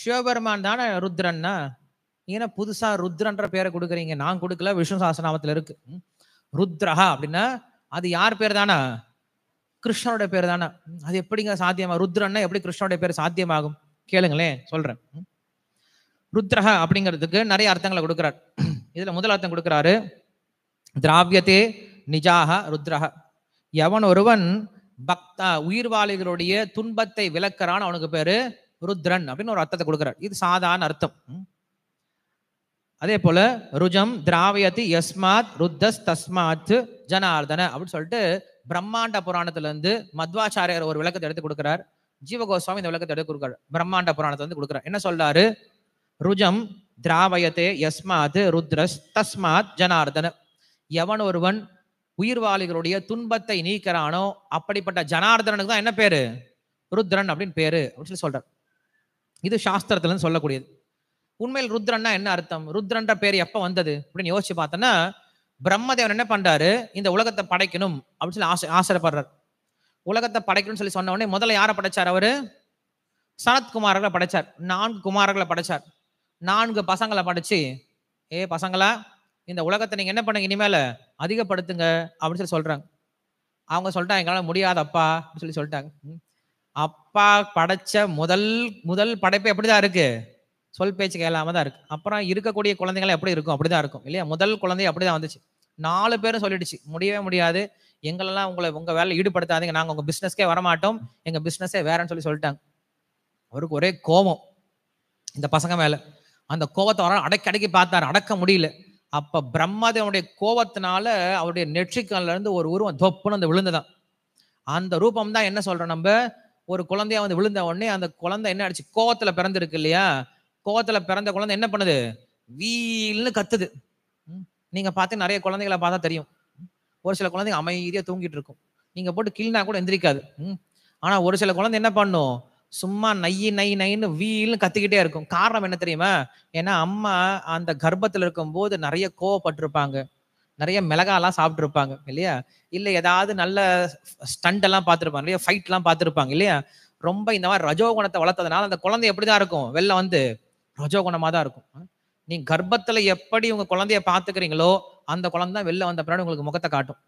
சிவபெருமான் தானே ருத்ரன்னா ஏன்னா புதுசா ருத்ரன்ற பேரை கொடுக்குறீங்க நான் கொடுக்கல விஷ்ணு சாஸ்திரநாமத்தில் இருக்கு ருத்ரஹா அப்படின்னா அது யார் பேர் தானே கிருஷ்ணனுடைய பேர் தானே அது எப்படிங்க சாத்தியமாக ருத்ரன்னா எப்படி கிருஷ்ணனுடைய பேர் சாத்தியமாகும் கேளுங்களேன் சொல்றேன் ருத்ரஹ அப்படிங்கிறதுக்கு நிறைய அர்த்தங்களை கொடுக்குறார் இதுல முதல் அர்த்தம் கொடுக்குறாரு திராவியத்தே நிஜாக ருத்ரஹ எவன் ஒருவன் பக்தா உயிர்வாளிகளுடைய துன்பத்தை விளக்கிறான் அவனுக்கு பேரு ருத்ரன் அப்படின்னு ஒரு அர்த்தத்தை கொடுக்குறார் இது சாதாரண அர்த்தம் அதே போல ருஜம் திராவியத்து யஸ்மாத் ருத்தஸ் தஸ்மாத் ஜனார்தன அப்படின்னு சொல்லிட்டு பிரம்மாண்ட புராணத்துல இருந்து மத்வாச்சாரியர் ஒரு விளக்கத்தை எடுத்து கொடுக்கிறார் ஜீவகோஸ்வாமி இந்த விளக்கத்தை எடுத்து கொடுக்கிறார் பிரம்மாண்ட புராணத்தை வந்து கொடுக்குறாரு என்ன சொல்றாரு ருஜம் திராவயத்தே யஸ்மாத் ருத்ரஸ் தஸ்மாத் ஜனார்தன எவன் ஒருவன் உயிர்வாளிகளுடைய துன்பத்தை நீக்கிறானோ அப்படிப்பட்ட ஜனார்தனனுக்கு தான் என்ன பேரு ருத்ரன் அப்படின்னு பேரு அப்படின்னு சொல்லி சொல்றார் இது சாஸ்திரத்துல சொல்லக்கூடியது உண்மையில் ருத்ரன்னா என்ன அர்த்தம் ருத்ரன்ற பேர் எப்போ வந்தது அப்படின்னு யோசிச்சு பார்த்தோன்னா பிரம்மதேவன் என்ன பண்ணுறாரு இந்த உலகத்தை படைக்கணும் அப்படின்னு சொல்லி ஆசை ஆசைப்படுறார் உலகத்தை படைக்கணும்னு சொல்லி சொன்ன உடனே முதல்ல யாரை படைச்சார் அவர் சனத்குமார்களை படைச்சார் நான்கு குமாரர்களை படைச்சார் நான்கு பசங்களை படைச்சு ஏ பசங்களா இந்த உலகத்தை நீங்கள் என்ன பண்ணுங்க இனிமேல அதிகப்படுத்துங்க அப்படின்னு சொல்லி சொல்கிறாங்க அவங்க சொல்லிட்டாங்க எங்களால் முடியாதப்பா அப்படின்னு சொல்லி சொல்லிட்டாங்க அப்பா படைச்ச முதல் முதல் படைப்பு எப்படிதான் இருக்கு சொல் பேச்சு கேளாமல் தான் இருக்குது அப்புறம் இருக்கக்கூடிய குழந்தைகள் எப்படி இருக்கும் அப்படி தான் இருக்கும் இல்லையா முதல் குழந்தை அப்படி தான் வந்துச்சு நாலு பேரும் சொல்லிடுச்சு முடியவே முடியாது எங்களெல்லாம் உங்களை உங்கள் வேலை ஈடுபடுத்தாதீங்க நாங்கள் உங்கள் பிஸ்னஸ்க்கே வரமாட்டோம் எங்கள் பிஸ்னஸே வேறன்னு சொல்லி சொல்லிட்டாங்க அவருக்கு ஒரே கோபம் இந்த பசங்க மேலே அந்த கோபத்தை வர அடக்கி அடக்கி பார்த்தார் அடக்க முடியல அப்போ பிரம்மதேவனுடைய கோபத்தினால அவருடைய நெற்றிக்கல்லேருந்து ஒரு உருவம் தொப்புன்னு அந்த விழுந்ததான் அந்த ரூபம் தான் என்ன சொல்கிறோம் நம்ம ஒரு குழந்தையா வந்து விழுந்த உடனே அந்த குழந்தை என்ன ஆயிடுச்சு கோவத்தில் பிறந்திருக்கு இல்லையா கோவத்துல பிறந்த குழந்தை என்ன பண்ணுது வீல்னு கத்துது நீங்க பார்த்து நிறைய குழந்தைகளை பார்த்தா தெரியும் ஒரு சில குழந்தைங்க அமைதியா தூங்கிட்டு இருக்கும் நீங்க போட்டு கீழ்னா கூட எந்திரிக்காது ஆனா ஒரு சில குழந்தை என்ன பண்ணும் சும்மா நை நை நைன்னு வீல்னு கத்துக்கிட்டே இருக்கும் காரணம் என்ன தெரியுமா ஏன்னா அம்மா அந்த கர்ப்பத்துல இருக்கும் போது நிறைய கோவப்பட்டிருப்பாங்க நிறைய மிளகாலாம் சாப்பிட்ருப்பாங்க இல்லையா இல்லை ஏதாவது நல்ல ஸ்டண்ட் எல்லாம் பார்த்துருப்பாங்க இல்லையா ஃபைட்லாம் பார்த்துருப்பாங்க இல்லையா ரொம்ப இந்த மாதிரி ரஜோ குணத்தை வளர்த்ததுனால அந்த குழந்தை எப்படி தான் இருக்கும் வெளில வந்து ரஜோகுணமாக தான் இருக்கும் நீ கர்ப்பத்தில் எப்படி உங்கள் குழந்தைய பார்த்துக்கிறீங்களோ அந்த குழந்தை வெளில வந்த பின்னாடி உங்களுக்கு முகத்தை காட்டும்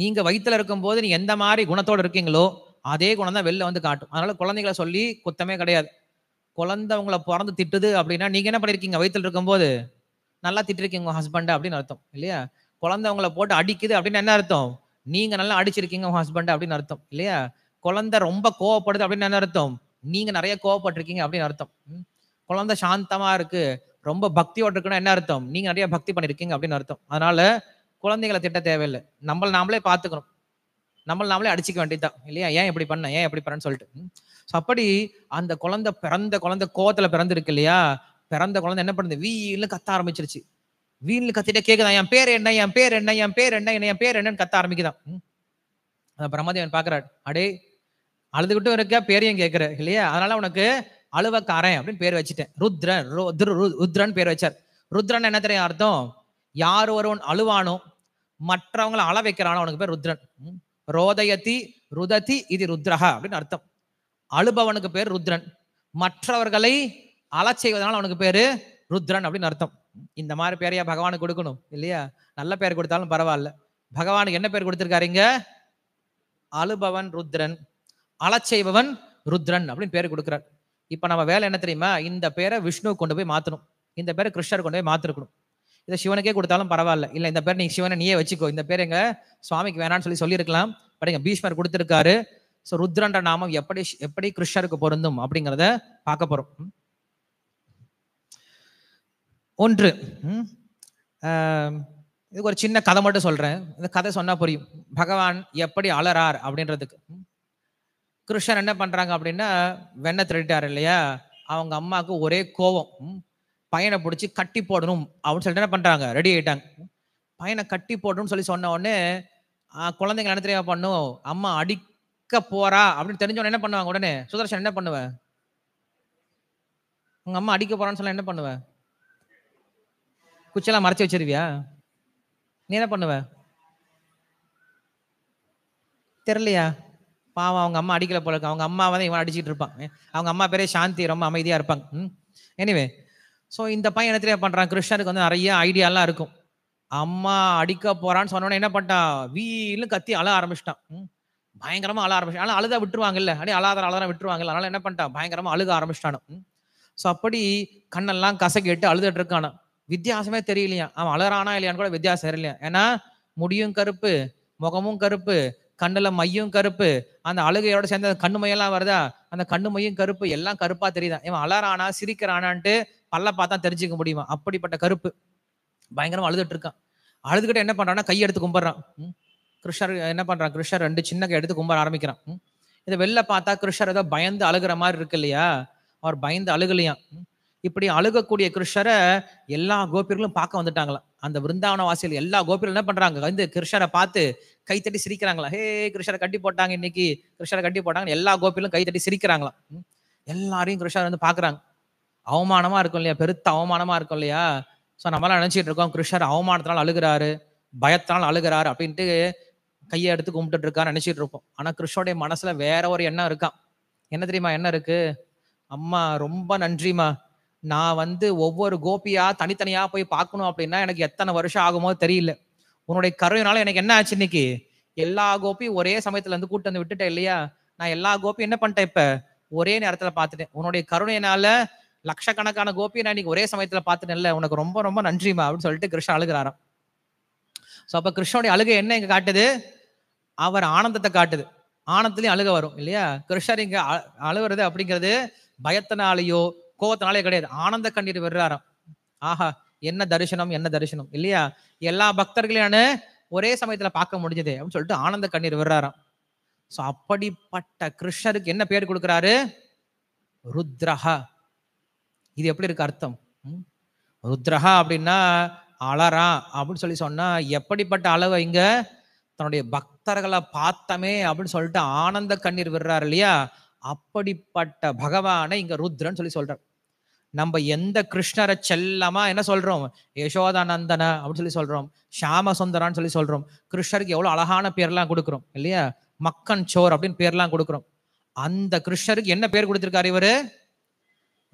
நீங்கள் வயிற்றில் இருக்கும்போது நீ எந்த மாதிரி குணத்தோடு இருக்கீங்களோ அதே குணம் தான் வெளில வந்து காட்டும் அதனால் குழந்தைங்களை சொல்லி குத்தமே கிடையாது குழந்தை உங்களை பிறந்து திட்டுது அப்படின்னா நீங்கள் என்ன பண்ணியிருக்கீங்க வயிற்றில் இருக்கும்போது நல்லா திட்டிருக்கீங்க உங்கள் ஹஸ்பண்ட் அப்படின்னு அர்த்தம் இல்லையா குழந்தை உங்களை போட்டு அடிக்குது அப்படின்னு என்ன அர்த்தம் நீங்கள் நல்லா அடிச்சிருக்கீங்க உங்கள் ஹஸ்பண்ட் அப்படின்னு அர்த்தம் இல்லையா குழந்தை ரொம்ப கோவப்படுது அப்படின்னு என்ன அர்த்தம் நீங்கள் நிறைய கோவப்பட்டிருக்கீங்க அப்படின்னு அர்த்தம் குழந்தை சாந்தமாக இருக்குது ரொம்ப பக்தியோடு இருக்குன்னா என்ன அர்த்தம் நீங்கள் நிறைய பக்தி பண்ணிருக்கீங்க அப்படின்னு அர்த்தம் அதனால் குழந்தைகளை திட்ட தேவையில்லை நம்மள நாமளே பார்த்துக்கணும் நம்மள நாமளே அடிச்சுக்க வேண்டியதுதான் இல்லையா ஏன் இப்படி பண்ண ஏன் இப்படி பண்ணன்னு சொல்லிட்டு ஸோ அப்படி அந்த குழந்தை பிறந்த குழந்தை கோவத்தில் பிறந்திருக்கு இல்லையா பிறந்த குழந்தை என்ன பண்ணுது வீல்னு கத்த ஆரம்பிச்சிருச்சு வீல்னு கத்திட்டே கேட்குதான் என் பேர் என்ன என் பேர் என்ன என் பேர் என்ன என்ன என் பேர் என்னன்னு கத்த ஆரம்பிக்குதான் பிரம்மதேவன் பார்க்குறாரு அடே அழுதுகிட்டும் இருக்க பேரையும் கேட்குற இல்லையா அதனால உனக்கு அழுவக்காரன் அப்படின்னு பேர் வச்சுட்டேன் ருத்ரன் ருத்ரன் பேர் வச்சார் ருத்ரன் என்ன தெரியும் அர்த்தம் யார் ஒருவன் அழுவானோ மற்றவங்களை அள வைக்கிறானோ அவனுக்கு பேர் ருத்ரன் ரோதயத்தி ருததி இது ருத்ரஹா அப்படின்னு அர்த்தம் அழுபவனுக்கு பேர் ருத்ரன் மற்றவர்களை அலச் செய்வதனால அவனுக்கு பேரு ருத்ரன் அப்படின்னு அர்த்தம் இந்த மாதிரி பேரையா பகவானுக்கு கொடுக்கணும் இல்லையா நல்ல பேர் கொடுத்தாலும் பரவாயில்ல பகவானுக்கு என்ன பேர் கொடுத்துருக்காருங்க அழுபவன் ருத்ரன் அலச் செய்பவன் ருத்ரன் அப்படின்னு பேர் கொடுக்குறார் இப்போ நம்ம வேலை என்ன தெரியுமா இந்த பேரை விஷ்ணு கொண்டு போய் மாற்றணும் இந்த பேரை கிருஷ்ணர் கொண்டு போய் மாற்றிருக்கணும் இதை சிவனுக்கே கொடுத்தாலும் பரவாயில்ல இல்லை இந்த பேர் நீ சிவனை நீயே வச்சுக்கோ இந்த பேர் எங்கள் சுவாமிக்கு வேணான்னு சொல்லி சொல்லியிருக்கலாம் பட் எங்கள் பீஷ்மர் கொடுத்துருக்காரு ஸோ ருத்ரன்ற நாமம் எப்படி எப்படி கிருஷ்ணருக்கு பொருந்தும் அப்படிங்கிறத பார்க்க போகிறோம் ஒன்று இதுக்கு ஒரு சின்ன கதை மட்டும் சொல்கிறேன் இந்த கதை சொன்னால் புரியும் பகவான் எப்படி அலறார் அப்படின்றதுக்கு கிருஷ்ணன் என்ன பண்ணுறாங்க அப்படின்னா வெண்ணை திருடிட்டார் இல்லையா அவங்க அம்மாவுக்கு ஒரே கோபம் பையனை பிடிச்சி கட்டி போடணும் அப்படின்னு சொல்லிட்டு என்ன பண்ணுறாங்க ரெடி ஆகிட்டாங்க பையனை கட்டி போடணும்னு சொல்லி சொன்ன உடனே குழந்தைங்க என்ன பண்ணும் அம்மா அடிக்க போறா அப்படின்னு தெரிஞ்சவன என்ன பண்ணுவாங்க உடனே சுதர்ஷன் என்ன பண்ணுவேன் உங்க அம்மா அடிக்க போறான்னு சொல்ல என்ன பண்ணுவேன் குச்சியெல்லாம் மறைச்சி வச்சிருவியா நீ என்ன பண்ணுவ தெரியலையா பாவம் அவங்க அம்மா அடிக்கல போல இருக்கு அவங்க அம்மாவை தான் இவன் அடிச்சுட்டு இருப்பான் அவங்க அம்மா பேரே சாந்தி ரொம்ப அமைதியாக இருப்பாங்க எனிவே ஸோ இந்த பையன் என்ன பண்ணுறான் கிருஷ்ணனுக்கு வந்து நிறைய ஐடியாலாம் இருக்கும் அம்மா அடிக்க போகிறான்னு சொன்னோன்னே என்ன பண்ணிட்டான் வீலும் கத்தி அழ ஆரம்பிச்சிட்டான் பயங்கரமாக அழ ஆரம்பிச்சிட்டான் ஆனால் அழுதா விட்டுருவாங்கல்ல அப்படியே அழாத அழகாக விட்டுருவாங்கல்ல அதனால் என்ன பண்ணிட்டான் பயங்கரமாக அழுக ஆரம்பிச்சிட்டானு ஸோ அப்படி கண்ணெல்லாம் கசக்கிட்டு அழுதுட்டு இருக்கானா வித்தியாசமே தெரியலையா அவன் அழறானா இல்லையான்னு கூட வித்தியாசம் தெரியலையா ஏன்னா முடியும் கருப்பு முகமும் கருப்பு கண்ணில் மையும் கருப்பு அந்த அழுகையோட சேர்ந்து அந்த கண்ணு மையெல்லாம் வருதா அந்த கண்ணு மையும் கருப்பு எல்லாம் கருப்பாக தெரியுதான் இவன் அலறானா சிரிக்கிறானான்ட்டு பல்ல பார்த்தா தெரிஞ்சுக்க முடியுமா அப்படிப்பட்ட கருப்பு பயங்கரமாக அழுதுட்டு இருக்கான் அழுதுகிட்ட என்ன பண்ணுறான்னா கை எடுத்து கும்பிட்றான் கிருஷ்ணர் என்ன பண்றான் கிருஷ்ணர் ரெண்டு சின்ன கை எடுத்து கும்பிட ஆரம்பிக்கிறான் இதை வெளில பார்த்தா கிருஷ்ணர் ஏதோ பயந்து அழுகிற மாதிரி இருக்கு இல்லையா அவர் பயந்து அழுகலையாம் இப்படி அழுகக்கூடிய கிருஷ்ணரை எல்லா கோபியர்களும் பார்க்க வந்துட்டாங்களாம் அந்த பிருந்தாவன வாசியில் எல்லா கோபிலும் என்ன பண்றாங்க வந்து கிருஷ்ணரை பார்த்து கைத்தட்டி சிரிக்கிறாங்களா ஹே கிருஷ்ணரை கட்டி போட்டாங்க இன்னைக்கு கிருஷ்ணரை கட்டி போட்டாங்க எல்லா கோபிலும் கைத்தட்டி சிரிக்கிறாங்களா எல்லாரையும் கிருஷ்ணர் வந்து பாக்குறாங்க அவமானமா இருக்கும் இல்லையா பெருத்த அவமானமா இருக்கும் இல்லையா ஸோ நம்மளாம் நினைச்சிட்டு இருக்கோம் கிருஷ்ணர் அவமானத்தினால் அழுகிறாரு பயத்தினால் அழுகிறாரு அப்படின்ட்டு கையை எடுத்து கும்பிட்டு இருக்கான்னு நினைச்சிட்டு இருப்போம் ஆனா கிருஷ்ணோடைய மனசுல வேற ஒரு எண்ணம் இருக்கான் என்ன தெரியுமா என்ன இருக்கு அம்மா ரொம்ப நன்றிமா நான் வந்து ஒவ்வொரு கோபியா தனித்தனியா போய் பார்க்கணும் அப்படின்னா எனக்கு எத்தனை வருஷம் ஆகுமோ தெரியல உன்னுடைய கருவினால எனக்கு என்ன ஆச்சு இன்னைக்கு எல்லா கோபியும் ஒரே சமயத்துல இருந்து கூட்டு வந்து விட்டுட்டேன் இல்லையா நான் எல்லா கோபியும் என்ன பண்ணிட்டேன் இப்ப ஒரே நேரத்துல பார்த்துட்டேன் உன்னுடைய கருணையினால லட்சக்கணக்கான கோபியை நான் இன்னைக்கு ஒரே சமயத்துல பார்த்துட்டேன் இல்லை உனக்கு ரொம்ப ரொம்ப நன்றிமா அப்படின்னு சொல்லிட்டு கிருஷ்ணன் அழுகிறாராம் ஸோ அப்போ கிருஷ்ணனுடைய அழுகை என்ன இங்கே காட்டுது அவர் ஆனந்தத்தை காட்டுது ஆனந்தத்துலையும் அழுக வரும் இல்லையா கிருஷ்ணர் இங்கே அழுகிறது அப்படிங்கிறது பயத்தினாலேயோ கோபத்தினாலே கிடையாது ஆனந்த கண்ணீர் வர்றாராம் ஆஹா என்ன தரிசனம் என்ன தரிசனம் இல்லையா எல்லா பக்தர்களையான ஒரே சமயத்துல பார்க்க முடிஞ்சது அப்படின்னு சொல்லிட்டு ஆனந்த கண்ணீர் வர்றாராம் சோ அப்படிப்பட்ட கிருஷ்ணருக்கு என்ன பேர் கொடுக்குறாரு ருத்ரஹா இது எப்படி இருக்கு அர்த்தம் ருத்ரஹா அப்படின்னா அலறா அப்படின்னு சொல்லி சொன்னா எப்படிப்பட்ட அளவு இங்க தன்னுடைய பக்தர்களை பார்த்தமே அப்படின்னு சொல்லிட்டு ஆனந்த கண்ணீர் விடுறாரு இல்லையா அப்படிப்பட்ட பகவானை இங்க ருத்ரன்னு சொல்லி சொல்றாரு நம்ம எந்த கிருஷ்ணரை செல்லமா என்ன சொல்றோம் யசோதானந்தன அப்படின்னு சொல்லி சொல்றோம் ஷியாம சுந்தரான்னு சொல்லி சொல்றோம் கிருஷ்ணருக்கு எவ்வளவு அழகான பேர்லாம் கொடுக்குறோம் இல்லையா மக்கன் சோர் அப்படின்னு பேர்லாம் கொடுக்குறோம் அந்த கிருஷ்ணருக்கு என்ன பேர் கொடுத்திருக்காரு இவரு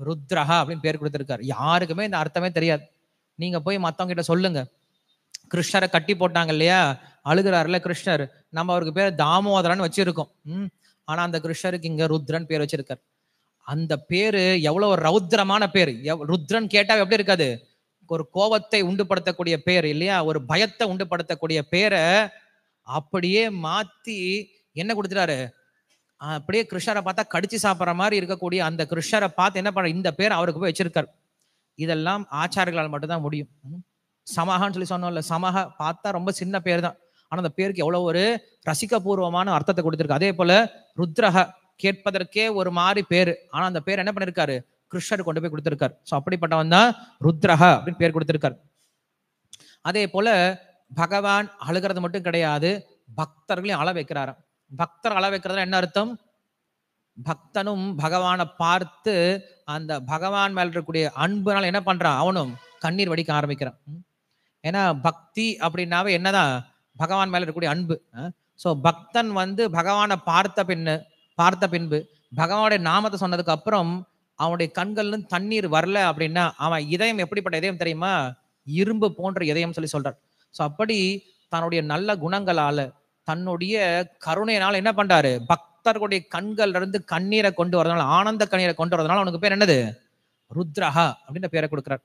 ருத்ரஹா அப்படின்னு பேர் கொடுத்திருக்காரு யாருக்குமே இந்த அர்த்தமே தெரியாது நீங்க போய் மத்தவங்க கிட்ட சொல்லுங்க கிருஷ்ணரை கட்டி போட்டாங்க இல்லையா அழுகிறாருல கிருஷ்ணர் நம்ம அவருக்கு பேர் தாமோதரன் வச்சிருக்கோம் ஆனா அந்த கிருஷ்ணருக்கு இங்க ருத்ரன் பேர் வச்சிருக்காரு அந்த பேரு எவ்வளவு ஒரு ரௌத்ரமான பேர் ருத்ரன் கேட்டா எப்படி இருக்காது ஒரு கோபத்தை உண்டுபடுத்தக்கூடிய பேர் இல்லையா ஒரு பயத்தை உண்டுபடுத்தக்கூடிய பேரை அப்படியே மாத்தி என்ன கொடுத்துட்டாரு அப்படியே கிருஷ்ணரை பார்த்தா கடிச்சு சாப்பிட்ற மாதிரி இருக்கக்கூடிய அந்த கிருஷ்ணரை பார்த்து என்ன பண்ற இந்த பேர் அவருக்கு போய் வச்சிருக்காரு இதெல்லாம் ஆச்சாரங்களால் மட்டும்தான் முடியும் சமகான்னு சொல்லி சொன்னோம்ல சமக பார்த்தா ரொம்ப சின்ன பேர் தான் ஆனால் அந்த பேருக்கு எவ்வளோ ஒரு ரசிகபூர்வமான அர்த்தத்தை கொடுத்துருக்கு அதே போல ருத்ரக கேட்பதற்கே ஒரு மாதிரி பேர் ஆனா அந்த பேர் என்ன பண்ணிருக்காரு கிருஷ்ணர் கொண்டு போய் கொடுத்திருக்காரு ஸோ அப்படிப்பட்டவன் தான் ருத்ரஹா அப்படின்னு பேர் கொடுத்திருக்காரு அதே போல பகவான் அழுகிறது மட்டும் கிடையாது பக்தர்களையும் அள வைக்கிறாரு பக்தர் அள வைக்கிறதுல என்ன அர்த்தம் பக்தனும் பகவானை பார்த்து அந்த பகவான் மேல இருக்கக்கூடிய அன்புனால என்ன பண்றான் அவனும் கண்ணீர் வடிக்க ஆரம்பிக்கிறான் ஏன்னா பக்தி அப்படின்னாவே என்னதான் பகவான் மேல இருக்கக்கூடிய அன்பு ஸோ பக்தன் வந்து பகவானை பார்த்த பின்னு பார்த்த பின்பு பகவானுடைய நாமத்தை சொன்னதுக்கு அப்புறம் அவனுடைய கண்கள்ல தண்ணீர் வரல அப்படின்னா அவன் இதயம் எப்படிப்பட்ட இதயம் தெரியுமா இரும்பு போன்ற இதயம் சொல்லி சொல்றான் ஸோ அப்படி தன்னுடைய நல்ல குணங்களால தன்னுடைய கருணையினால என்ன பண்றாரு பக்தர்களுடைய கண்கள்ல இருந்து கண்ணீரை கொண்டு வரதுனால ஆனந்த கண்ணீரை கொண்டு வரதுனால அவனுக்கு பேர் என்னது ருத்ரஹா அப்படின்ற பேரை கொடுக்குறார்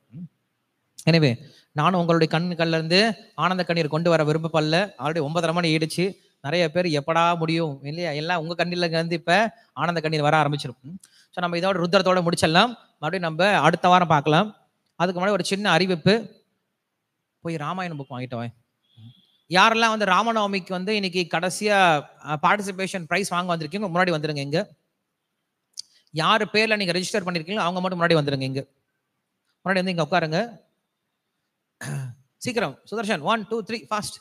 எனவே நானும் உங்களுடைய கண்கள்ல இருந்து ஆனந்த கண்ணீர் கொண்டு வர விரும்பப்படல ஆல்ரெடி ஒன்பதரை மணி ஈடுச்சு நிறைய பேர் எப்படா முடியும் இல்லையா எல்லாம் உங்கள் கண்ணில் இருந்து இப்போ ஆனந்த கண்ணீர் வர ஆரம்பிச்சிருக்கும் ஸோ நம்ம இதோட ருத்ரத்தோட முடிச்சிடலாம் மறுபடியும் நம்ம அடுத்த வாரம் பார்க்கலாம் அதுக்கு முன்னாடி ஒரு சின்ன அறிவிப்பு போய் ராமாயணம் புக் வாங்கிட்டவன் யாரெல்லாம் வந்து ராமநவமிக்கு வந்து இன்னைக்கு கடைசியாக பார்ட்டிசிபேஷன் ப்ரைஸ் வாங்க வந்திருக்கீங்க முன்னாடி வந்துருங்க இங்கே யார் பேரில் நீங்கள் ரெஜிஸ்டர் பண்ணியிருக்கீங்களோ அவங்க மட்டும் முன்னாடி வந்துருங்க இங்கே முன்னாடி வந்து இங்கே உட்காருங்க சீக்கிரம் Sudarshan one two three fast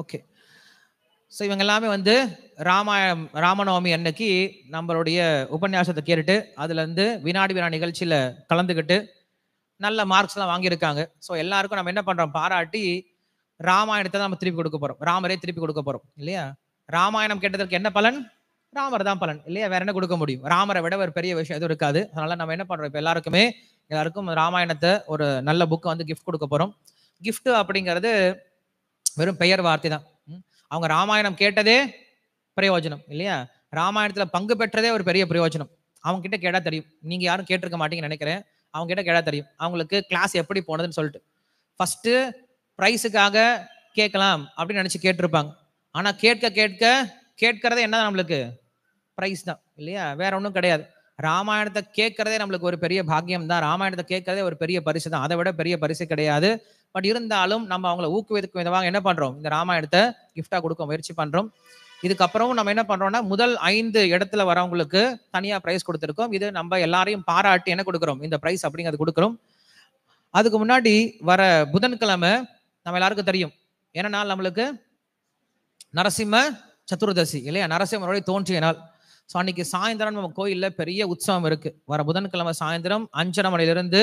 okay so இவங்க எல்லாமே வந்து ராமாயணம் ராமநவமி அன்னைக்கு நம்மளுடைய உபன்யாசத்தை கேட்டுட்டு அதுலேருந்து வினாடி வினா நிகழ்ச்சியில் கலந்துக்கிட்டு நல்ல மார்க்ஸ்லாம் வாங்கியிருக்காங்க ஸோ எல்லாருக்கும் நம்ம என்ன பண்ணுறோம் பாராட்டி ராமாயணத்தை நம்ம திருப்பி கொடுக்க போகிறோம் ராமரே திருப்பி கொடுக்க போகிறோம் இல்லையா ராமாயணம் கேட்டதற்கு என்ன பலன் ராமர் தான் பலன் இல்லையா வேற என்ன கொடுக்க முடியும் ராமரை விட ஒரு பெரிய விஷயம் எதுவும் இருக்காது அதனால நம்ம என்ன பண்ணுறோம் இப்போ எல்லாருக்குமே எல்லாருக்கும் ராமாயணத்தை ஒரு நல்ல புக்கை வந்து கிஃப்ட் கொடுக்க போகிறோம் கிஃப்ட் அப்படிங்கிறது வெறும் பெயர் வார்த்தை தான் அவங்க ராமாயணம் கேட்டதே பிரயோஜனம் இல்லையா ராமாயணத்தில் பங்கு பெற்றதே ஒரு பெரிய பிரயோஜனம் அவங்க கிட்ட கேட்டால் தெரியும் நீங்கள் யாரும் கேட்டிருக்க மாட்டீங்கன்னு நினைக்கிறேன் அவங்க கிட்ட கேட்டால் தெரியும் அவங்களுக்கு கிளாஸ் எப்படி போனதுன்னு சொல்லிட்டு ஃபஸ்ட்டு ப்ரைஸுக்காக கேட்கலாம் அப்படின்னு நினச்சி கேட்டிருப்பாங்க ஆனால் கேட்க கேட்க கேட்கறதே என்ன நம்மளுக்கு ப்ரைஸ் தான் இல்லையா வேற ஒன்றும் கிடையாது ராமாயணத்தை கேட்கறதே நம்மளுக்கு ஒரு பெரிய பாக்கியம் தான் ராமாயணத்தை கேட்கறதே ஒரு பெரிய பரிசு தான் அதை விட பெரிய பரிசு கிடையாது பட் இருந்தாலும் நம்ம அவங்களை ஊக்குவிக்கும் விதமாக என்ன பண்றோம் இந்த ராமாயணத்தை கிஃப்டா கொடுக்க முயற்சி பண்றோம் இதுக்கப்புறமும் நம்ம என்ன பண்றோம்னா முதல் ஐந்து இடத்துல வரவங்களுக்கு தனியா பிரைஸ் கொடுத்துருக்கோம் இது நம்ம எல்லாரையும் பாராட்டி என்ன கொடுக்குறோம் இந்த பிரைஸ் அப்படிங்கிறது கொடுக்குறோம் அதுக்கு முன்னாடி வர புதன்கிழமை நம்ம எல்லாருக்கும் தெரியும் ஏன்னா நம்மளுக்கு நரசிம்ம சதுர்தசி இல்லையா நரசிம்மனுடைய தோன்றிய நாள் ஸோ அன்னைக்கு சாயந்தரம் நம்ம கோயிலில் பெரிய உற்சவம் இருக்குது வர புதன்கிழமை சாயந்தரம் அஞ்சரை மணிலிருந்து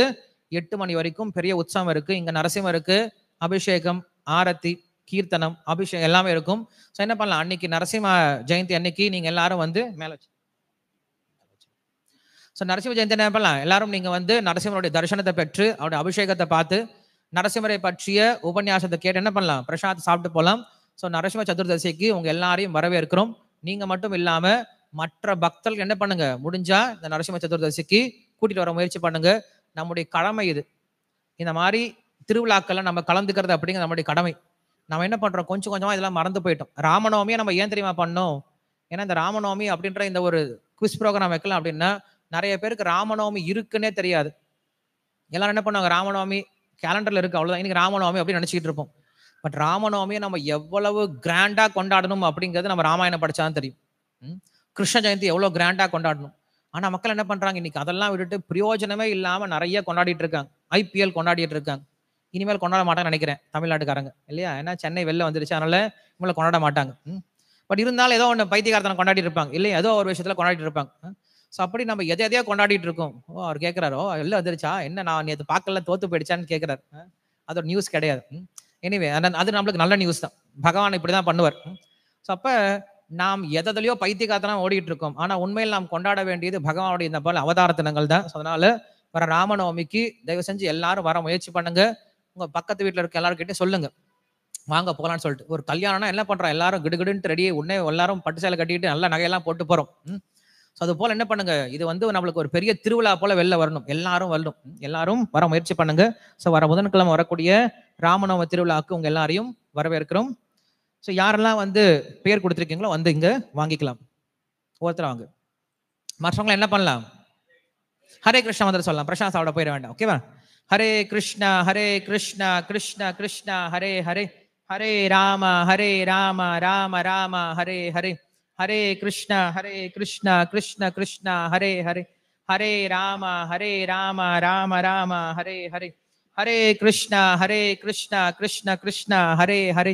எட்டு மணி வரைக்கும் பெரிய உற்சவம் இருக்குது இங்கே நரசிம்மம் இருக்குது அபிஷேகம் ஆரத்தி கீர்த்தனம் அபிஷேகம் எல்லாமே இருக்கும் ஸோ என்ன பண்ணலாம் அன்னைக்கு நரசிம்ம ஜெயந்தி அன்னைக்கு நீங்கள் எல்லாரும் வந்து மேலே ஸோ நரசிம்ம ஜெயந்தி என்ன பண்ணலாம் எல்லாரும் நீங்கள் வந்து நரசிம்மருடைய தரிசனத்தை பெற்று அவருடைய அபிஷேகத்தை பார்த்து நரசிம்மரை பற்றிய உபன்யாசத்தை கேட்டு என்ன பண்ணலாம் பிரசாத் சாப்பிட்டு போகலாம் ஸோ நரசிம்ம சதுர்தசிக்கு உங்கள் எல்லாரையும் வரவேற்கிறோம் நீங்கள் மட்டும் இல்லாமல் மற்ற பக்தர்கள் என்ன பண்ணுங்க முடிஞ்சா இந்த நரசிம்ம சதுர்தசிக்கு கூட்டிட்டு வர முயற்சி பண்ணுங்க நம்முடைய கடமை இது இந்த மாதிரி திருவிழாக்கள்ல நம்ம கலந்துக்கிறது அப்படிங்கிற நம்மளுடைய கடமை நம்ம என்ன பண்றோம் கொஞ்சம் கொஞ்சமா இதெல்லாம் மறந்து போயிட்டோம் ராமநவமியை நம்ம ஏன் தெரியுமா பண்ணோம் ஏன்னா இந்த ராமநவமி அப்படின்ற இந்த ஒரு குவிஸ் ப்ரோக்ராம் வைக்கலாம் அப்படின்னா நிறைய பேருக்கு ராமநவமி இருக்குன்னே தெரியாது எல்லாரும் என்ன பண்ணுவாங்க ராமநவமி கேலண்டர்ல இருக்கு அவ்வளவுதான் இன்னைக்கு ராமநவமி அப்படின்னு நினைச்சிட்டு இருப்போம் பட் ராமநவமியை நம்ம எவ்வளவு கிராண்டா கொண்டாடணும் அப்படிங்கிறது நம்ம ராமாயணம் படிச்சாதான் தெரியும் கிருஷ்ண ஜெயந்தி எவ்வளோ கிராண்டாக கொண்டாடணும் ஆனால் மக்கள் என்ன பண்ணுறாங்க இன்றைக்கி அதெல்லாம் விட்டுட்டு பிரயோஜனமே இல்லாமல் நிறைய கொண்டாடிட்டு இருக்காங்க ஐபிஎல் கொண்டாடிட்டு இருக்காங்க இனிமேல் கொண்டாட மாட்டாங்கன்னு நினைக்கிறேன் தமிழ்நாட்டுக்காரங்க இல்லையா ஏன்னா சென்னை வெளில வந்துருச்சு அதனால இவங்களை கொண்டாட மாட்டாங்க பட் இருந்தாலும் ஏதோ ஒன்று பைத்தியகாரத்தனை கொண்டாடிட்டு இருப்பாங்க இல்லையா ஏதோ ஒரு விஷயத்தில் கொண்டாடிட்டு இருப்பாங்க ஸோ அப்படி நம்ம எதை எதையோ கொண்டாடிட்டு இருக்கோம் ஓ அவர் கேட்குறாரோ எல்லாம் வந்துருச்சா என்ன நான் நீ அதை பார்க்கல தோத்து போயிடுச்சான்னு கேட்குறாரு அதோட நியூஸ் கிடையாது எனிவே அது நம்மளுக்கு நல்ல நியூஸ் தான் பகவான் இப்படி தான் பண்ணுவார் ஸோ அப்போ நாம் எதலையோ பைத்தியகாத்தனா ஓடிட்டு இருக்கோம் ஆனா உண்மையில் நாம் கொண்டாட வேண்டியது பகவானுடைய இந்த போல அவதார தினங்கள் தான் அதனால வர ராமநவமிக்கு தயவு செஞ்சு எல்லாரும் வர முயற்சி பண்ணுங்க உங்க பக்கத்து வீட்டில் இருக்க எல்லாருக்கிட்டே சொல்லுங்க வாங்க போகலான்னு சொல்லிட்டு ஒரு கல்யாணம்னா என்ன பண்றோம் எல்லாரும் கிடுகிடுன்ட்டு ரெடியே உடனே எல்லாரும் பட்டு சேலை கட்டிட்டு நல்லா நகையெல்லாம் போட்டு போறோம் ஸோ அது போல என்ன பண்ணுங்க இது வந்து நம்மளுக்கு ஒரு பெரிய திருவிழா போல வெளில வரணும் எல்லாரும் வரணும் எல்லாரும் வர முயற்சி பண்ணுங்க ஸோ வர புதன்கிழமை வரக்கூடிய ராமநவமி திருவிழாவுக்கு உங்க எல்லாரையும் வரவேற்கிறோம் ஸோ யாரெல்லாம் வந்து பேர் கொடுத்துருக்கீங்களோ வந்து இங்கே வாங்கிக்கலாம் ஒருத்தர் வாங்க மற்றவங்கள என்ன பண்ணலாம் ஹரே கிருஷ்ணா வந்து சொல்லலாம் பிரசாந்த் சாவோட போயிட வேண்டாம் ஓகேவா ஹரே கிருஷ்ணா ஹரே கிருஷ்ணா கிருஷ்ணா கிருஷ்ணா ஹரே ஹரே ஹரே ராம ஹரே ராம ராம ராம ஹரே ஹரே ஹரே கிருஷ்ணா ஹரே கிருஷ்ணா கிருஷ்ண கிருஷ்ணா ஹரே ஹரே ஹரே ராம ஹரே ராம ராம ராம ஹரே ஹரே ஹரே கிருஷ்ணா ஹரே கிருஷ்ணா கிருஷ்ண கிருஷ்ணா ஹரே ஹரே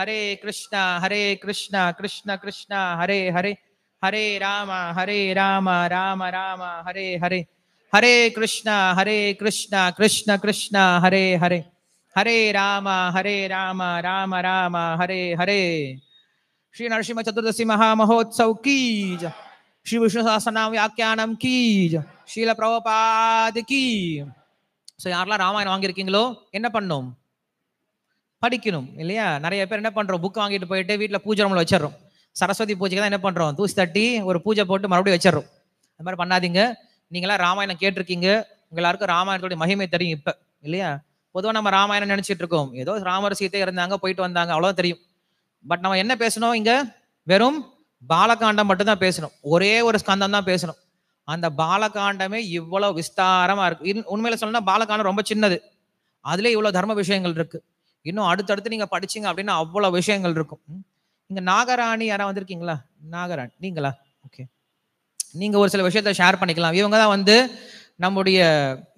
ஹரே கிருஷ்ணா ஹரே கிருஷ்ணா கிருஷ்ண கிருஷ்ணா ஹரே ஹரே ஹரே ராம ஹரே ராம ராம ராம ஹரே ஹரே ஹரே கிருஷ்ணா ஹரே கிருஷ்ணா கிருஷ்ண கிருஷ்ணா ஹரே ஹரே ஹரே ராம ஹரே ராம ராம ராம ஹரே ஹரே ஸ்ரீ நரசிம்ம சதுர்தசி மகாமகோத்சவ் கீஜ் ஸ்ரீ விஷ்ணு சாஸ்திரநாம் வியாக்கியானம் கீஜ் ஸ்ரீல பிரபபாத் கீ ஸோ யாரெல்லாம் ராமாயணம் வாங்கியிருக்கீங்களோ என்ன பண்ணோம் படிக்கணும் இல்லையா நிறைய பேர் என்ன பண்ணுறோம் புக் வாங்கிட்டு போயிட்டு வீட்டில் பூஜை ரூமில் வச்சிடறோம் சரஸ்வதி பூஜைக்கு தான் என்ன பண்ணுறோம் தூசி தட்டி ஒரு பூஜை போட்டு மறுபடியும் வச்சிடறோம் அது மாதிரி பண்ணாதீங்க நீங்களாம் ராமாயணம் கேட்டிருக்கீங்க எல்லாருக்கும் ராமாயணத்துடைய மகிமை தெரியும் இப்போ இல்லையா பொதுவாக நம்ம ராமாயணம் நினச்சிட்டு இருக்கோம் ஏதோ ராமர் சீத்தை இருந்தாங்க போயிட்டு வந்தாங்க அவ்வளோ தெரியும் பட் நம்ம என்ன பேசணும் இங்கே வெறும் பாலகாண்டம் மட்டும் தான் பேசணும் ஒரே ஒரு ஸ்கந்தம் தான் பேசணும் அந்த பாலகாண்டமே இவ்வளோ விஸ்தாரமாக இருக்கு உண்மையில் சொல்லணும்னா பாலகாண்டம் ரொம்ப சின்னது அதுலேயே இவ்வளோ தர்ம விஷயங்கள் இருக்குது இன்னும் அடுத்தடுத்து நீங்கள் படிச்சீங்க அப்படின்னா அவ்வளோ விஷயங்கள் இருக்கும் இங்கே நாகராணி யாராவது வந்திருக்கீங்களா நாகராணி நீங்களா ஓகே நீங்கள் ஒரு சில விஷயத்த ஷேர் பண்ணிக்கலாம் இவங்க தான் வந்து நம்முடைய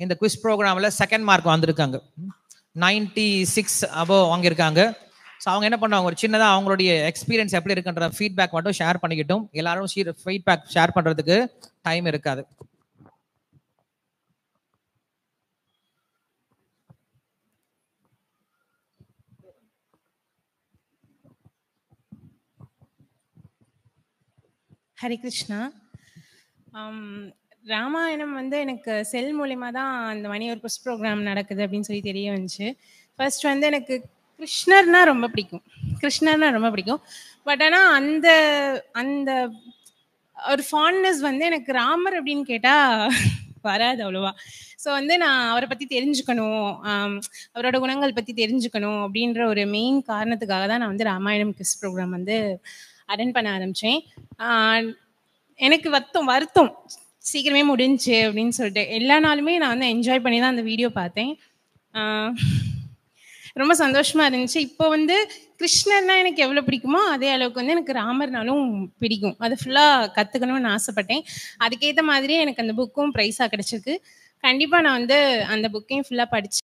இந்த குவிஸ் ப்ரோக்ராமில் செகண்ட் மார்க் வந்திருக்காங்க நைன்டி சிக்ஸ் அபோ வாங்கியிருக்காங்க ஸோ அவங்க என்ன பண்ணுவாங்க ஒரு சின்னதாக அவங்களுடைய எக்ஸ்பீரியன்ஸ் எப்படி இருக்குன்ற ஃபீட்பேக் மட்டும் ஷேர் பண்ணிக்கிட்டும் எல்லாரும் ஃபீட்பேக் ஷேர் பண்ணுறதுக்கு டைம் இருக்காது ஹரி கிருஷ்ணா ராமாயணம் வந்து எனக்கு செல் மூலிமா தான் அந்த மணி ஒரு குஸ் ப்ரோக்ராம் நடக்குது அப்படின்னு சொல்லி தெரிய வந்துச்சு ஃபர்ஸ்ட் வந்து எனக்கு கிருஷ்ணர்னா ரொம்ப பிடிக்கும் கிருஷ்ணர்னா ரொம்ப பிடிக்கும் பட் ஆனால் அந்த அந்த ஒரு ஃபாண்ட்னஸ் வந்து எனக்கு ராமர் அப்படின்னு கேட்டால் வராது அவ்வளோவா ஸோ வந்து நான் அவரை பற்றி தெரிஞ்சுக்கணும் அவரோட குணங்கள் பற்றி தெரிஞ்சுக்கணும் அப்படின்ற ஒரு மெயின் காரணத்துக்காக தான் நான் வந்து ராமாயணம் கிஸ் ப்ரோக்ராம் வந்து அட்டன் பண்ண ஆரம்பித்தேன் எனக்கு வத்தம் வருத்தம் சீக்கிரமே முடிஞ்சு அப்படின்னு சொல்லிட்டு எல்லா நாளுமே நான் வந்து என்ஜாய் பண்ணி தான் அந்த வீடியோ பார்த்தேன் ரொம்ப சந்தோஷமா இருந்துச்சு இப்போ வந்து கிருஷ்ணர்னால் எனக்கு எவ்வளோ பிடிக்குமோ அதே அளவுக்கு வந்து எனக்கு ராமர்னாலும் பிடிக்கும் அது ஃபுல்லாக கற்றுக்கணும்னு ஆசைப்பட்டேன் அதுக்கேற்ற மாதிரியே எனக்கு அந்த புக்கும் ப்ரைஸாக கிடச்சிருக்கு கண்டிப்பாக நான் வந்து அந்த புக்கையும் ஃபுல்லாக படிச்சு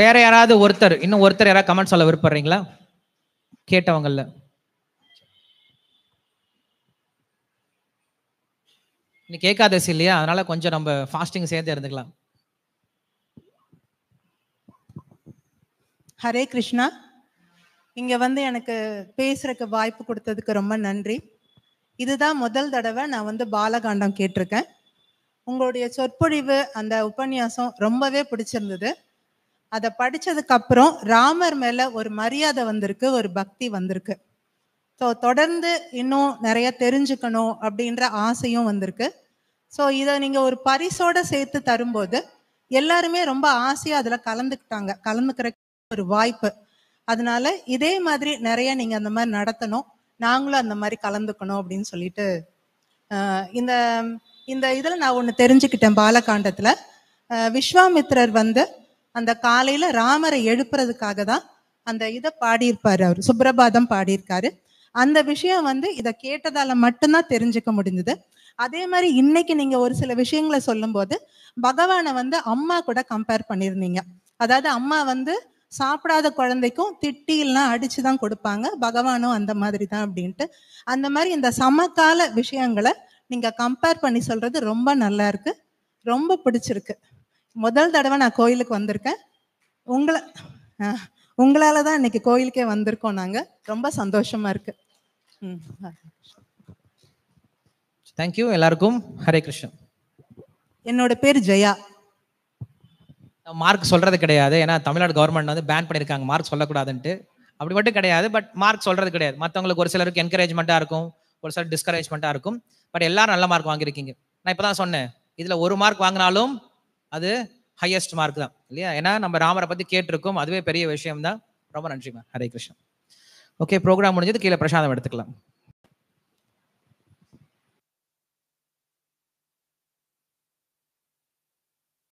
வேற யாராவது ஒருத்தர் இன்னும் ஒருத்தர் யாராவது கமெண்ட் சொல்ல விருப்பறீங்களா கேட்டவங்கல்ல நீ ஏகாதசி இல்லையா அதனால கொஞ்சம் நம்ம ஃபாஸ்டிங் சேர்ந்து இருந்துக்கலாம் ஹரே கிருஷ்ணா இங்கே வந்து எனக்கு பேசுறதுக்கு வாய்ப்பு கொடுத்ததுக்கு ரொம்ப நன்றி இதுதான் முதல் தடவை நான் வந்து பாலகாண்டம் கேட்டிருக்கேன் உங்களுடைய சொற்பொழிவு அந்த உபன்யாசம் ரொம்பவே பிடிச்சிருந்தது அதை படித்ததுக்கு அப்புறம் ராமர் மேலே ஒரு மரியாதை வந்திருக்கு ஒரு பக்தி வந்திருக்கு ஸோ தொடர்ந்து இன்னும் நிறைய தெரிஞ்சுக்கணும் அப்படின்ற ஆசையும் வந்திருக்கு ஸோ இதை நீங்கள் ஒரு பரிசோட சேர்த்து தரும்போது எல்லாருமே ரொம்ப ஆசையாக அதில் கலந்துக்கிட்டாங்க கலந்துக்கிற ஒரு வாய்ப்பு அதனால இதே மாதிரி நிறைய நீங்கள் அந்த மாதிரி நடத்தணும் நாங்களும் அந்த மாதிரி கலந்துக்கணும் அப்படின்னு சொல்லிட்டு இந்த இந்த இதில் நான் ஒன்று தெரிஞ்சுக்கிட்டேன் பாலகாண்டத்தில் விஸ்வாமித்ரர் வந்து அந்த காலையில ராமரை எழுப்புறதுக்காக தான் அந்த இதை பாடியிருப்பாரு அவர் சுப்ரபாதம் பாடியிருக்காரு அந்த விஷயம் வந்து இதை கேட்டதால மட்டும்தான் தெரிஞ்சுக்க முடிஞ்சது அதே மாதிரி இன்னைக்கு நீங்க ஒரு சில விஷயங்களை சொல்லும் போது பகவானை வந்து அம்மா கூட கம்பேர் பண்ணியிருந்தீங்க அதாவது அம்மா வந்து சாப்பிடாத குழந்தைக்கும் திட்டி எல்லாம் அடிச்சுதான் கொடுப்பாங்க பகவானும் அந்த மாதிரி தான் அப்படின்ட்டு அந்த மாதிரி இந்த சமகால விஷயங்களை நீங்க கம்பேர் பண்ணி சொல்றது ரொம்ப நல்லா இருக்கு ரொம்ப பிடிச்சிருக்கு முதல் தடவை நான் கோயிலுக்கு வந்திருக்கேன் உங்களை உங்களால தான் இன்னைக்கு கோயிலுக்கே வந்திருக்கோம் நாங்க ரொம்ப சந்தோஷமா இருக்கு தேங்க்யூ எல்லாருக்கும் ஹரே கிருஷ்ணன் என்னோட பேர் ஜெயா மார்க் சொல்றது கிடையாது ஏன்னா தமிழ்நாடு கவர்மெண்ட் வந்து பேன் பண்ணியிருக்காங்க மார்க் சொல்லக்கூடாதுன்ட்டு அப்படி மட்டும் கிடையாது பட் மார்க் சொல்றது கிடையாது மற்றவங்களுக்கு ஒரு சிலருக்கு என்கரேஜ்மெண்ட்டாக இருக்கும் ஒரு சிலர் டிஸ்கரேஜ்மெண்ட்டாக இருக்கும் பட் எல்லாரும் நல்ல மார்க் வாங்கியிருக்கீங்க நான் இப்போ தான் சொன்னேன் இதில் ஒரு மார்க் வாங்கினாலும் அது ஹையஸ்ட் மார்க் தான் இல்லையா ஏன்னா நம்ம ராமரை பற்றி கேட்டிருக்கோம் அதுவே பெரிய விஷயம் தான் ரொம்ப நன்றிமா ஹரே கிருஷ்ணன் ஓகே ப்ரோக்ராம் முடிஞ்சது கீழே பிரசாதம் எடுத்துக்கலாம்